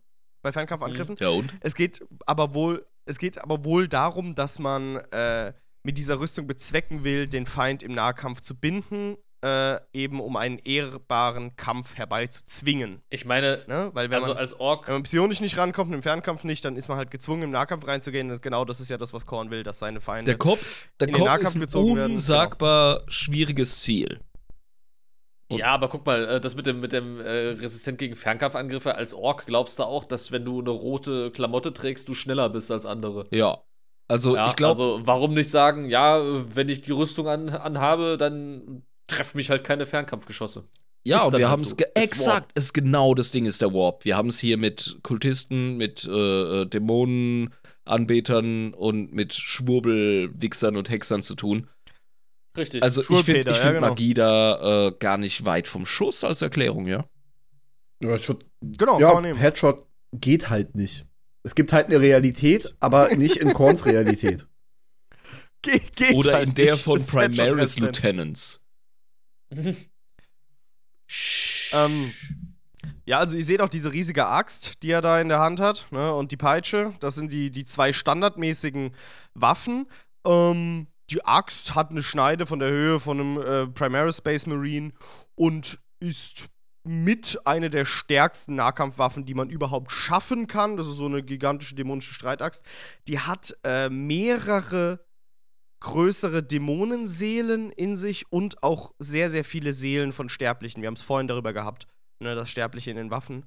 Bei Fernkampfangriffen. Mhm. Ja und? Es geht aber wohl, es geht aber wohl darum, dass man äh, mit dieser Rüstung bezwecken will, den Feind im Nahkampf zu binden, äh, eben um einen ehrbaren Kampf herbeizuzwingen. Ich meine, ne? Weil wenn also man, als Ork. Wenn man psionisch nicht rankommt, im Fernkampf nicht, dann ist man halt gezwungen, im Nahkampf reinzugehen. Und genau das ist ja das, was Korn will, dass seine Feinde. Der Kopf, der in den Kopf Nahkampf ist ein genau. unsagbar genau. schwieriges Ziel. Und ja, aber guck mal, äh, das mit dem, mit dem äh, Resistent gegen Fernkampfangriffe als Ork glaubst du auch, dass wenn du eine rote Klamotte trägst, du schneller bist als andere. Ja. Also ja, ich glaube. Also warum nicht sagen, ja, wenn ich die Rüstung an, anhabe, dann treffen mich halt keine Fernkampfgeschosse. Ja, ist und wir halt haben es. So. Exakt, ist genau das Ding, ist der Warp. Wir haben es hier mit Kultisten, mit äh, äh, Dämonenanbetern und mit Schwurbelwichsern und Hexern zu tun. Richtig. Also ich finde ich find ja, genau. Magie da äh, gar nicht weit vom Schuss als Erklärung, ja. Ja, ich würde. Genau, ja, Headshot geht halt nicht. Es gibt halt eine Realität, aber nicht in Korns Realität. Ge geht Oder halt in der nicht. von halt Primaris Lieutenants. ähm, ja, also ihr seht auch diese riesige Axt, die er da in der Hand hat, ne? und die Peitsche. Das sind die, die zwei standardmäßigen Waffen. Ähm, die Axt hat eine Schneide von der Höhe von einem äh, Primaris Space Marine und ist mit einer der stärksten Nahkampfwaffen, die man überhaupt schaffen kann. Das ist so eine gigantische dämonische Streitaxt. Die hat äh, mehrere größere Dämonenseelen in sich und auch sehr, sehr viele Seelen von Sterblichen. Wir haben es vorhin darüber gehabt, ne, das Sterbliche in den Waffen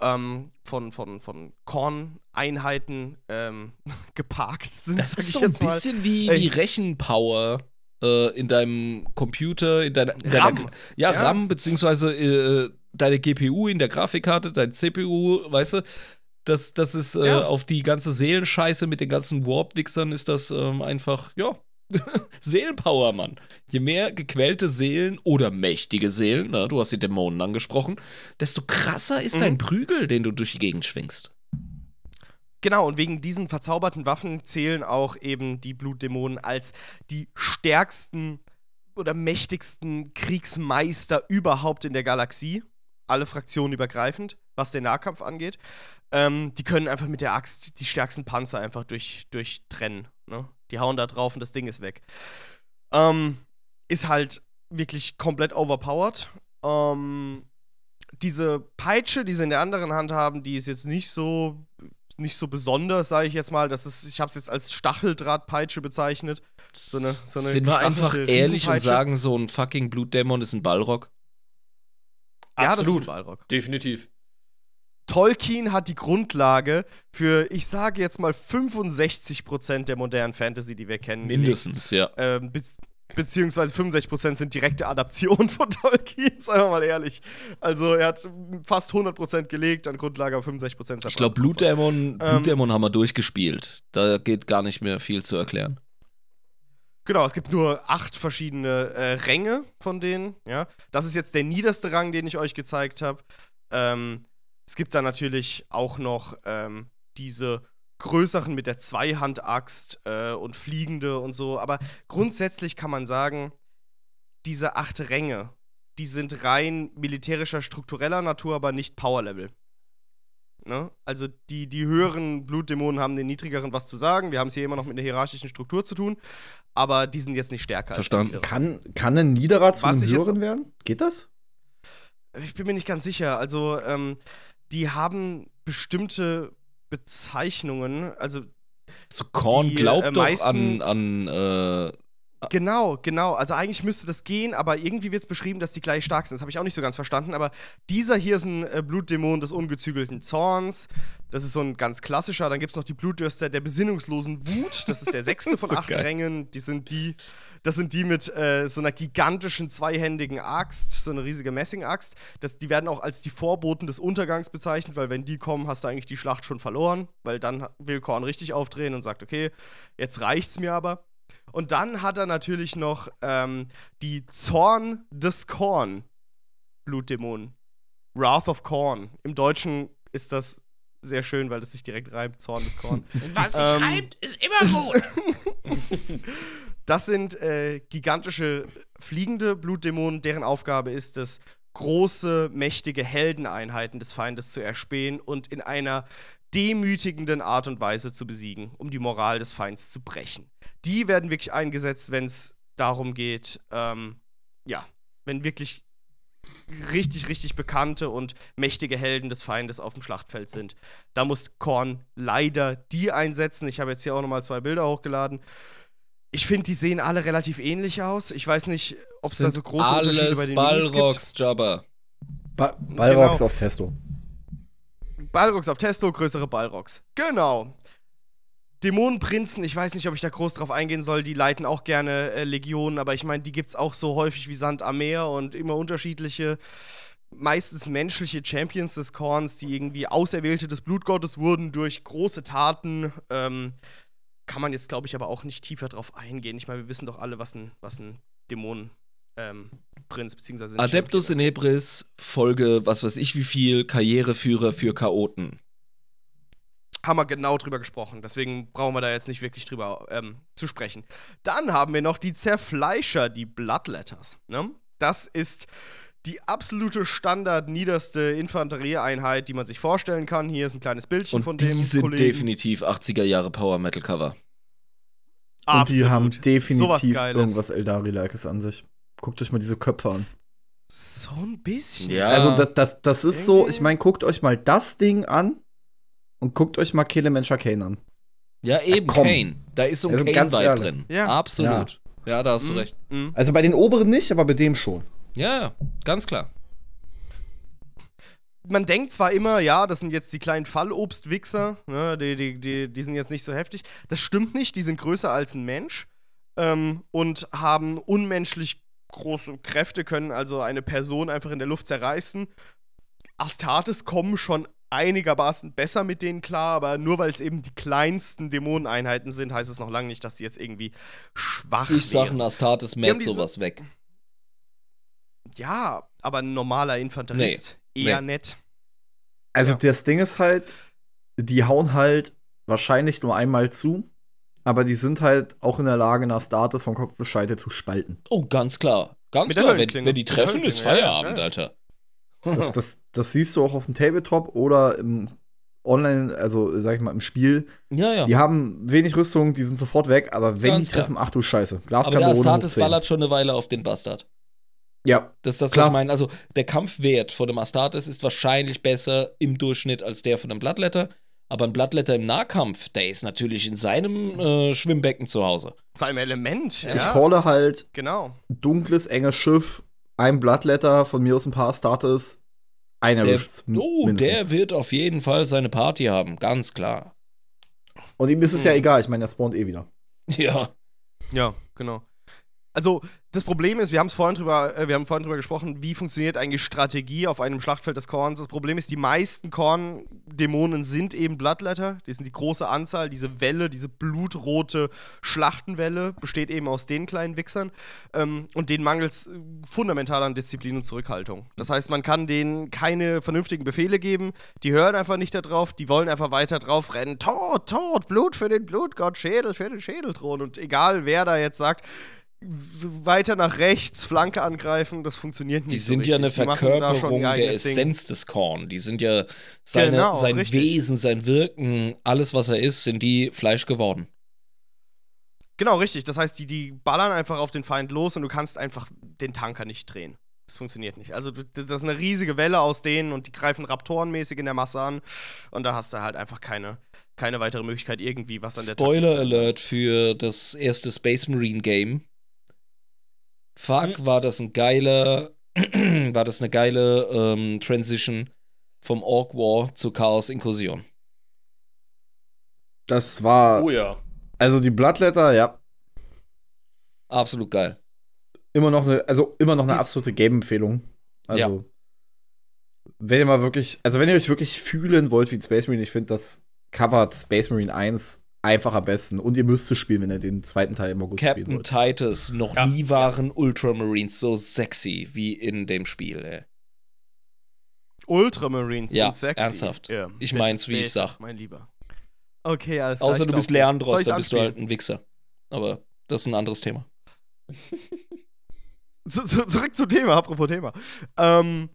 ähm, von, von, von Korneinheiten ähm, geparkt sind. Das ist so ein bisschen wie, wie äh, Rechenpower äh, in deinem Computer, in deiner, in deiner RAM. Ja, ja, RAM, beziehungsweise äh, deine GPU in der Grafikkarte, dein CPU, weißt du? Das, das ist äh, ja. auf die ganze Seelenscheiße mit den ganzen Warp-Wichsern ist das ähm, einfach, ja, Seelenpower, Mann. Je mehr gequälte Seelen oder mächtige Seelen, na, ne, du hast die Dämonen angesprochen, desto krasser ist mhm. dein Prügel, den du durch die Gegend schwingst. Genau, und wegen diesen verzauberten Waffen zählen auch eben die Blutdämonen als die stärksten oder mächtigsten Kriegsmeister überhaupt in der Galaxie. Alle Fraktionen übergreifend, was den Nahkampf angeht. Ähm, die können einfach mit der Axt die stärksten Panzer einfach durch, durchtrennen. Ne? Die hauen da drauf und das Ding ist weg. Ähm, ist halt wirklich komplett overpowered. Ähm, diese Peitsche, die sie in der anderen Hand haben, die ist jetzt nicht so nicht so besonders, sage ich jetzt mal. Das ist, ich habe es jetzt als Stacheldrahtpeitsche bezeichnet. So eine, so eine Sind wir einfach ehrlich und sagen, so ein fucking Blutdämon ist ein Ballrock? Ja, Absolut. das ist ein Ballrock. Definitiv. Tolkien hat die Grundlage für, ich sage jetzt mal, 65% der modernen Fantasy, die wir kennen. Mindestens, ja. Ähm, beziehungsweise 65% sind direkte Adaption von Tolkien, seien wir mal ehrlich. Also er hat fast 100% gelegt, an Grundlage 65%. Ich glaube, Blutdämon, Blutdämon ähm, haben wir durchgespielt. Da geht gar nicht mehr viel zu erklären. Genau, es gibt nur acht verschiedene äh, Ränge von denen. Ja? Das ist jetzt der niederste Rang, den ich euch gezeigt habe. Ähm, es gibt da natürlich auch noch ähm, diese größeren mit der Zweihandaxt äh, und fliegende und so. Aber grundsätzlich kann man sagen, diese acht Ränge, die sind rein militärischer, struktureller Natur, aber nicht Power-Level. Ne? Also die, die höheren Blutdämonen haben den niedrigeren was zu sagen. Wir haben es hier immer noch mit einer hierarchischen Struktur zu tun, aber die sind jetzt nicht stärker. Verstanden. kann, kann ein Niederer zu einem höheren werden? Geht das? Ich bin mir nicht ganz sicher. Also ähm, die haben bestimmte Bezeichnungen, also so Korn äh, glaubt äh, doch an, an äh, Genau, genau. Also eigentlich müsste das gehen, aber irgendwie wird es beschrieben, dass die gleich stark sind. Das habe ich auch nicht so ganz verstanden, aber dieser hier ist ein äh, Blutdämon des ungezügelten Zorns. Das ist so ein ganz klassischer. Dann gibt es noch die Blutdürster der besinnungslosen Wut. Das ist der sechste von so acht geil. Rängen. Die sind die, das sind die mit äh, so einer gigantischen zweihändigen Axt, so eine riesige Messing-Axt. Die werden auch als die Vorboten des Untergangs bezeichnet, weil wenn die kommen, hast du eigentlich die Schlacht schon verloren, weil dann will Korn richtig aufdrehen und sagt, okay, jetzt reicht's mir aber. Und dann hat er natürlich noch ähm, die Zorn des Korn, Blutdämonen. Wrath of Korn. Im Deutschen ist das sehr schön, weil das sich direkt reibt, Zorn des Korn. Was sich ähm, reimt, ist immer gut. Das sind äh, gigantische fliegende Blutdämonen, deren Aufgabe ist es, große, mächtige Heldeneinheiten des Feindes zu erspähen und in einer demütigenden Art und Weise zu besiegen, um die Moral des Feindes zu brechen. Die werden wirklich eingesetzt, wenn es darum geht, ähm, ja, wenn wirklich richtig, richtig bekannte und mächtige Helden des Feindes auf dem Schlachtfeld sind. Da muss Korn leider die einsetzen. Ich habe jetzt hier auch nochmal zwei Bilder hochgeladen. Ich finde, die sehen alle relativ ähnlich aus. Ich weiß nicht, ob es da so große alles Unterschiede bei den Ballrocks, Jabba. Ba Ballrocks genau. auf Testo. Ballrocks auf Testo, größere Ballrocks. Genau. Dämonenprinzen, ich weiß nicht, ob ich da groß drauf eingehen soll, die leiten auch gerne äh, Legionen, aber ich meine, die gibt es auch so häufig wie Sand am Meer und immer unterschiedliche, meistens menschliche Champions des Korns, die irgendwie Auserwählte des Blutgottes wurden durch große Taten. Ähm, kann man jetzt, glaube ich, aber auch nicht tiefer drauf eingehen. Ich meine, wir wissen doch alle, was ein, was ein Dämon ähm, Prinz Adeptus in Hebris, Folge, was weiß ich wie viel, Karriereführer für Chaoten. Haben wir genau drüber gesprochen, deswegen brauchen wir da jetzt nicht wirklich drüber ähm, zu sprechen. Dann haben wir noch die Zerfleischer, die Bloodletters. Ne? Das ist die absolute Standard niederste Infanterieeinheit, die man sich vorstellen kann. Hier ist ein kleines Bildchen und von die dem. Die sind definitiv 80er Jahre Power Metal Cover. Absolut. Ah, und die haben definitiv irgendwas Eldari-likes an sich. Guckt euch mal diese Köpfe an. So ein bisschen. Ja. Also das, das, das ist so, ich meine, guckt euch mal das Ding an und guckt euch mal Kelementscher Kane an. Ja, eben ja, Kane. Da ist so ein also Kane-Vibe drin. Ja. Absolut. Ja. ja. da hast du mhm. recht. Mhm. Also bei den oberen nicht, aber bei dem schon. Ja, ganz klar. Man denkt zwar immer, ja, das sind jetzt die kleinen Fallobstwichser, ne, die, die, die, die sind jetzt nicht so heftig. Das stimmt nicht, die sind größer als ein Mensch ähm, und haben unmenschlich große Kräfte, können also eine Person einfach in der Luft zerreißen. Astartes kommen schon einigermaßen besser mit denen klar, aber nur weil es eben die kleinsten Dämoneneinheiten sind, heißt es noch lange nicht, dass sie jetzt irgendwie schwach sind. Ich sage, ein Astartes merkt sowas weg. Ja, aber ein normaler Infanterist nee, eher nee. nett. Also ja. das Ding ist halt, die hauen halt wahrscheinlich nur einmal zu, aber die sind halt auch in der Lage, nach Astartes vom Kopf bis Scheitel zu spalten. Oh, ganz klar. Ganz Mit klar, wenn, wenn, die treffen, ist Feierabend, ja, ja. Alter. Das, das, das, siehst du auch auf dem Tabletop oder im Online, also sag ich mal, im Spiel. Ja, ja. Die haben wenig Rüstung, die sind sofort weg, aber wenn ganz die treffen, klar. ach du Scheiße. Glaskanonen. Aber der Astartes ballert schon eine Weile auf den Bastard. Ja. Das ist das, klar. was ich meine. Also der Kampfwert von dem Astartes ist wahrscheinlich besser im Durchschnitt als der von einem Blattletter. Aber ein Blattletter im Nahkampf, der ist natürlich in seinem äh, Schwimmbecken zu Hause. Seinem Element, ja. Ich hole halt genau. dunkles, enges Schiff, ein Blattletter, von mir aus ein paar Astartes, einer der, Oh, der wird auf jeden Fall seine Party haben, ganz klar. Und ihm ist es hm. ja egal, ich meine, er spawnt eh wieder. Ja. Ja, genau. Also, das Problem ist, wir haben vorhin drüber, äh, wir haben vorhin drüber gesprochen, wie funktioniert eigentlich Strategie auf einem Schlachtfeld des Korns. Das Problem ist, die meisten Korn-Dämonen sind eben Bloodletter. Die sind die große Anzahl, diese Welle, diese blutrote Schlachtenwelle besteht eben aus den kleinen Wichsern. Ähm, und denen mangelt es fundamental an Disziplin und Zurückhaltung. Das heißt, man kann denen keine vernünftigen Befehle geben. Die hören einfach nicht darauf, die wollen einfach weiter drauf rennen. Tod, Tod, Blut für den Blutgott, Schädel für den Schädelthron. Und egal, wer da jetzt sagt, weiter nach rechts, Flanke angreifen, das funktioniert nicht. Die sind so ja eine Verkörperung der Essenz Ding. des Korn. Die sind ja seine, genau, sein richtig. Wesen, sein Wirken, alles was er ist, sind die Fleisch geworden. Genau, richtig. Das heißt, die, die ballern einfach auf den Feind los und du kannst einfach den Tanker nicht drehen. Das funktioniert nicht. Also, das ist eine riesige Welle aus denen und die greifen raptorenmäßig in der Masse an und da hast du halt einfach keine, keine weitere Möglichkeit, irgendwie was an der Spoiler Alert für das erste Space Marine Game Fuck, hm. war das ein geiler, war das eine geile ähm, Transition vom Orc War zu Chaos Inkursion. Das war. Oh ja. Also die Bloodletter, ja. Absolut geil. Immer noch eine, also immer noch eine das absolute Game-Empfehlung. Also. Ja. Wenn ihr mal wirklich, also wenn ihr euch wirklich fühlen wollt wie Space Marine, ich finde, das covert Space Marine 1 einfach am besten. Und ihr müsst es spielen, wenn ihr den zweiten Teil im August Captain spielen Captain Titus, noch ja. nie waren Ultramarines so sexy wie in dem Spiel, ey. Ultramarines ja, sind sexy. Ernsthaft. Ja. Ich mein's, wie ich sag. Mein Lieber. Okay, alles klar. Außer du bist Leandros, da bist du halt ein Wichser. Aber das ist ein anderes Thema. zu, zu, zurück zum Thema, apropos Thema. Ähm,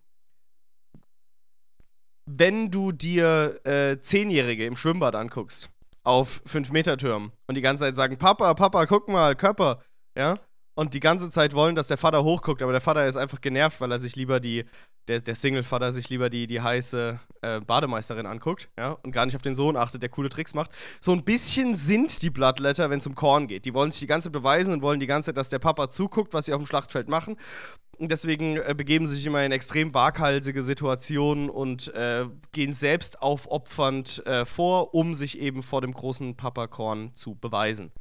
wenn du dir äh, Zehnjährige im Schwimmbad anguckst, auf 5-Meter-Türmen und die ganze Zeit sagen, Papa, Papa, guck mal, Körper, ja und die ganze Zeit wollen, dass der Vater hochguckt, aber der Vater ist einfach genervt, weil er sich lieber die, der, der Single-Vater sich lieber die, die heiße äh, Bademeisterin anguckt, ja, und gar nicht auf den Sohn achtet, der coole Tricks macht. So ein bisschen sind die Bloodletter, wenn es um Korn geht. Die wollen sich die ganze Zeit beweisen und wollen die ganze Zeit, dass der Papa zuguckt, was sie auf dem Schlachtfeld machen. Und deswegen äh, begeben sie sich immer in extrem waghalsige Situationen und äh, gehen selbst aufopfernd äh, vor, um sich eben vor dem großen Papa Korn zu beweisen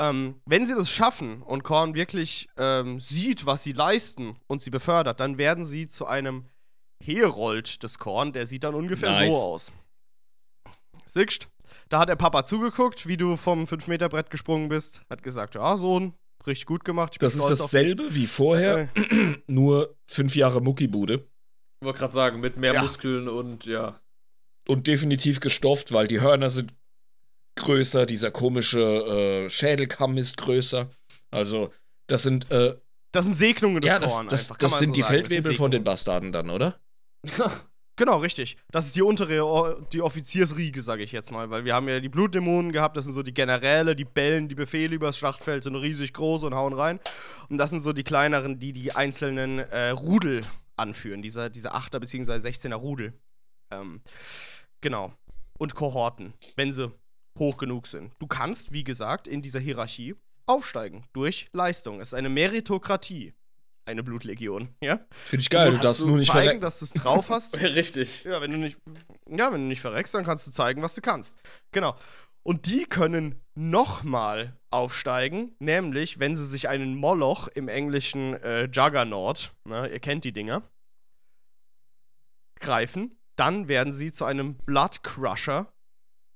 ähm, wenn sie das schaffen und Korn wirklich ähm, sieht, was sie leisten und sie befördert, dann werden sie zu einem Herold des Korn. Der sieht dann ungefähr nice. so aus. Sixt, da hat der Papa zugeguckt, wie du vom 5-Meter-Brett gesprungen bist. Hat gesagt, ja, Sohn, richtig gut gemacht. das ist dasselbe wie vorher, äh. nur fünf Jahre Muckibude. Ich wollte gerade sagen, mit mehr ja. Muskeln und ja. Und definitiv gestofft, weil die Hörner sind größer, dieser komische äh, Schädelkamm ist größer. Also, das sind. Äh, das sind Segnungen des ja, das, Korn. Das, das, das sind so die sagen. Feldwebel von den Bastarden dann, oder? genau, richtig. Das ist die untere, die Offiziersriege, sage ich jetzt mal. Weil wir haben ja die Blutdämonen gehabt, das sind so die Generäle, die bellen die Befehle übers Schlachtfeld, sind riesig groß und hauen rein. Und das sind so die kleineren, die die einzelnen äh, Rudel anführen, diese, diese 8er bzw. 16er Rudel. Ähm, genau. Und Kohorten, wenn sie hoch genug sind. Du kannst, wie gesagt, in dieser Hierarchie aufsteigen durch Leistung. Es ist eine Meritokratie. Eine Blutlegion, ja? Finde ich geil, du, du darfst nur nicht zeigen, dass du es drauf hast. Richtig. Ja, wenn du nicht ja, wenn du nicht verreckst, dann kannst du zeigen, was du kannst. Genau. Und die können nochmal aufsteigen, nämlich wenn sie sich einen Moloch im englischen äh, Juggernaut, ne, ihr kennt die Dinger, greifen, dann werden sie zu einem Blood Crusher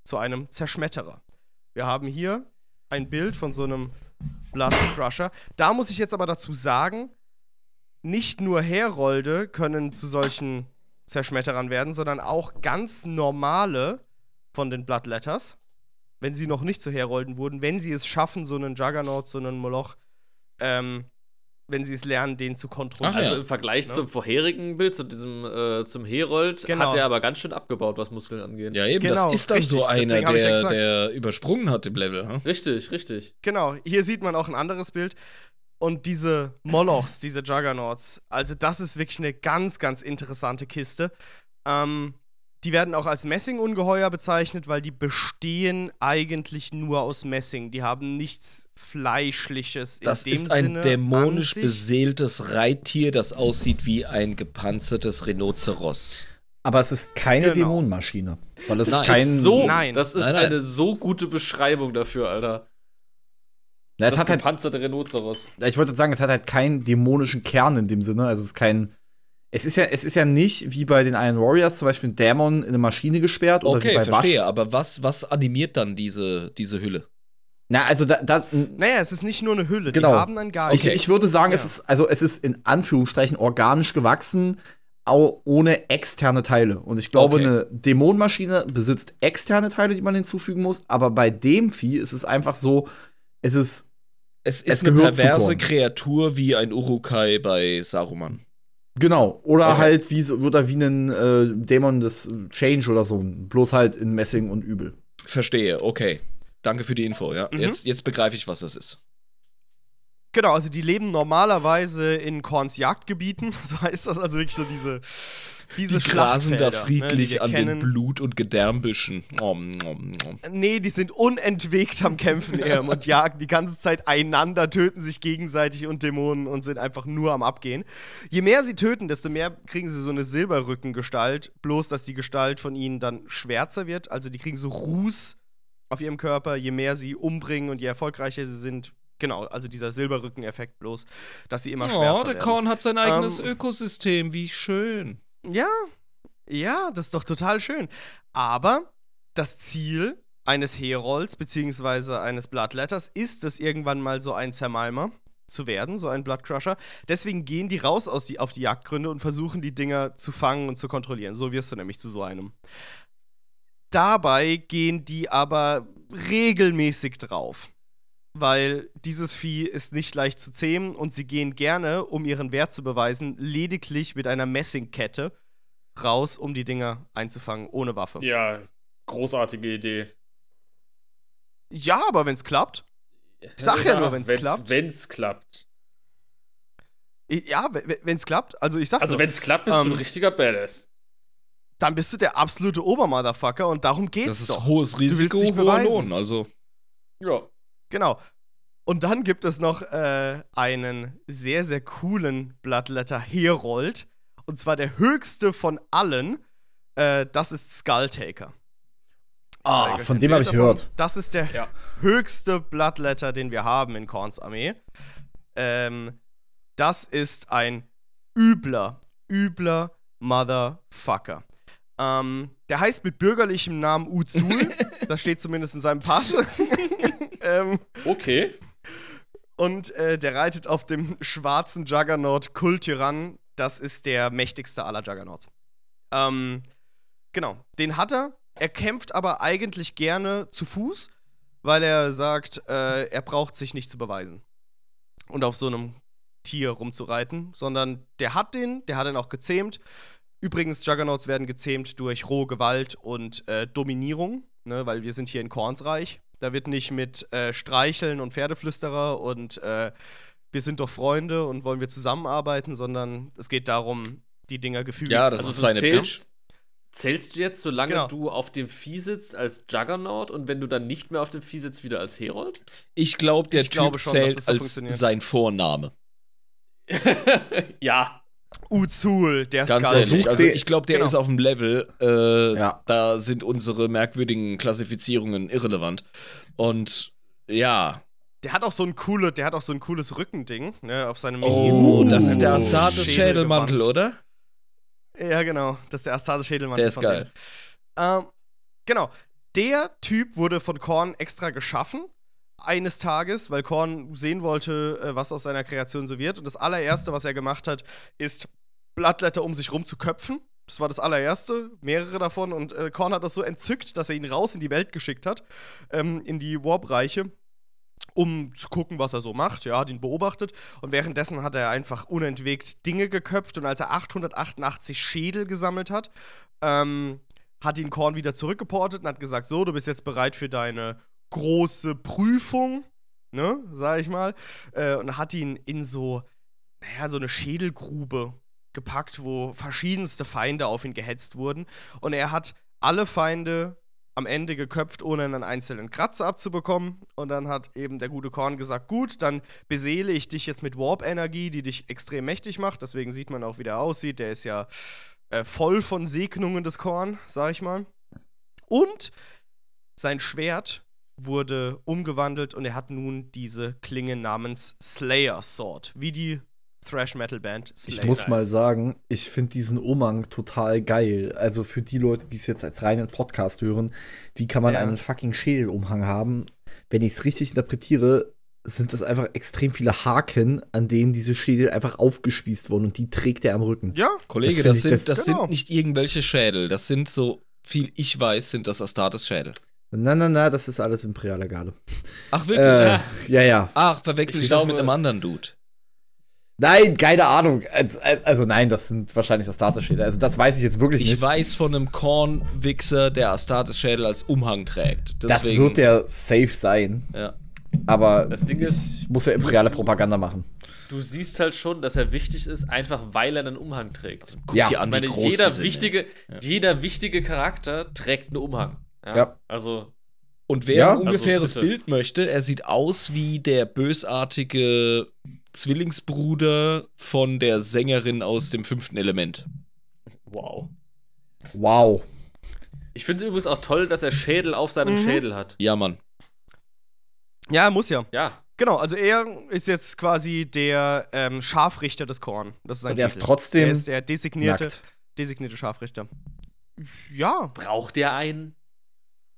zu einem Zerschmetterer. Wir haben hier ein Bild von so einem Blast Crusher. Da muss ich jetzt aber dazu sagen, nicht nur Herolde können zu solchen Zerschmetterern werden, sondern auch ganz normale von den Bloodletters, wenn sie noch nicht zu Herolden wurden, wenn sie es schaffen, so einen Juggernaut, so einen Moloch ähm, wenn sie es lernen, den zu kontrollieren. Ach, also ja. im Vergleich ja. Ne? zum vorherigen Bild, zu diesem äh, zum Herold, genau. hat er aber ganz schön abgebaut, was Muskeln angeht. Ja, eben, genau, das ist dann richtig. so einer, der, der, übersprungen hat im Level. Hm? Richtig, richtig. Genau, hier sieht man auch ein anderes Bild. Und diese Molochs, diese Juggernauts, also das ist wirklich eine ganz, ganz interessante Kiste. Ähm, die werden auch als Messingungeheuer bezeichnet, weil die bestehen eigentlich nur aus Messing. Die haben nichts Fleischliches das in dem Sinne. Das ist ein Sinne dämonisch beseeltes Reittier, das aussieht wie ein gepanzertes Rhinoceros. Aber es ist keine genau. Dämonenmaschine. Weil es nein. kein. So, nein. Das ist nein, nein. eine so gute Beschreibung dafür, Alter. Ja, es das hat halt gepanzerte halt, Rhinoceros. ich wollte sagen, es hat halt keinen dämonischen Kern in dem Sinne. Also es ist kein es ist ja, es ist ja nicht wie bei den Iron Warriors zum Beispiel ein Dämon in eine Maschine gesperrt oder okay, wie bei verstehe, Wasch. aber was, was animiert dann diese, diese Hülle? Na, also da, da Naja, es ist nicht nur eine Hülle, genau. die haben dann gar Okay. Ich, ich würde sagen, ja. es ist, also es ist in Anführungsstrichen organisch gewachsen, auch ohne externe Teile. Und ich glaube, okay. eine Dämonenmaschine besitzt externe Teile, die man hinzufügen muss, aber bei dem Vieh ist es einfach so, es ist. Es ist es eine perverse Kreatur wie ein Urukai bei Saruman. Genau, oder okay. halt wie so, oder wie einen äh, Dämon des Change oder so, bloß halt in Messing und Übel. Verstehe, okay. Danke für die Info, ja. Mhm. Jetzt, jetzt begreife ich, was das ist. Genau, also die leben normalerweise in Korns Jagdgebieten, so heißt das also wirklich so diese diese die grasen da ne, friedlich ne, an kennen. den Blut- und Gedärmbüschen. Om, om, om. Nee, die sind unentwegt am Kämpfen eben und jagen die ganze Zeit einander, töten sich gegenseitig und Dämonen und sind einfach nur am Abgehen. Je mehr sie töten, desto mehr kriegen sie so eine Silberrückengestalt, bloß dass die Gestalt von ihnen dann schwärzer wird. Also die kriegen so Ruß auf ihrem Körper, je mehr sie umbringen und je erfolgreicher sie sind, Genau, also dieser Silberrückeneffekt bloß, dass sie immer schwerer werden. Oh, der Korn hat sein eigenes ähm, Ökosystem, wie schön. Ja, ja, das ist doch total schön. Aber das Ziel eines Herolds beziehungsweise eines Bloodletters ist es irgendwann mal so ein Zermalmer zu werden, so ein Bloodcrusher. Deswegen gehen die raus aus die, auf die Jagdgründe und versuchen die Dinger zu fangen und zu kontrollieren. So wirst du nämlich zu so einem. Dabei gehen die aber regelmäßig drauf weil dieses Vieh ist nicht leicht zu zähmen und sie gehen gerne, um ihren Wert zu beweisen, lediglich mit einer Messingkette raus, um die Dinger einzufangen, ohne Waffe. Ja, großartige Idee. Ja, aber wenn's klappt. Ich sag ja, ja nur, wenn's, wenn's klappt. Wenn's klappt. Ja, wenn's klappt. Also ich sag Also nur, wenn's klappt, bist ähm, du ein ähm, richtiger Badass. Dann bist du der absolute Obermotherfucker und darum geht's Das ist doch. hohes Risiko, hoher Lohn, also. Ja. Genau. Und dann gibt es noch äh, einen sehr, sehr coolen Bloodletter Herold. Und zwar der höchste von allen. Äh, das ist Skulltaker. Ah, von dem habe ich gehört. Das ist der ja. höchste Bloodletter, den wir haben in Korns Armee. Ähm, das ist ein übler, übler Motherfucker. Ähm, der heißt mit bürgerlichem Namen Uzul. das steht zumindest in seinem Pass. ähm, okay. Und äh, der reitet auf dem schwarzen Juggernaut Kultyran. Das ist der mächtigste aller Juggernauts. Ähm, genau, den hat er. Er kämpft aber eigentlich gerne zu Fuß, weil er sagt, äh, er braucht sich nicht zu beweisen. Und auf so einem Tier rumzureiten, sondern der hat den, der hat ihn auch gezähmt Übrigens, Juggernauts werden gezähmt durch rohe Gewalt und äh, Dominierung, ne, weil wir sind hier in Kornsreich. Da wird nicht mit äh, Streicheln und Pferdeflüsterer und äh, wir sind doch Freunde und wollen wir zusammenarbeiten, sondern es geht darum, die Dinger gefühlt. Ja, das also ist seine Bitch. Zählst du jetzt, solange genau. du auf dem Vieh sitzt, als Juggernaut und wenn du dann nicht mehr auf dem Vieh sitzt, wieder als Herold? Ich, glaub, der ich glaube, der Typ zählt schon, das als sein Vorname. ja. Uzul, der Ganz Skull. Ehrlich, also ich glaube, der genau. ist auf dem Level. Äh, ja. Da sind unsere merkwürdigen Klassifizierungen irrelevant. Und ja. Der hat auch so ein cooles, der hat auch so ein cooles Rückending, ne, auf seinem Oh, uh, das ist der Astartes Schädelmantel, oder? Ja, genau, das ist der Astartes Schädelmantel. Der ist geil. Ähm, genau, der Typ wurde von Korn extra geschaffen eines Tages, weil Korn sehen wollte, äh, was aus seiner Kreation so wird. Und das allererste, was er gemacht hat, ist Blattletter um sich rum zu köpfen. Das war das allererste, mehrere davon. Und äh, Korn hat das so entzückt, dass er ihn raus in die Welt geschickt hat, ähm, in die Warbreiche, um zu gucken, was er so macht. Ja, hat ihn beobachtet. Und währenddessen hat er einfach unentwegt Dinge geköpft. Und als er 888 Schädel gesammelt hat, ähm, hat ihn Korn wieder zurückgeportet und hat gesagt: So, du bist jetzt bereit für deine große Prüfung, ne, sag ich mal, äh, und hat ihn in so, naja, so eine Schädelgrube gepackt, wo verschiedenste Feinde auf ihn gehetzt wurden. Und er hat alle Feinde am Ende geköpft, ohne einen einzelnen Kratzer abzubekommen. Und dann hat eben der gute Korn gesagt: Gut, dann beseele ich dich jetzt mit Warp-Energie, die dich extrem mächtig macht. Deswegen sieht man auch, wie der aussieht. Der ist ja äh, voll von Segnungen des Korn, sag ich mal. Und sein Schwert wurde umgewandelt und er hat nun diese Klinge namens Slayer Sword, wie die Thrash Metal Band Slayer. Ich muss mal sagen, ich finde diesen Umhang total geil. Also für die Leute, die es jetzt als reinen Podcast hören, wie kann man ja. einen fucking Schädelumhang haben? Wenn ich es richtig interpretiere, sind das einfach extrem viele Haken, an denen diese Schädel einfach aufgespießt wurden und die trägt er am Rücken. Ja, Kollege, das, das, sind, das, das genau. sind nicht irgendwelche Schädel, das sind so viel ich weiß, sind das Astartes Schädel. Na, na, na, das ist alles imperialer Garde. Ach, wirklich? Äh, ja, ja. Ach, verwechsel ich, ich das mit einem anderen Dude. Nein, keine Ahnung. Also, also nein, das sind wahrscheinlich Astartes-Schädel. Also das weiß ich jetzt wirklich ich nicht. Ich weiß von einem Kornwichser, der Astartes-Schädel als Umhang trägt. Deswegen. Das wird ja safe sein. Ja. Aber das Ding ist, ich muss ja imperiale Propaganda machen. Du siehst halt schon, dass er wichtig ist, einfach weil er einen Umhang trägt. Also, guck ja, dir an, wie meine, groß jeder, sind, wichtige, ja. jeder wichtige Charakter trägt einen Umhang. Ja, ja. Also. Und wer ja? ein also ungefähres also, Bild möchte, er sieht aus wie der bösartige Zwillingsbruder von der Sängerin aus dem fünften Element. Wow. Wow. Ich finde es übrigens auch toll, dass er Schädel auf seinem mhm. Schädel hat. Ja, Mann. Ja, muss ja. Ja. Genau, also er ist jetzt quasi der ähm, Scharfrichter des Korn. Das ist Und er ist trotzdem. Er ist der designierte, designierte Scharfrichter. Ja. Braucht er einen?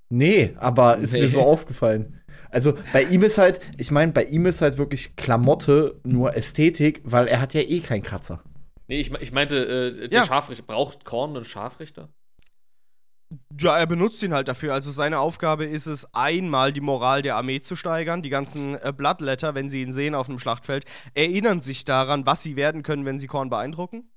Nee, aber ist nee. mir so aufgefallen. Also bei ihm ist halt, ich meine, bei ihm ist halt wirklich Klamotte nur Ästhetik, weil er hat ja eh keinen Kratzer. Nee, ich, ich meinte, äh, der ja. Scharfrichter braucht Korn einen Scharfrichter? Ja, er benutzt ihn halt dafür. Also seine Aufgabe ist es, einmal die Moral der Armee zu steigern. Die ganzen äh, Bloodletter, wenn sie ihn sehen auf einem Schlachtfeld, erinnern sich daran, was sie werden können, wenn sie Korn beeindrucken.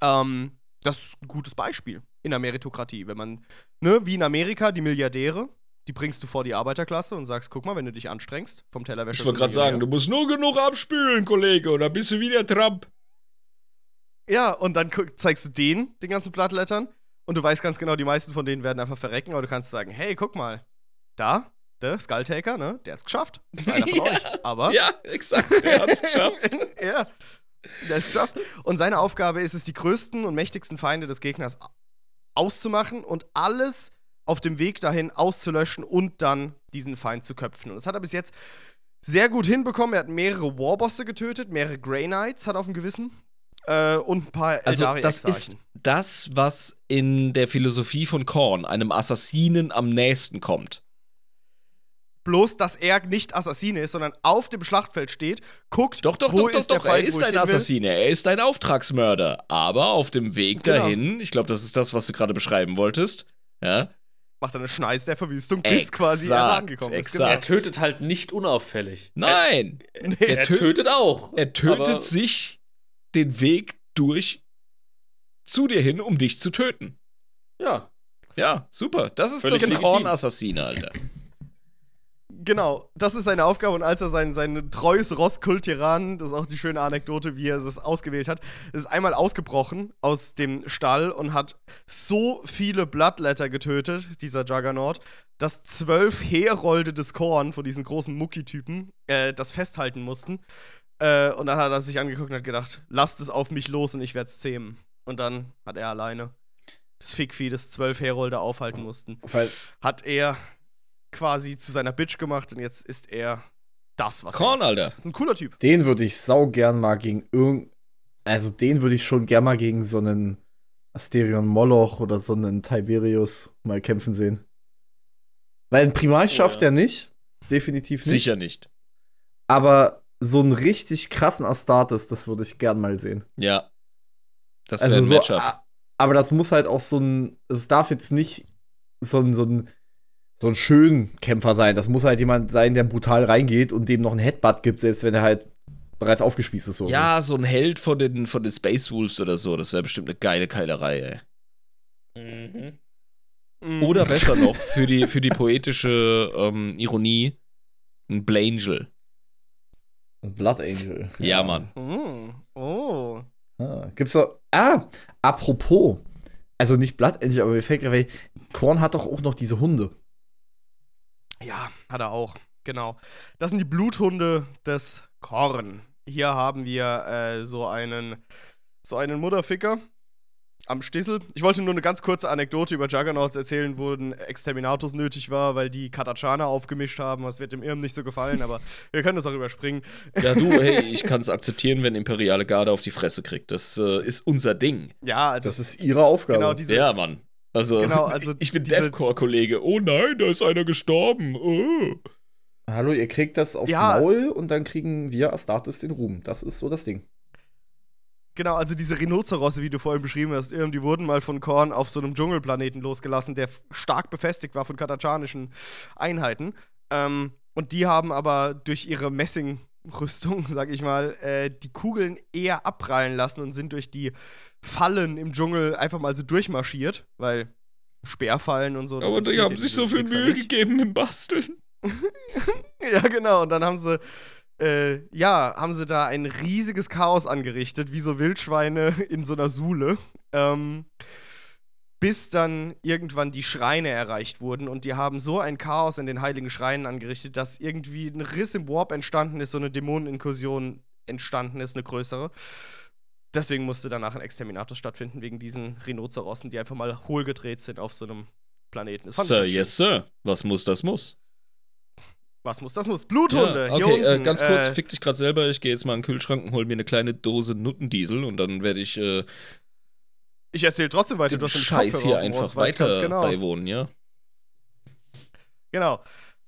Ähm, das ist ein gutes Beispiel in der Meritokratie. Wenn man, ne, wie in Amerika, die Milliardäre, die bringst du vor die Arbeiterklasse und sagst, guck mal, wenn du dich anstrengst, vom Tellerwäscher. Ich wollte gerade sagen, du musst nur genug abspülen, Kollege, oder bist du wie der Trump. Ja, und dann zeigst du denen den ganzen Blattlettern und du weißt ganz genau, die meisten von denen werden einfach verrecken, aber du kannst sagen, hey, guck mal, da, der Skulltaker, ne, der hat's geschafft. einer von ja, euch, aber. Ja, exakt, der hat's geschafft. ja. Der ist geschafft. Und seine Aufgabe ist es, die größten und mächtigsten Feinde des Gegners auszumachen und alles auf dem Weg dahin auszulöschen und dann diesen Feind zu köpfen. Und das hat er bis jetzt sehr gut hinbekommen. Er hat mehrere Warbosse getötet, mehrere Grey Knights hat auf dem Gewissen. Äh, und ein paar also Eldari das ist das, was in der Philosophie von Korn, einem Assassinen, am nächsten kommt bloß, dass er nicht Assassine ist, sondern auf dem Schlachtfeld steht, guckt, doch, doch, wo doch, ist doch, doch, Feind, er ist ein Assassine, er ist ein Auftragsmörder, aber auf dem Weg genau. dahin, ich glaube, das ist das, was du gerade beschreiben wolltest, ja, macht dann eine Schneise der Verwüstung, bis exakt, quasi er angekommen ist. Genau. Er tötet halt nicht unauffällig. Nein! Er, nee, er, tötet, tötet auch. Er tötet sich den Weg durch zu dir hin, um dich zu töten. Ja. Ja, super. Das ist Völlig das Korn-Assassine, Alter. Genau, das ist seine Aufgabe und als er sein, sein treues Ross tiran das ist auch die schöne Anekdote, wie er das ausgewählt hat, ist einmal ausgebrochen aus dem Stall und hat so viele Bloodletter getötet, dieser Juggernaut, dass zwölf Herolde des Korn von diesen großen Mucki-Typen äh, das festhalten mussten. Äh, und dann hat er sich angeguckt und hat gedacht, lasst es auf mich los und ich werde es zähmen. Und dann hat er alleine das Fickvieh, das zwölf Herolde aufhalten mussten, Weil hat er quasi zu seiner Bitch gemacht und jetzt ist er das, was Korn, er Alter. Ist. Ein cooler Typ. Den würde ich sau gern mal gegen irgendein. Also den würde ich schon gern mal gegen so einen Asterion Moloch oder so einen Tiberius mal kämpfen sehen. Weil ein Primar schafft ja. er nicht. Definitiv nicht. Sicher nicht. Aber so einen richtig krassen Astartes, das würde ich gern mal sehen. Ja. Das wäre also ein Matchup. aber das muss halt auch so ein. Es darf jetzt nicht so ein, so ein so ein schön Kämpfer sein. Das muss halt jemand sein, der brutal reingeht und dem noch ein Headbutt gibt, selbst wenn er halt bereits aufgespießt ist. So ja, so ein Held von den, von den Space Wolves oder so. Das wäre bestimmt eine geile Keilerei, ey. Mhm. Oder mhm. besser noch, für die, für die poetische ähm, Ironie, ein Blangel. Ein Blood Angel. Ja, ja Mann. Mhm. Oh. Ah, gibt's doch. Ah, apropos. Also nicht Blood Angel, aber mir fällt gerade, Korn hat doch auch noch diese Hunde. Ja, hat er auch. Genau. Das sind die Bluthunde des Korn. Hier haben wir äh, so einen so einen Mutterficker am Stissel. Ich wollte nur eine ganz kurze Anekdote über Juggernauts erzählen, wo ein Exterminatus nötig war, weil die Katachana aufgemischt haben. Das wird dem Irm nicht so gefallen, aber wir können das auch überspringen. Ja, du, hey, ich kann es akzeptieren, wenn Imperiale Garde auf die Fresse kriegt. Das äh, ist unser Ding. Ja, also. Das ist ihre Aufgabe. Genau, diese, ja, Mann. Also, genau, also ich bin Deathcore-Kollege. Oh nein, da ist einer gestorben. Oh. Hallo, ihr kriegt das aufs ja. Maul und dann kriegen wir Astartes den Ruhm. Das ist so das Ding. Genau, also diese Rhinozerosse, wie du vorhin beschrieben hast, die wurden mal von Korn auf so einem Dschungelplaneten losgelassen, der stark befestigt war von katachanischen Einheiten. Ähm, und die haben aber durch ihre Messing- Rüstung, sag ich mal, äh, die Kugeln eher abprallen lassen und sind durch die Fallen im Dschungel einfach mal so durchmarschiert, weil Speerfallen und so. Aber die haben sich so viel Mühe gegeben im Basteln. ja, genau. Und dann haben sie, äh, ja, haben sie da ein riesiges Chaos angerichtet, wie so Wildschweine in so einer Sule. Ähm, bis dann irgendwann die Schreine erreicht wurden und die haben so ein Chaos in den heiligen Schreinen angerichtet, dass irgendwie ein Riss im Warp entstanden ist, so eine Dämoneninkursion entstanden ist, eine größere. Deswegen musste danach ein Exterminator stattfinden, wegen diesen Rhinozerossen, die einfach mal hohl gedreht sind auf so einem Planeten. Sir, yes, Sir. Was muss, das muss. Was muss, das muss. Bluthunde. Ja, okay, äh, ganz kurz, äh, fick dich gerade selber. Ich gehe jetzt mal in den Kühlschrank und hol mir eine kleine Dose Nuttendiesel und dann werde ich äh, ich erzähle trotzdem weiter. Den du hast den Scheiß Kopfhörer hier einfach weiter genau. beiwohnen, ja? Genau.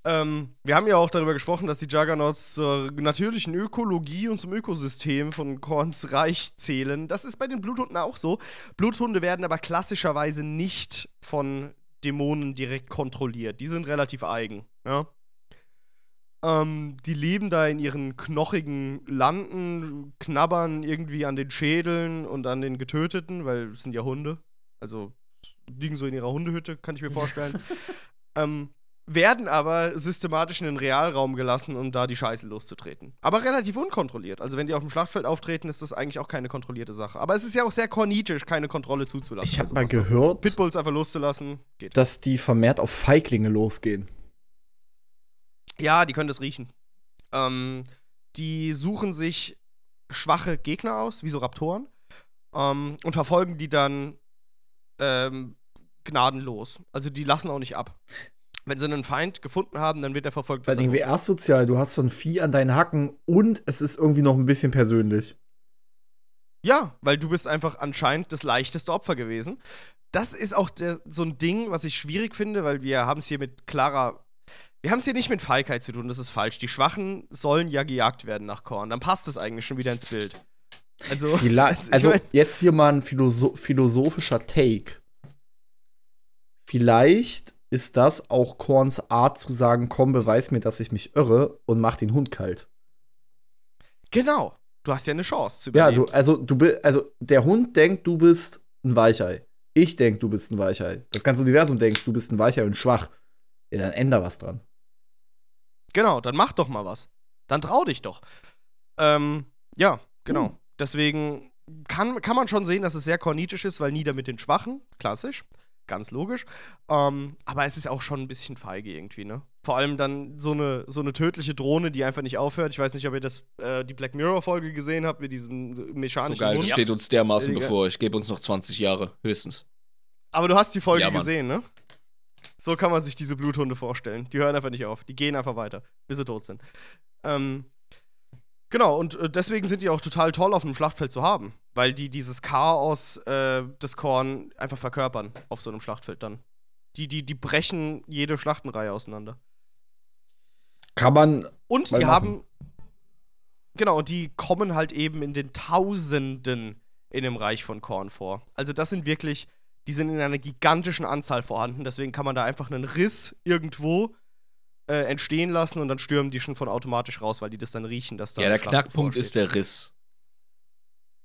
Ähm, wir haben ja auch darüber gesprochen, dass die Juggernauts zur natürlichen Ökologie und zum Ökosystem von Korns Reich zählen. Das ist bei den Bluthunden auch so. Bluthunde werden aber klassischerweise nicht von Dämonen direkt kontrolliert. Die sind relativ eigen. Ja? Ähm, die leben da in ihren knochigen Landen, knabbern irgendwie an den Schädeln und an den Getöteten, weil es sind ja Hunde. Also liegen so in ihrer Hundehütte, kann ich mir vorstellen. ähm, werden aber systematisch in den Realraum gelassen, um da die Scheiße loszutreten. Aber relativ unkontrolliert. Also wenn die auf dem Schlachtfeld auftreten, ist das eigentlich auch keine kontrollierte Sache. Aber es ist ja auch sehr kornitisch, keine Kontrolle zuzulassen. Ich habe mal gehört, Pitbulls einfach loszulassen, geht. dass die vermehrt auf Feiglinge losgehen. Ja, die können das riechen. Ähm, die suchen sich schwache Gegner aus, wie so Raptoren, ähm, und verfolgen die dann ähm, gnadenlos. Also die lassen auch nicht ab. Wenn sie einen Feind gefunden haben, dann wird er verfolgt. Bei den WR sozial, du hast so ein Vieh an deinen Hacken und es ist irgendwie noch ein bisschen persönlich. Ja, weil du bist einfach anscheinend das leichteste Opfer gewesen. Das ist auch der, so ein Ding, was ich schwierig finde, weil wir haben es hier mit klarer wir haben es hier nicht mit Feigheit zu tun, das ist falsch. Die Schwachen sollen ja gejagt werden nach Korn. Dann passt das eigentlich schon wieder ins Bild. Also, Vielleicht, also, ich also mein, jetzt hier mal ein Philosoph philosophischer Take. Vielleicht ist das auch Korns Art zu sagen, komm, beweis mir, dass ich mich irre und mach den Hund kalt. Genau. Du hast ja eine Chance zu überleben. Ja, du, also, du, also der Hund denkt, du bist ein Weichei. Ich denke, du bist ein Weichei. Das ganze Universum denkt, du bist ein Weichei und schwach. Ja, dann änder was dran. Genau, dann mach doch mal was. Dann trau dich doch. Ähm, ja, genau. Hm. Deswegen kann, kann man schon sehen, dass es sehr kornitisch ist, weil nieder mit den Schwachen, klassisch, ganz logisch. Ähm, aber es ist auch schon ein bisschen feige irgendwie, ne? Vor allem dann so eine, so eine tödliche Drohne, die einfach nicht aufhört. Ich weiß nicht, ob ihr das, äh, die Black Mirror-Folge gesehen habt mit diesem mechanischen. So geil, Mund. das steht uns dermaßen äh, bevor. Ich gebe uns noch 20 Jahre, höchstens. Aber du hast die Folge ja, gesehen, ne? So kann man sich diese Bluthunde vorstellen. Die hören einfach nicht auf. Die gehen einfach weiter, bis sie tot sind. Ähm, genau, und äh, deswegen sind die auch total toll auf einem Schlachtfeld zu haben, weil die dieses Chaos äh, des Korn einfach verkörpern auf so einem Schlachtfeld dann. Die, die, die brechen jede Schlachtenreihe auseinander. Kann man. Und die machen. haben. Genau, und die kommen halt eben in den Tausenden in dem Reich von Korn vor. Also das sind wirklich die sind in einer gigantischen Anzahl vorhanden. Deswegen kann man da einfach einen Riss irgendwo äh, entstehen lassen und dann stürmen die schon von automatisch raus, weil die das dann riechen, dass da. Ja, der Knackpunkt vorsteht. ist der Riss.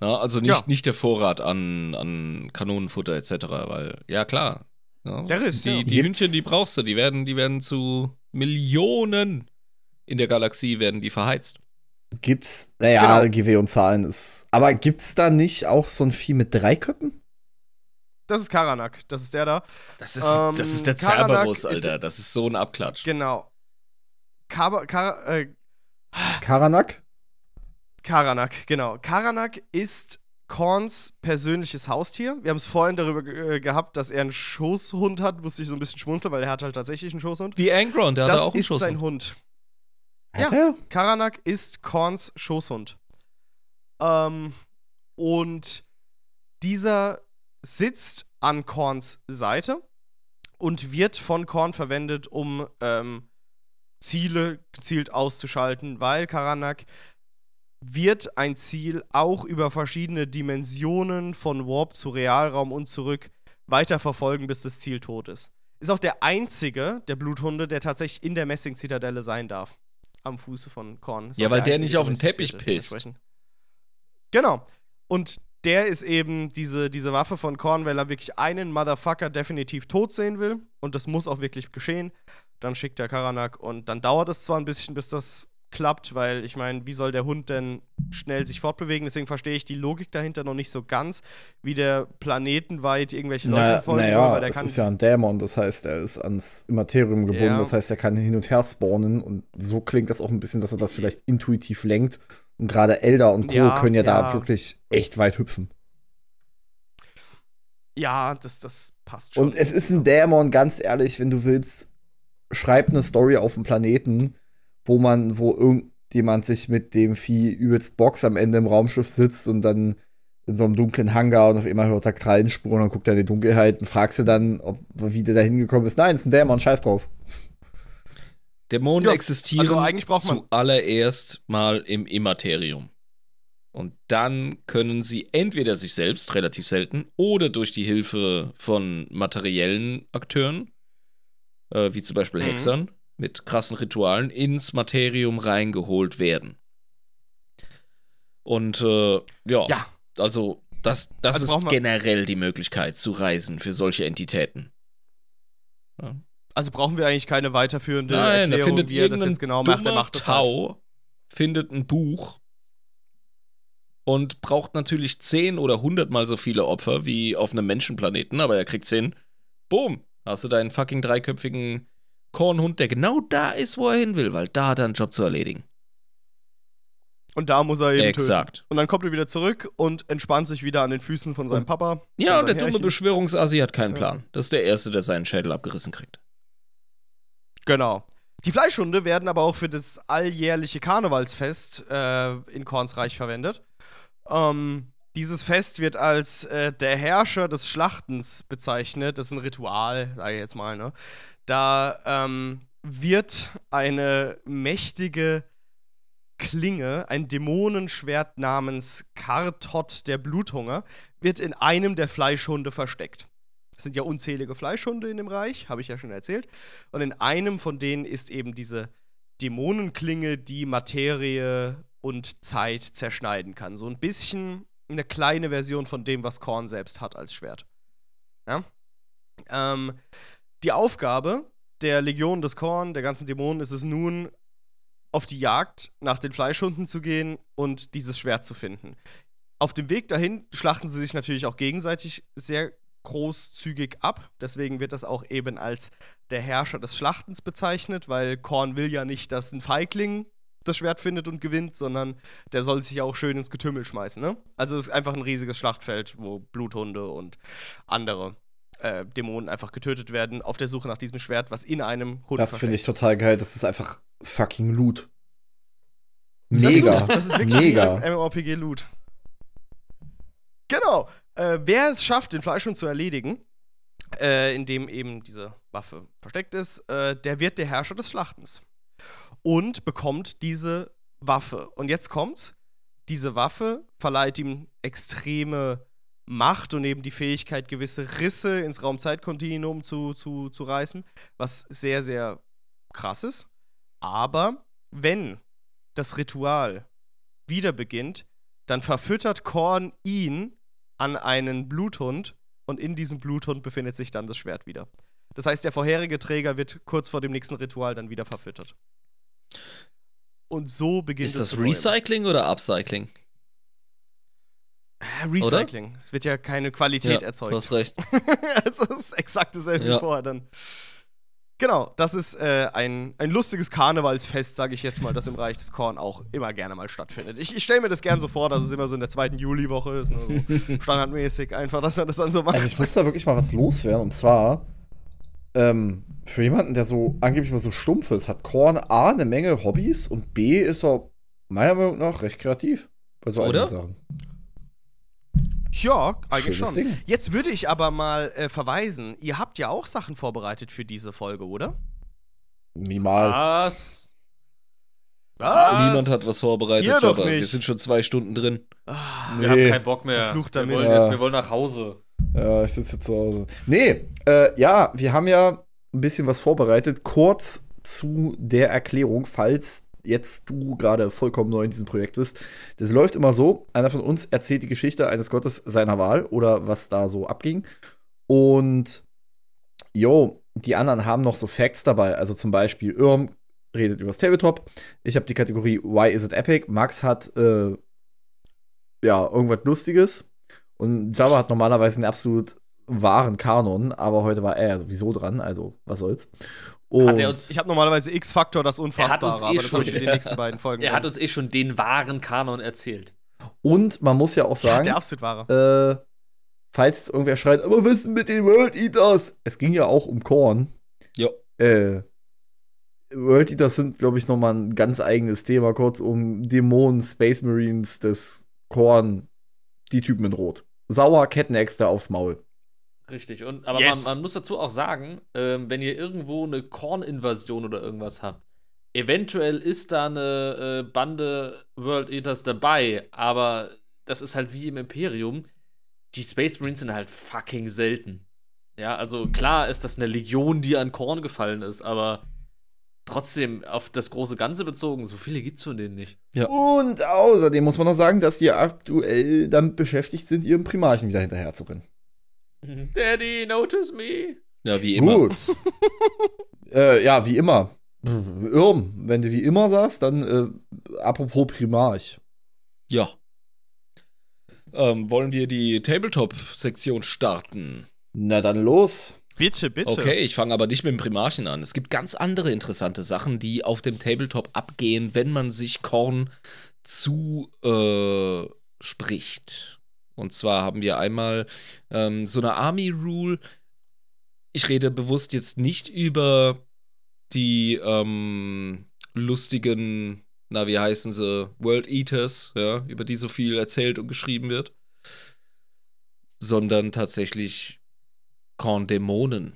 Ja, also nicht, ja. nicht der Vorrat an, an Kanonenfutter etc., weil, ja klar. Ja, der Riss, Die, die Hühnchen, die brauchst du, die werden, die werden zu Millionen in der Galaxie werden die verheizt. Gibt's, naja, genau. GW und Zahlen ist. Aber gibt's da nicht auch so ein Vieh mit drei Köppen? Das ist Karanak, das ist der da. Das ist, ähm, das ist der ähm, Cerberus, Alter. Ist das ist so ein Abklatsch. Genau. Kar Kar äh, Karanak? Karanak, genau. Karanak ist Korns persönliches Haustier. Wir haben es vorhin darüber äh, gehabt, dass er einen Schoßhund hat. Musste ich so ein bisschen schmunzeln, weil er hat halt tatsächlich einen Schoßhund. Wie Angron, der hat auch einen Schoßhund. Das ist sein Hund. Hat ja, er? Karanak ist Korns Schoßhund. Ähm, und dieser sitzt an Korns Seite und wird von Korn verwendet, um ähm, Ziele gezielt auszuschalten, weil Karanak wird ein Ziel auch über verschiedene Dimensionen von Warp zu Realraum und zurück weiterverfolgen, bis das Ziel tot ist. Ist auch der einzige der Bluthunde, der tatsächlich in der Messing-Zitadelle sein darf. Am Fuße von Korn. ja, weil der, der nicht auf den Teppich pisst. Genau. Und der ist eben diese, diese Waffe von Korn, weil er wirklich einen Motherfucker definitiv tot sehen will. Und das muss auch wirklich geschehen. Dann schickt er Karanak und dann dauert es zwar ein bisschen, bis das klappt, weil ich meine, wie soll der Hund denn schnell sich fortbewegen? Deswegen verstehe ich die Logik dahinter noch nicht so ganz, wie der planetenweit irgendwelche Leute naja, folgen naja, soll. Weil der das ist ja ein Dämon, das heißt, er ist ans Immaterium gebunden, ja. das heißt, er kann hin und her spawnen und so klingt das auch ein bisschen, dass er das vielleicht intuitiv lenkt und gerade Elder und Co. Ja, können ja, ja, da wirklich echt weit hüpfen. Ja, das, das passt schon. Und es ist ein Dämon, ganz ehrlich, wenn du willst, schreib eine Story auf dem Planeten, wo man, wo irgendjemand sich mit dem Vieh übelst Box am Ende im Raumschiff sitzt und dann in so einem dunklen Hangar und auf immer hört er Krallenspuren und guckt er in die Dunkelheit und fragst du dann, ob, wie der da hingekommen ist. Nein, es ist ein Dämon, scheiß drauf. Dämonen ja, existieren also zuallererst mal im Immaterium. Und dann können sie entweder sich selbst, relativ selten, oder durch die Hilfe von materiellen Akteuren, äh, wie zum Beispiel mhm. Hexern, mit krassen Ritualen, ins Materium reingeholt werden. Und äh, ja, ja, also das, das also ist generell die Möglichkeit zu reisen für solche Entitäten. Ja. Also brauchen wir eigentlich keine weiterführende Nein, Erklärung, findet wie er das jetzt genau macht. Er macht das Tau halt. findet ein Buch und braucht natürlich zehn oder hundertmal so viele Opfer wie auf einem Menschenplaneten, aber er kriegt zehn. Boom, hast du deinen fucking dreiköpfigen Kornhund, der genau da ist, wo er hin will, weil da hat er einen Job zu erledigen. Und da muss er eben Exakt. Töten. Und dann kommt er wieder zurück und entspannt sich wieder an den Füßen von seinem Papa. Ja, und, und der dumme Beschwörungsasi hat keinen Plan. Das ist der Erste, der seinen Schädel abgerissen kriegt. Genau. Die Fleischhunde werden aber auch für das alljährliche Karnevalsfest äh, in Kornsreich verwendet. Ähm, dieses Fest wird als äh, der Herrscher des Schlachtens bezeichnet. Das ist ein Ritual, sage ich jetzt mal. Ne? Da ähm, wird eine mächtige Klinge, ein Dämonenschwert namens Kartott der Bluthunger, wird in einem der Fleischhunde versteckt. Es sind ja unzählige Fleischhunde in dem Reich, habe ich ja schon erzählt. Und in einem von denen ist eben diese Dämonenklinge, die Materie und Zeit zerschneiden kann. So ein bisschen eine kleine Version von dem, was Korn selbst hat als Schwert. Ja? Ähm, die Aufgabe der Legion des Korn, der ganzen Dämonen, ist es nun, auf die Jagd nach den Fleischhunden zu gehen und dieses Schwert zu finden. Auf dem Weg dahin schlachten sie sich natürlich auch gegenseitig sehr großzügig ab. Deswegen wird das auch eben als der Herrscher des Schlachtens bezeichnet, weil Korn will ja nicht, dass ein Feigling das Schwert findet und gewinnt, sondern der soll sich ja auch schön ins Getümmel schmeißen. Ne? Also es ist einfach ein riesiges Schlachtfeld, wo Bluthunde und andere äh, Dämonen einfach getötet werden auf der Suche nach diesem Schwert, was in einem Hund Das finde ich total geil. Das ist einfach fucking Loot. Mega. Das ist, das ist wirklich Mega. MMORPG Loot. Genau. Äh, wer es schafft, den Fleischhund zu erledigen, äh, in dem eben diese Waffe versteckt ist, äh, der wird der Herrscher des Schlachtens und bekommt diese Waffe. Und jetzt kommt's. Diese Waffe verleiht ihm extreme Macht und eben die Fähigkeit, gewisse Risse ins Raumzeitkontinuum zu, zu, zu reißen, was sehr, sehr krass ist. Aber wenn das Ritual wieder beginnt, dann verfüttert Korn ihn an einen Bluthund und in diesem Bluthund befindet sich dann das Schwert wieder. Das heißt, der vorherige Träger wird kurz vor dem nächsten Ritual dann wieder verfüttert. Und so beginnt Ist das, das Recycling oder Upcycling? Äh, Recycling. Oder? Es wird ja keine Qualität ja, erzeugt. Du hast recht. also das ist exakt dasselbe ja. wie vorher dann. Genau, das ist äh, ein, ein lustiges Karnevalsfest, sage ich jetzt mal, das im Reich des Korn auch immer gerne mal stattfindet. Ich, ich stelle mir das gerne so vor, dass es immer so in der zweiten Juliwoche ist, nur ne, so standardmäßig einfach, dass er das dann so macht. Also ich muss da wirklich mal was loswerden. Und zwar, ähm, für jemanden, der so angeblich mal so stumpf ist, hat Korn A eine Menge Hobbys und B ist er meiner Meinung nach recht kreativ bei so Oder? Sachen. Ja, eigentlich Schönes schon. Ding. Jetzt würde ich aber mal äh, verweisen, ihr habt ja auch Sachen vorbereitet für diese Folge, oder? Niemals. Was? Was? Niemand hat was vorbereitet, Ihr Jobber. Wir sind schon zwei Stunden drin. Ach, Wir haben keinen Bock mehr. Wir wollen, Mist. jetzt, wir wollen nach Hause. Ja, ich sitze jetzt zu Hause. Nee, äh, ja, wir haben ja ein bisschen was vorbereitet. Kurz zu der Erklärung, falls jetzt du gerade vollkommen neu in diesem Projekt bist. Das läuft immer so: einer von uns erzählt die Geschichte eines Gottes seiner Wahl oder was da so abging. Und jo, die anderen haben noch so Facts dabei. Also zum Beispiel, Irm redet über das Tabletop. Ich habe die Kategorie Why is it epic? Max hat äh, ja irgendwas Lustiges. Und Java hat normalerweise einen absolut wahren Kanon, aber heute war er sowieso dran, also was soll's. Hat er uns, ich habe normalerweise X-Faktor, das Unfassbare, eh aber das habe ich für die nächsten beiden Folgen. er hat uns eh schon den wahren Kanon erzählt. Und man muss ja auch sagen, ja, der absolut wahre. Äh, falls jetzt irgendwer schreit, aber was ist mit den World Eaters? Es ging ja auch um Korn. Ja. Äh, World Eaters sind, glaube ich, nochmal ein ganz eigenes Thema. Kurz um Dämonen, Space Marines, das Korn, die Typen in Rot. Sauer Kettenäxte aufs Maul. Richtig, und aber yes. man, man, muss dazu auch sagen, ähm, wenn ihr irgendwo eine Korn-Invasion oder irgendwas habt, eventuell ist da eine äh, Bande World Eaters dabei, aber das ist halt wie im Imperium. Die Space Marines sind halt fucking selten. Ja, also klar ist das eine Legion, die an Korn gefallen ist, aber trotzdem auf das große Ganze bezogen, so viele gibt's von denen nicht. Ja. Und außerdem muss man noch sagen, dass die aktuell damit beschäftigt sind, ihren Primarchen wieder hinterherzurennen. Mhm. Daddy, notice me. Ja, wie immer. Gut. äh, ja, wie immer. Irm, wenn du wie immer sagst, dann äh, apropos Primarch. Ja. Ähm, wollen wir die Tabletop-Sektion starten? Na dann los. Bitte, bitte. Okay, ich fange aber nicht mit dem Primarchen an. Es gibt ganz andere interessante Sachen, die auf dem Tabletop abgehen, wenn man sich Korn zu äh, spricht. Und zwar haben wir einmal ähm, so eine Army Rule. Ich rede bewusst jetzt nicht über die ähm, lustigen, na, wie heißen sie, World Eaters, ja, über die so viel erzählt und geschrieben wird, sondern tatsächlich Korn-Dämonen.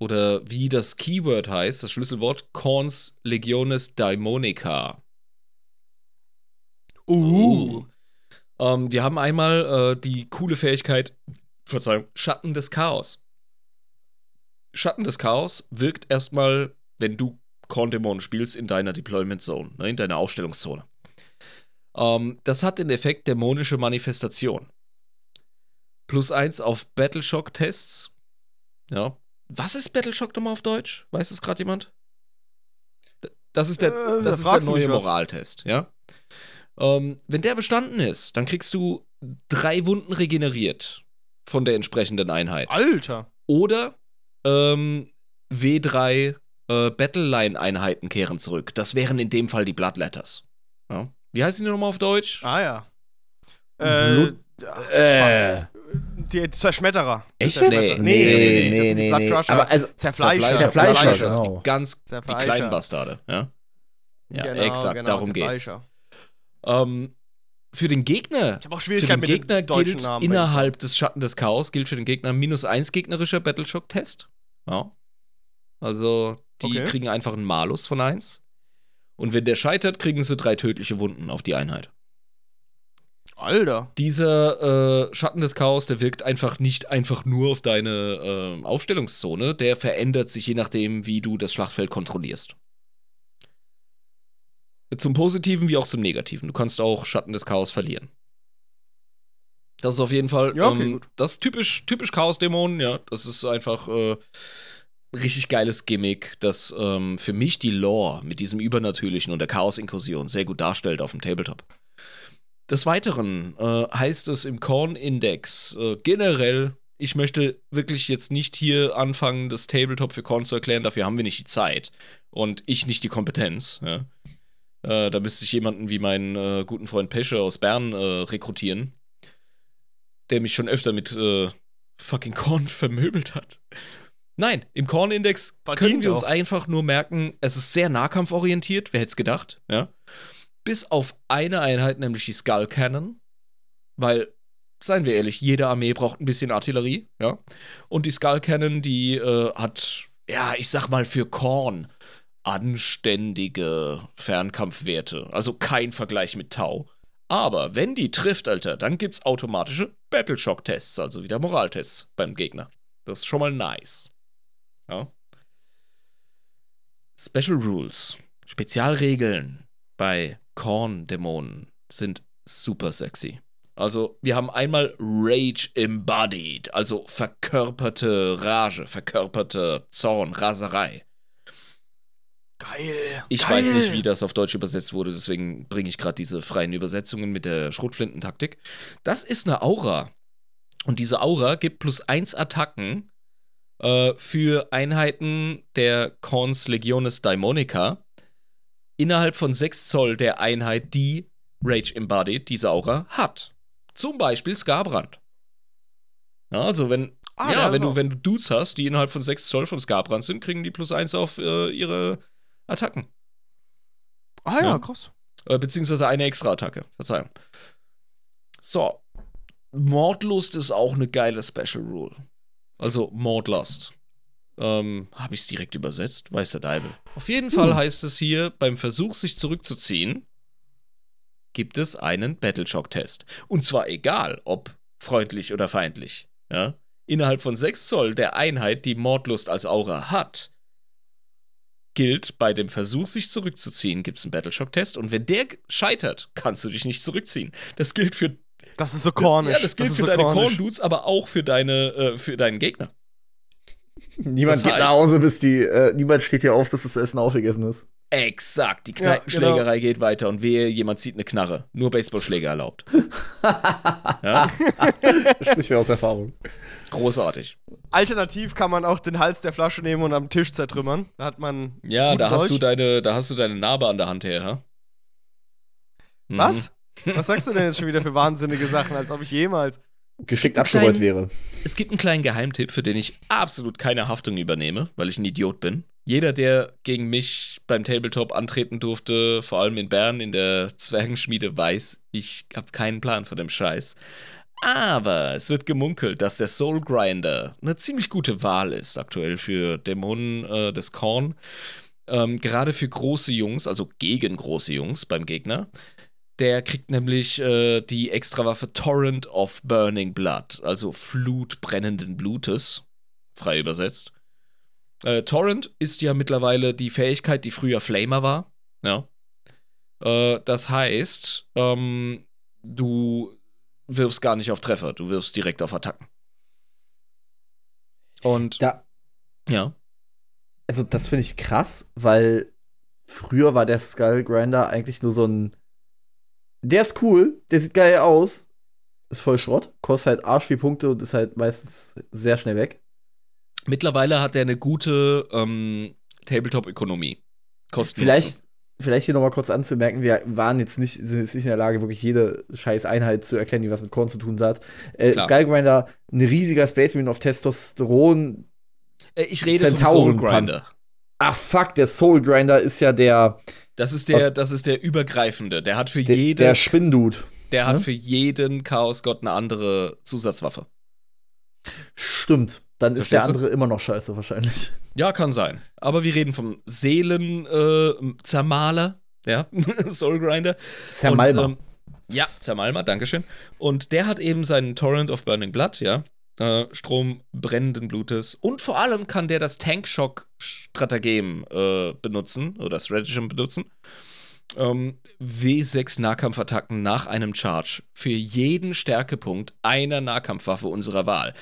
Oder wie das Keyword heißt, das Schlüsselwort Korns Legiones Daimonica. Uh. uh. Ähm, wir haben einmal äh, die coole Fähigkeit, Verzeihung, Schatten des Chaos. Schatten des Chaos wirkt erstmal, wenn du Korndämon spielst, in deiner Deployment Zone, ne, in deiner Aufstellungszone. Ähm, das hat den Effekt dämonische Manifestation. Plus eins auf Battleshock-Tests. Ja. Was ist Battleshock nochmal auf Deutsch? Weiß es gerade jemand? Das ist der, äh, das ist der neue Moraltest, ja? Ähm, wenn der bestanden ist, dann kriegst du drei Wunden regeneriert von der entsprechenden Einheit. Alter! Oder ähm, W3 äh, Battleline-Einheiten kehren zurück. Das wären in dem Fall die Bloodletters. Ja. Wie heißt die nochmal auf Deutsch? Ah ja. Äh, äh. Die Zerschmetterer. Echt? Nee, nee, nee, nee, nee, nee. Aber also Zerfleischer. Zerfleischer, Zerfleischer. Genau. Die ganz die kleinen Bastarde. Ja, ja genau, exakt, genau, darum geht's. Ähm, für den Gegner, ich auch Schwierigkeiten für den Gegner mit den gilt Namen, innerhalb des Schatten des Chaos gilt für den Gegner minus eins gegnerischer Battleshock-Test. Ja. Also, die okay. kriegen einfach einen Malus von 1. Und wenn der scheitert, kriegen sie drei tödliche Wunden auf die Einheit. Alter. Dieser äh, Schatten des Chaos, der wirkt einfach nicht einfach nur auf deine äh, Aufstellungszone. Der verändert sich je nachdem, wie du das Schlachtfeld kontrollierst. Zum Positiven wie auch zum Negativen. Du kannst auch Schatten des Chaos verlieren. Das ist auf jeden Fall ja, okay, ähm, das typisch, typisch Chaos-Dämonen, ja. Das ist einfach äh, richtig geiles Gimmick, das ähm, für mich die Lore mit diesem Übernatürlichen und der Chaos-Inkursion sehr gut darstellt auf dem Tabletop. Des Weiteren äh, heißt es im Korn-Index äh, generell, ich möchte wirklich jetzt nicht hier anfangen, das Tabletop für Korn zu erklären, dafür haben wir nicht die Zeit und ich nicht die Kompetenz. Ja. Äh, da müsste ich jemanden wie meinen äh, guten Freund Pesche aus Bern äh, rekrutieren, der mich schon öfter mit äh, fucking Korn vermöbelt hat. Nein, im Korn-Index können wir auch. uns einfach nur merken, es ist sehr nahkampforientiert, wer hätte es gedacht, ja. Bis auf eine Einheit, nämlich die Skull Cannon, weil, seien wir ehrlich, jede Armee braucht ein bisschen Artillerie, ja. Und die Skull Cannon, die äh, hat, ja, ich sag mal, für Korn anständige Fernkampfwerte. Also kein Vergleich mit Tau. Aber wenn die trifft, Alter, dann gibt's automatische Battleshock-Tests, also wieder Moraltests beim Gegner. Das ist schon mal nice. Ja. Special Rules, Spezialregeln bei Korn-Dämonen sind super sexy. Also, wir haben einmal Rage Embodied, also verkörperte Rage, verkörperte Zorn, Raserei. Geil. Ich geil. weiß nicht, wie das auf Deutsch übersetzt wurde, deswegen bringe ich gerade diese freien Übersetzungen mit der Schrotflintentaktik. Das ist eine Aura. Und diese Aura gibt plus 1 Attacken äh, für Einheiten der Korns Legiones Daimonica innerhalb von 6 Zoll der Einheit, die Rage Embodied, diese Aura, hat. Zum Beispiel Scarbrand. Ja, also wenn, ah, ja, wenn, du, wenn du Dudes hast, die innerhalb von 6 Zoll vom Scarbrand sind, kriegen die plus 1 auf äh, ihre Attacken. Ah ja, ja. krass. Äh, beziehungsweise eine Extra-Attacke, Verzeihung. So. Mordlust ist auch eine geile Special Rule. Also Mordlust. Ähm, Habe ich es direkt übersetzt? Weiß der Deibel. Auf jeden hm. Fall heißt es hier, beim Versuch, sich zurückzuziehen, gibt es einen Battleshock-Test. Und zwar egal, ob freundlich oder feindlich. Ja? Innerhalb von 6 Zoll der Einheit, die Mordlust als Aura hat, gilt, bei dem Versuch, sich zurückzuziehen, gibt es einen Battleshock-Test. Und wenn der scheitert, kannst du dich nicht zurückziehen. Das gilt für. Das ist so kornisch. ja, das gilt das für so deine Korn-Dudes, aber auch für, deine, äh, für deinen Gegner. Niemand das geht heißt, nach Hause, bis die. Äh, niemand steht hier auf, bis das Essen aufgegessen ist. Exakt, die Kneipenschlägerei ja, genau. geht weiter und wehe, jemand zieht eine Knarre. Nur Baseballschläge erlaubt. ja? Sprich mir aus Erfahrung. Großartig. Alternativ kann man auch den Hals der Flasche nehmen und am Tisch zertrümmern. Da hat man. Ja, da hast, du deine, da hast du deine Narbe an der Hand her, ja? Hm. Was? Was sagst du denn jetzt schon wieder für wahnsinnige Sachen, als ob ich jemals geschickt abgerollt wäre? Es gibt einen kleinen Geheimtipp, für den ich absolut keine Haftung übernehme, weil ich ein Idiot bin jeder, der gegen mich beim Tabletop antreten durfte, vor allem in Bern in der Zwergenschmiede, weiß, ich habe keinen Plan von dem Scheiß. Aber es wird gemunkelt, dass der Soul Grinder eine ziemlich gute Wahl ist aktuell für Dämonen äh, des Korn. Ähm, gerade für große Jungs, also gegen große Jungs beim Gegner. Der kriegt nämlich äh, die Extrawaffe Torrent of Burning Blood, also Flut brennenden Blutes, frei übersetzt. Äh, Torrent ist ja mittlerweile die Fähigkeit, die früher Flamer war. Ja. Äh, das heißt, ähm, du wirfst gar nicht auf Treffer, du wirfst direkt auf Attacken. Und da, ja. Also das finde ich krass, weil früher war der Skullgrinder eigentlich nur so ein der ist cool, der sieht geil aus, ist voll Schrott, kostet halt arsch viel Punkte und ist halt meistens sehr schnell weg. Mittlerweile hat er eine gute ähm, Tabletop-Ökonomie. Vielleicht, vielleicht hier nochmal kurz anzumerken, wir waren jetzt nicht, sind jetzt nicht in der Lage, wirklich jede scheiß Einheit zu erklären, die was mit Korn zu tun hat. Äh, Skullgrinder, ein riesiger Space Marine auf Testosteron. Äh, ich rede Centauren vom Soulgrinder. Ach fuck, der Soulgrinder ist ja der. Das ist der, das ist der übergreifende. Der hat für der, jeden. Der Spindut. Der hat ne? für jeden Chaosgott eine andere Zusatzwaffe. Stimmt. Dann Verstehst ist der andere du? immer noch scheiße wahrscheinlich. Ja, kann sein. Aber wir reden vom Seelen-Zermaler, äh, ja, Soulgrinder. Zermalmer. ähm, ja, Zermalmer, Dankeschön. Und der hat eben seinen Torrent of Burning Blood, ja, äh, Strom brennenden Blutes. Und vor allem kann der das Tankshock-Strategem äh, benutzen oder Strategem benutzen. Ähm, W6 Nahkampfattacken nach einem Charge. Für jeden Stärkepunkt einer Nahkampfwaffe unserer Wahl.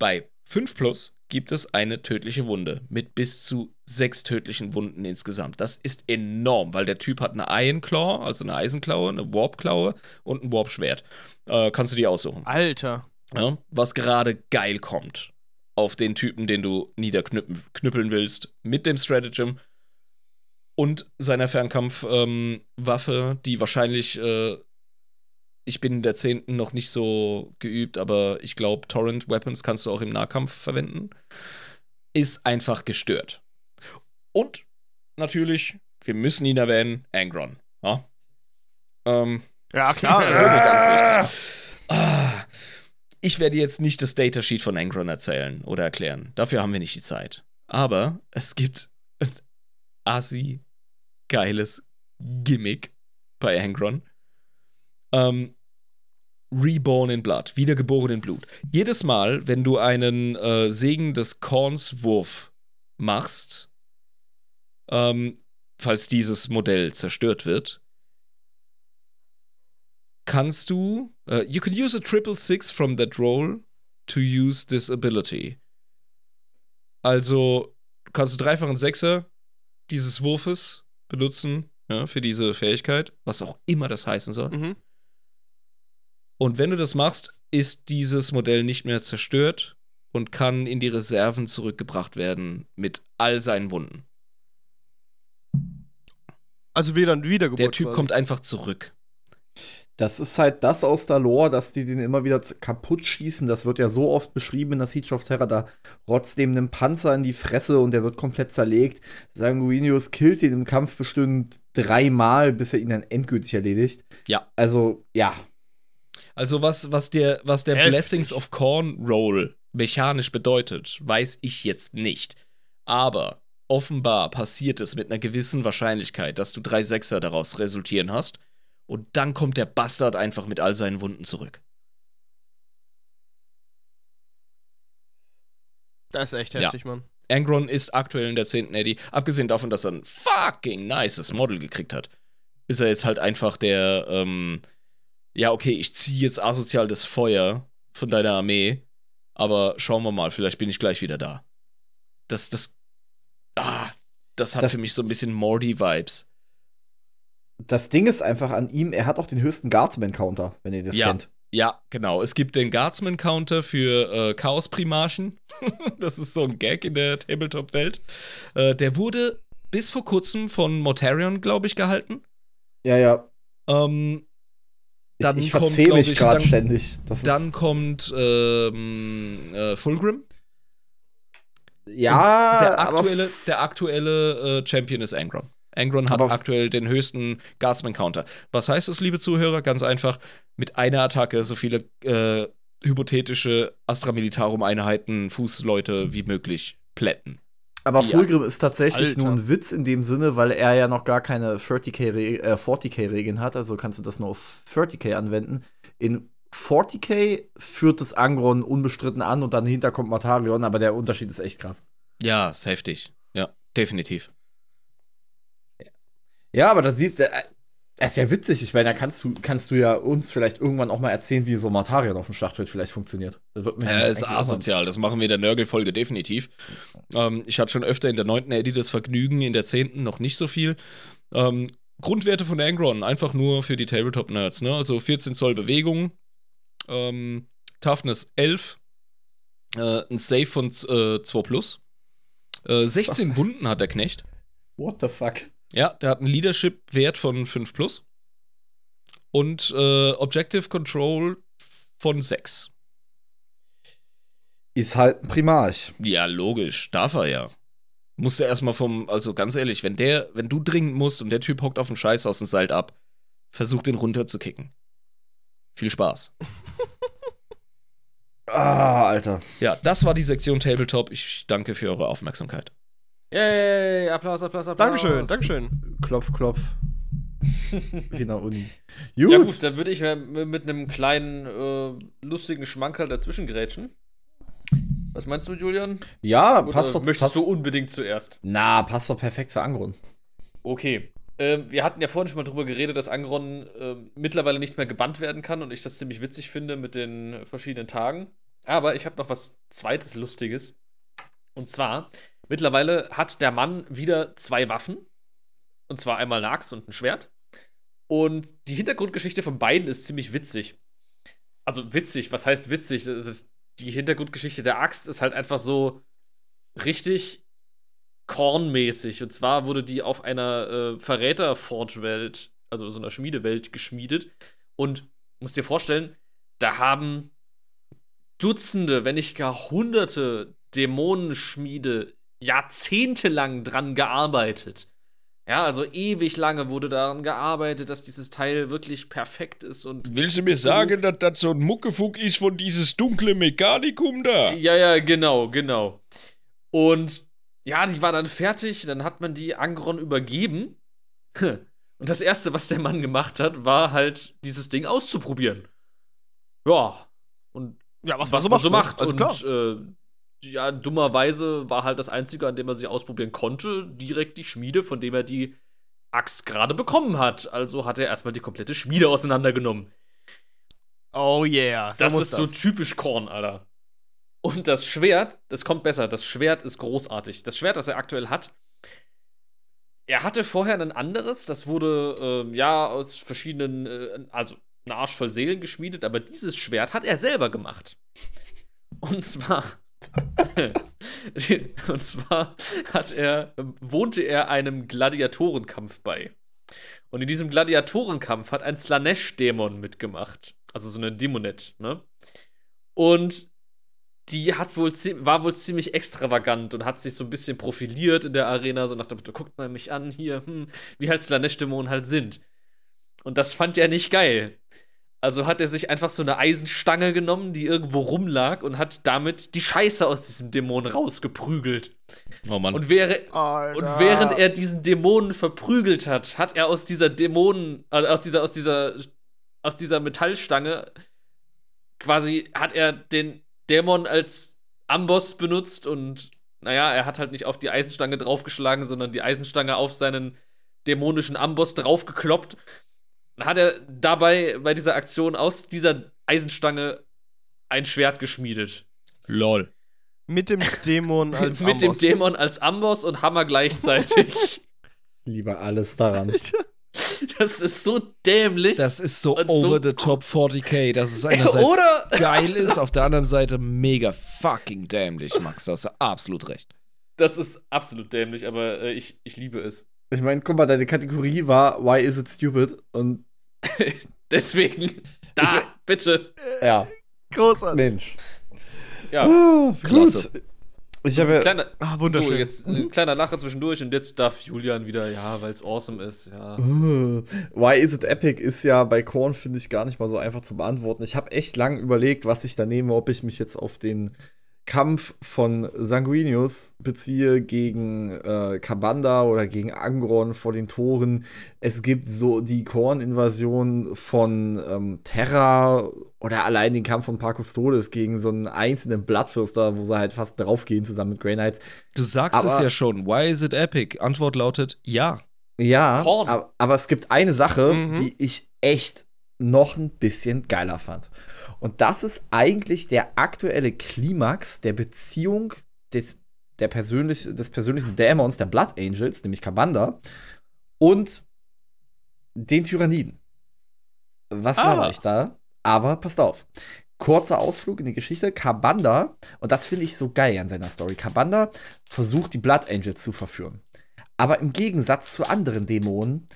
Bei 5 plus gibt es eine tödliche Wunde mit bis zu sechs tödlichen Wunden insgesamt. Das ist enorm, weil der Typ hat eine Iron Claw, also eine Eisenklaue, eine Warpklaue und ein Warp-Schwert. Äh, kannst du die aussuchen. Alter. Ja, was gerade geil kommt auf den Typen, den du niederknüppeln willst, mit dem Stratagem und seiner Fernkampfwaffe, ähm, die wahrscheinlich äh, ich bin in der 10. noch nicht so geübt, aber ich glaube, Torrent Weapons kannst du auch im Nahkampf verwenden. Ist einfach gestört. Und natürlich, wir müssen ihn erwähnen, Angron. Ja, ähm, ja klar, das ist ganz wichtig. Ah. Ah, ich werde jetzt nicht das Datasheet von Angron erzählen oder erklären. Dafür haben wir nicht die Zeit. Aber es gibt ein assi geiles Gimmick bei Angron ähm, Reborn in Blood, wiedergeboren in Blut. Jedes Mal, wenn du einen äh, Segen des Korns Wurf machst, ähm, falls dieses Modell zerstört wird, kannst du. Uh, you can use a triple six from that roll to use this ability. Also kannst du dreifachen Sechser dieses Wurfes benutzen ja, für diese Fähigkeit, was auch immer das heißen soll. Mhm. Und wenn du das machst, ist dieses Modell nicht mehr zerstört und kann in die Reserven zurückgebracht werden mit all seinen Wunden. Also wieder ein Wiedergeburt. Der Typ quasi. kommt einfach zurück. Das ist halt das aus der Lore, dass die den immer wieder kaputt schießen. Das wird ja so oft beschrieben in der Siege of Terror. Da rotzt dem einen Panzer in die Fresse und der wird komplett zerlegt. Sanguinius killt ihn im Kampf bestimmt dreimal, bis er ihn dann endgültig erledigt. Ja. Also, ja, also was, was der, was der Blessings of Corn Roll mechanisch bedeutet, weiß ich jetzt nicht. Aber offenbar passiert es mit einer gewissen Wahrscheinlichkeit, dass du drei Sechser daraus resultieren hast. Und dann kommt der Bastard einfach mit all seinen Wunden zurück. Das ist echt heftig, ja. Mann. Angron ist aktuell in der 10. Eddy. Abgesehen davon, dass er ein fucking nices Model gekriegt hat, ist er jetzt halt einfach der, ähm, ja, okay, ich ziehe jetzt asozial das Feuer von deiner Armee, aber schauen wir mal, vielleicht bin ich gleich wieder da. Das, das, ah, das hat das, für mich so ein bisschen Morty-Vibes. Das Ding ist einfach an ihm, er hat auch den höchsten Guardsman-Counter, wenn ihr das ja, kennt. Ja, genau. Es gibt den Guardsman-Counter für äh, Chaos-Primarchen. das ist so ein Gag in der Tabletop-Welt. Äh, der wurde bis vor kurzem von Mortarion, glaube ich, gehalten. Ja, ja. Ähm, dann ich, ich kommt, ich, mich gerade ständig. Das dann kommt ähm, äh, Fulgrim. Ja, Und der aktuelle, der aktuelle äh, Champion ist Angron. Angron hat aktuell den höchsten Guardsman-Counter. Was heißt das, liebe Zuhörer? Ganz einfach, mit einer Attacke so viele äh, hypothetische Astra Militarum-Einheiten, Fußleute wie möglich plätten. Aber ja. Fulgrim ist tatsächlich Alter. nur ein Witz in dem Sinne, weil er ja noch gar keine 30K, äh, 40k-Regeln hat, also kannst du das nur auf 30k anwenden. In 40k führt das Angron unbestritten an und dann hinter kommt Matarion, aber der Unterschied ist echt krass. Ja, ist heftig. Ja, definitiv. Ja, aber das siehst du, äh, das ist ja witzig. Ich meine, da kannst du, kannst du ja uns vielleicht irgendwann auch mal erzählen, wie so Martarion auf dem Schlachtfeld vielleicht funktioniert. Das wird mich äh, ist asozial. Das machen wir in der Nörgelfolge definitiv. Ähm, ich hatte schon öfter in der 9. Eddy das Vergnügen, in der 10. noch nicht so viel. Ähm, Grundwerte von Angron, einfach nur für die Tabletop-Nerds. Ne? Also 14 Zoll Bewegung, ähm, Toughness 11, äh, ein Safe von äh, 2 Plus. Äh, 16 Wunden hat der Knecht. What the fuck? Ja, der hat einen Leadership-Wert von 5 plus und äh, Objective Control von 6. Ist halt ein Primarch. Ja, logisch, darf er ja. Muss er erstmal vom, also ganz ehrlich, wenn der, wenn du dringend musst und der Typ hockt auf dem Scheiß aus dem seilt ab, versuch den runterzukicken. Viel Spaß. ah, Alter. Ja, das war die Sektion Tabletop. Ich danke für eure Aufmerksamkeit. Yay, Applaus, Applaus, Applaus. Dankeschön, Dankeschön. Klopf, klopf. genau, in Uni. Gut. Ja gut, dann würde ich äh, mit einem kleinen äh, lustigen Schmankerl dazwischen grätschen. Was meinst du, Julian? Ja, Oder passt doch. Möchtest passt, du unbedingt zuerst? Na, passt doch perfekt zu Angron. Okay. Ähm, wir hatten ja vorhin schon mal drüber geredet, dass Angron äh, mittlerweile nicht mehr gebannt werden kann und ich das ziemlich witzig finde mit den verschiedenen Tagen. Aber ich habe noch was zweites Lustiges. Und zwar Mittlerweile hat der Mann wieder zwei Waffen. Und zwar einmal eine Axt und ein Schwert. Und die Hintergrundgeschichte von beiden ist ziemlich witzig. Also witzig, was heißt witzig? Ist, die Hintergrundgeschichte der Axt ist halt einfach so richtig kornmäßig. Und zwar wurde die auf einer äh, Verräterforge-Welt, also so einer Schmiedewelt, geschmiedet. Und musst dir vorstellen, da haben Dutzende, wenn nicht gar hunderte Dämonenschmiede jahrzehntelang dran gearbeitet. Ja, also ewig lange wurde daran gearbeitet, dass dieses Teil wirklich perfekt ist und. Willst du mir sagen, dass das so ein Muckefuck ist von dieses dunkle Mechanikum da? Ja, ja, genau, genau. Und ja, die war dann fertig, dann hat man die Angron übergeben. Und das erste, was der Mann gemacht hat, war halt dieses Ding auszuprobieren. Ja. Und ja, was, was man so macht. So ne? macht. Also und äh, ja, dummerweise war halt das Einzige, an dem er sich ausprobieren konnte, direkt die Schmiede, von dem er die Axt gerade bekommen hat. Also hat er erstmal die komplette Schmiede auseinandergenommen. Oh yeah. So das ist das. so typisch Korn, Alter. Und das Schwert, das kommt besser. Das Schwert ist großartig. Das Schwert, das er aktuell hat, er hatte vorher ein anderes. Das wurde, ähm, ja, aus verschiedenen, äh, also ein Arsch voll Seelen geschmiedet. Aber dieses Schwert hat er selber gemacht. Und zwar und zwar er, wohnte er einem Gladiatorenkampf bei. Und in diesem Gladiatorenkampf hat ein Slanesh-Dämon mitgemacht. Also so eine Dämonette, ne? Und die hat wohl, war wohl ziemlich extravagant und hat sich so ein bisschen profiliert in der Arena, so nach dem Motto, guckt mal mich an hier, hm, wie halt Slanesh-Dämonen halt sind. Und das fand er nicht geil. Also hat er sich einfach so eine Eisenstange genommen, die irgendwo rumlag und hat damit die Scheiße aus diesem Dämon rausgeprügelt. Oh Mann. Und, wäre, und während er diesen Dämonen verprügelt hat, hat er aus dieser Dämonen, äh, aus dieser, aus dieser, aus dieser Metallstange quasi hat er den Dämon als Amboss benutzt und naja, er hat halt nicht auf die Eisenstange draufgeschlagen, sondern die Eisenstange auf seinen dämonischen Amboss draufgekloppt hat er dabei bei dieser Aktion aus dieser Eisenstange ein Schwert geschmiedet. Lol. Mit dem Dämon als Amboss. Mit dem Dämon als Amboss und Hammer gleichzeitig. Lieber alles daran. Das ist so dämlich. Das ist so over so the top 40k, dass es einerseits Oder? geil ist, auf der anderen Seite mega fucking dämlich, Max. Du hast du absolut recht. Das ist absolut dämlich, aber äh, ich, ich liebe es. Ich meine, guck mal, deine Kategorie war Why is it stupid? Und deswegen, da, ich, bitte. Ja. Äh, großartig. Mensch. Ja, oh, klasse. Ich habe kleiner, ah, wunderschön. So, jetzt ein mhm. kleiner Lacher zwischendurch und jetzt darf Julian wieder, ja, weil es awesome ist, ja. Uh, why is it epic ist ja bei Korn finde ich gar nicht mal so einfach zu beantworten. Ich habe echt lange überlegt, was ich da nehme, ob ich mich jetzt auf den Kampf von Sanguinius beziehe gegen äh, Kabanda oder gegen Angron vor den Toren. Es gibt so die Korn-Invasion von ähm, Terra oder allein den Kampf von Parkus Todes gegen so einen einzelnen Blattfürster, wo sie halt fast draufgehen zusammen mit Grey Knights. Du sagst aber, es ja schon. Why is it epic? Antwort lautet ja. Ja, aber, aber, es gibt eine Sache, mhm. die ich echt noch ein bisschen geiler fand. Und das ist eigentlich der aktuelle Klimax der Beziehung des, der persönlich, des persönlichen Dämons der Blood Angels, nämlich Kabanda, und den Tyranniden. Was ah. mache ich da? Aber passt auf. Kurzer Ausflug in die Geschichte. Kabanda, und das finde ich so geil an seiner Story, Kabanda versucht die Blood Angels zu verführen. Aber im Gegensatz zu anderen Dämonen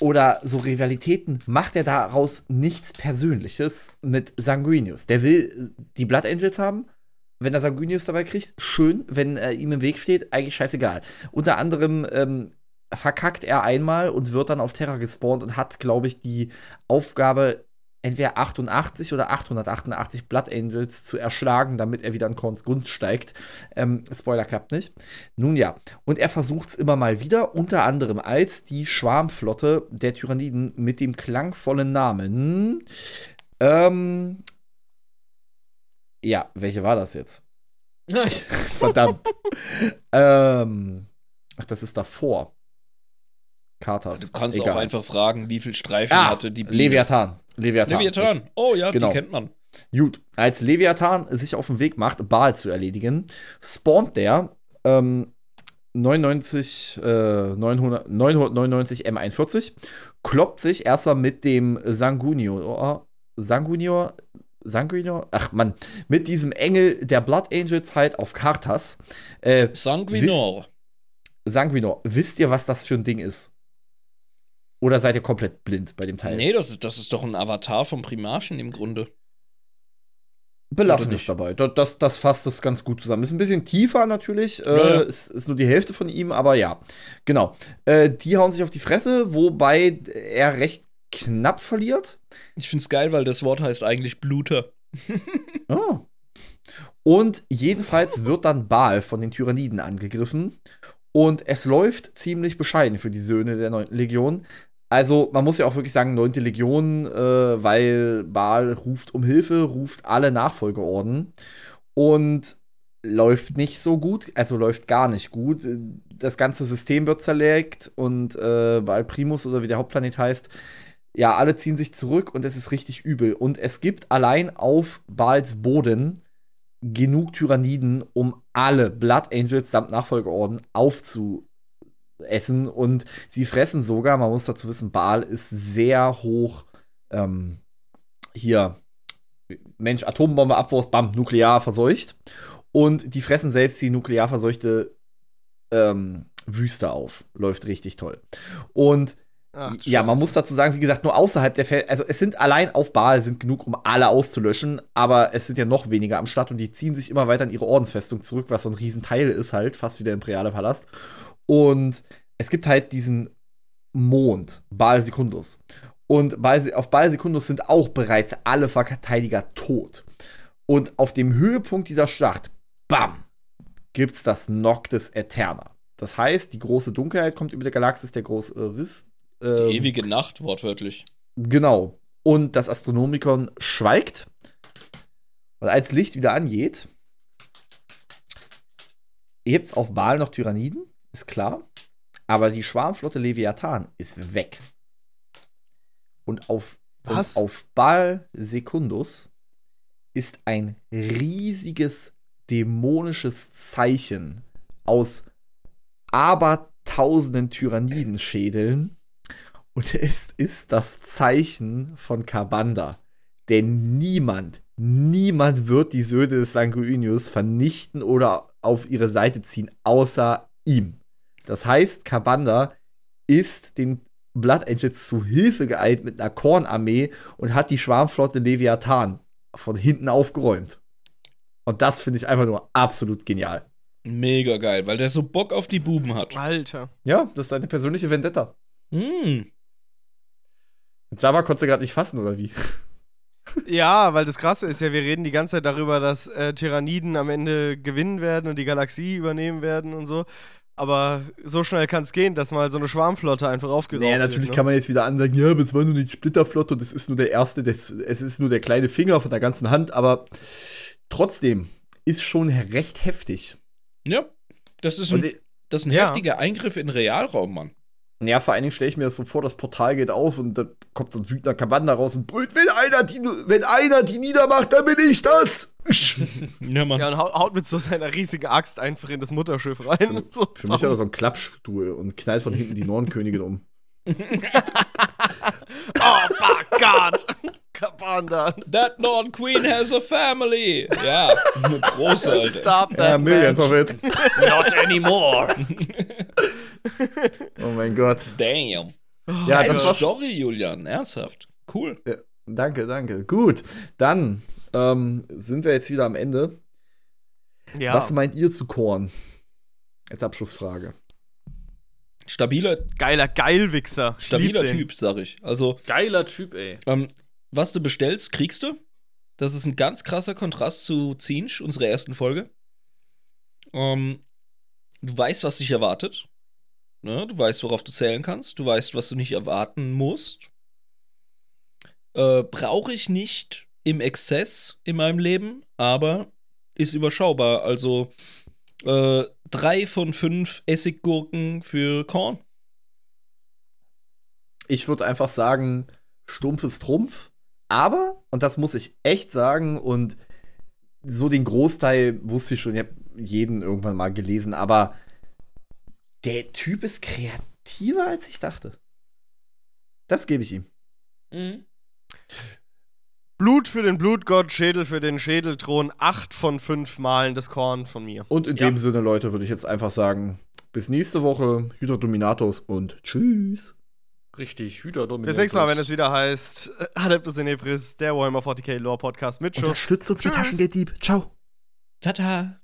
oder so Rivalitäten macht er daraus nichts Persönliches mit Sanguinius. Der will die Blood Angels haben. Wenn er Sanguinius dabei kriegt, schön. Wenn er äh, ihm im Weg steht, eigentlich scheißegal. Unter anderem ähm, verkackt er einmal und wird dann auf Terra gespawnt und hat, glaube ich, die Aufgabe, entweder 88 oder 888 Blood Angels zu erschlagen, damit er wieder in Korns Gunst steigt. Ähm, Spoiler klappt nicht. Nun ja, und er versucht es immer mal wieder, unter anderem als die Schwarmflotte der Tyranniden mit dem klangvollen Namen. Ähm, ja, welche war das jetzt? Verdammt. ähm, ach, das ist davor. Katas. Du kannst Egal. auch einfach fragen, wie viel Streifen ah, hatte die Biene. Leviathan. Leviathan. Leviathan. Oh ja, genau. die kennt man. Gut, als Leviathan sich auf den Weg macht, Baal zu erledigen, spawnt der ähm, 99, äh, 900, 999 M41, kloppt sich erstmal mit dem Sanguinio, oh, ah, Sanguinio, Sanguinio, ach man, mit diesem Engel der Blood Angel Zeit halt auf Kartas. Äh, Sanguinor. Sanguinor, wisst ihr, was das für ein Ding ist? Oder seid ihr komplett blind bei dem Teil? Nee, das ist, das ist doch ein Avatar vom Primarchen im Grunde. Belassen es dabei. Das, das fasst es ganz gut zusammen. Ist ein bisschen tiefer natürlich. Äh, ja, äh, ja. Ist, ist, nur die Hälfte von ihm, aber ja. Genau. Äh, die hauen sich auf die Fresse, wobei er recht knapp verliert. Ich find's geil, weil das Wort heißt eigentlich Bluter. oh. Und jedenfalls wird dann Baal von den Tyranniden angegriffen. Und es läuft ziemlich bescheiden für die Söhne der neunten Legion. Also, man muss ja auch wirklich sagen, 9. Legion, äh, weil Baal ruft um Hilfe, ruft alle Nachfolgeorden und läuft nicht so gut, also läuft gar nicht gut. Das ganze System wird zerlegt und äh, Baal Primus oder wie der Hauptplanet heißt, ja, alle ziehen sich zurück und es ist richtig übel. Und es gibt allein auf Baals Boden genug Tyranniden, um alle Blood Angels samt Nachfolgeorden aufzunehmen essen und sie fressen sogar, man muss dazu wissen, Baal ist sehr hoch ähm, hier, Mensch, Atombombe, Abwurst, bam, nuklear verseucht. Und die fressen selbst die nuklear verseuchte ähm, Wüste auf. Läuft richtig toll. Und Ach, ja, man muss dazu sagen, wie gesagt, nur außerhalb der Fel also es sind allein auf Baal sind genug, um alle auszulöschen, aber es sind ja noch weniger am Start und die ziehen sich immer weiter in ihre Ordensfestung zurück, was so ein Riesenteil ist halt, fast wie der imperiale Palast. Und es gibt halt diesen Mond, Baal Sekundus. Und auf Baal Sekundus sind auch bereits alle Verteidiger tot. Und auf dem Höhepunkt dieser Schlacht, bam, gibt es das Noctis Eterna. Das heißt, die große Dunkelheit kommt über der Galaxis, der große äh, Riss. Ähm, die ewige Nacht, wortwörtlich. Genau. Und das Astronomikon schweigt. Und als Licht wieder angeht, es auf Baal noch Tyranniden ist klar. Aber die Schwarmflotte Leviathan ist weg. Und auf, und auf Ball Sekundus ist ein riesiges dämonisches Zeichen aus abertausenden Tyrannidenschädeln. Und es ist das Zeichen von Kabanda. Denn niemand, niemand wird die Söhne des Sanguinius vernichten oder auf ihre Seite ziehen, außer ihm. Das heißt, Kabanda ist den Blood Angels zu Hilfe geeilt mit einer Kornarmee und hat die Schwarmflotte Leviathan von hinten aufgeräumt. Und das finde ich einfach nur absolut genial. Mega geil, weil der so Bock auf die Buben hat. Alter. Ja, das ist eine persönliche Vendetta. Hm. Java konntest du gerade nicht fassen, oder wie? Ja, weil das Krasse ist ja, wir reden die ganze Zeit darüber, dass äh, Tyranniden am Ende gewinnen werden und die Galaxie übernehmen werden und so. Aber so schnell kann es gehen, dass mal so eine Schwarmflotte einfach aufgeräumt wird. Ja, naja, natürlich ne? kann man jetzt wieder ansagen, ja, aber es war nur die Splitterflotte und das ist nur der erste, das, es ist nur der kleine Finger von der ganzen Hand, aber trotzdem ist schon recht heftig. Ja, das ist ein, das ist ein ja. heftiger Eingriff in den Realraum, Mann. Ja, vor allen Dingen stelle ich mir das so vor, das Portal geht auf und da kommt so ein wütender Kabanda raus und brüllt, wenn einer die, wenn einer die niedermacht, dann bin ich das! ja, Mann. ja, und haut, mit so seiner riesigen Axt einfach in das Mutterschiff rein. Für, so. für mich aber so ein Klappstuhl und knallt von hinten die Nordenkönigin um. oh, fuck Gott. Kabanda. That Norn Queen has a family! Ja, eine große Alter. Stop that, ja, millions of it. Not anymore! oh mein Gott. Damn. Ja, Geile das war Story, Julian. Ernsthaft. Cool. Ja, danke, danke. Gut. Dann ähm, sind wir jetzt wieder am Ende. Ja. Was meint ihr zu Korn? Als Abschlussfrage. Stabiler. Geiler Geilwichser. Stabiler Typ, sag ich. Also. Geiler Typ, ey. Ähm, was du bestellst, kriegst du. Das ist ein ganz krasser Kontrast zu Zinsch, unserer ersten Folge. Ähm, du weißt, was dich erwartet. Ne? Du weißt, worauf du zählen kannst. Du weißt, was du nicht erwarten musst. Äh, Brauche ich nicht im Exzess in meinem Leben, aber ist überschaubar. Also äh, drei von fünf Essiggurken für Korn. Ich würde einfach sagen, stumpfes Trumpf. Aber, und das muss ich echt sagen, und so den Großteil wusste ich schon, ich habe jeden irgendwann mal gelesen, aber der Typ ist kreativer, als ich dachte. Das gebe ich ihm. Mhm. Blut für den Blutgott, Schädel für den Schädelthron, acht von fünf Malen des Korn von mir. Und in ja. dem Sinne, Leute, würde ich jetzt einfach sagen, bis nächste Woche, Hydra Dominatus und tschüss. Richtig, Hydra Dominatus. Bis nächstes Mal, wenn es wieder heißt äh, Adeptus in Ebris, der Warhammer 40k Lore Podcast mit Schuss. Unterstützt uns mit Taschengelddieb. Ciao. Tata.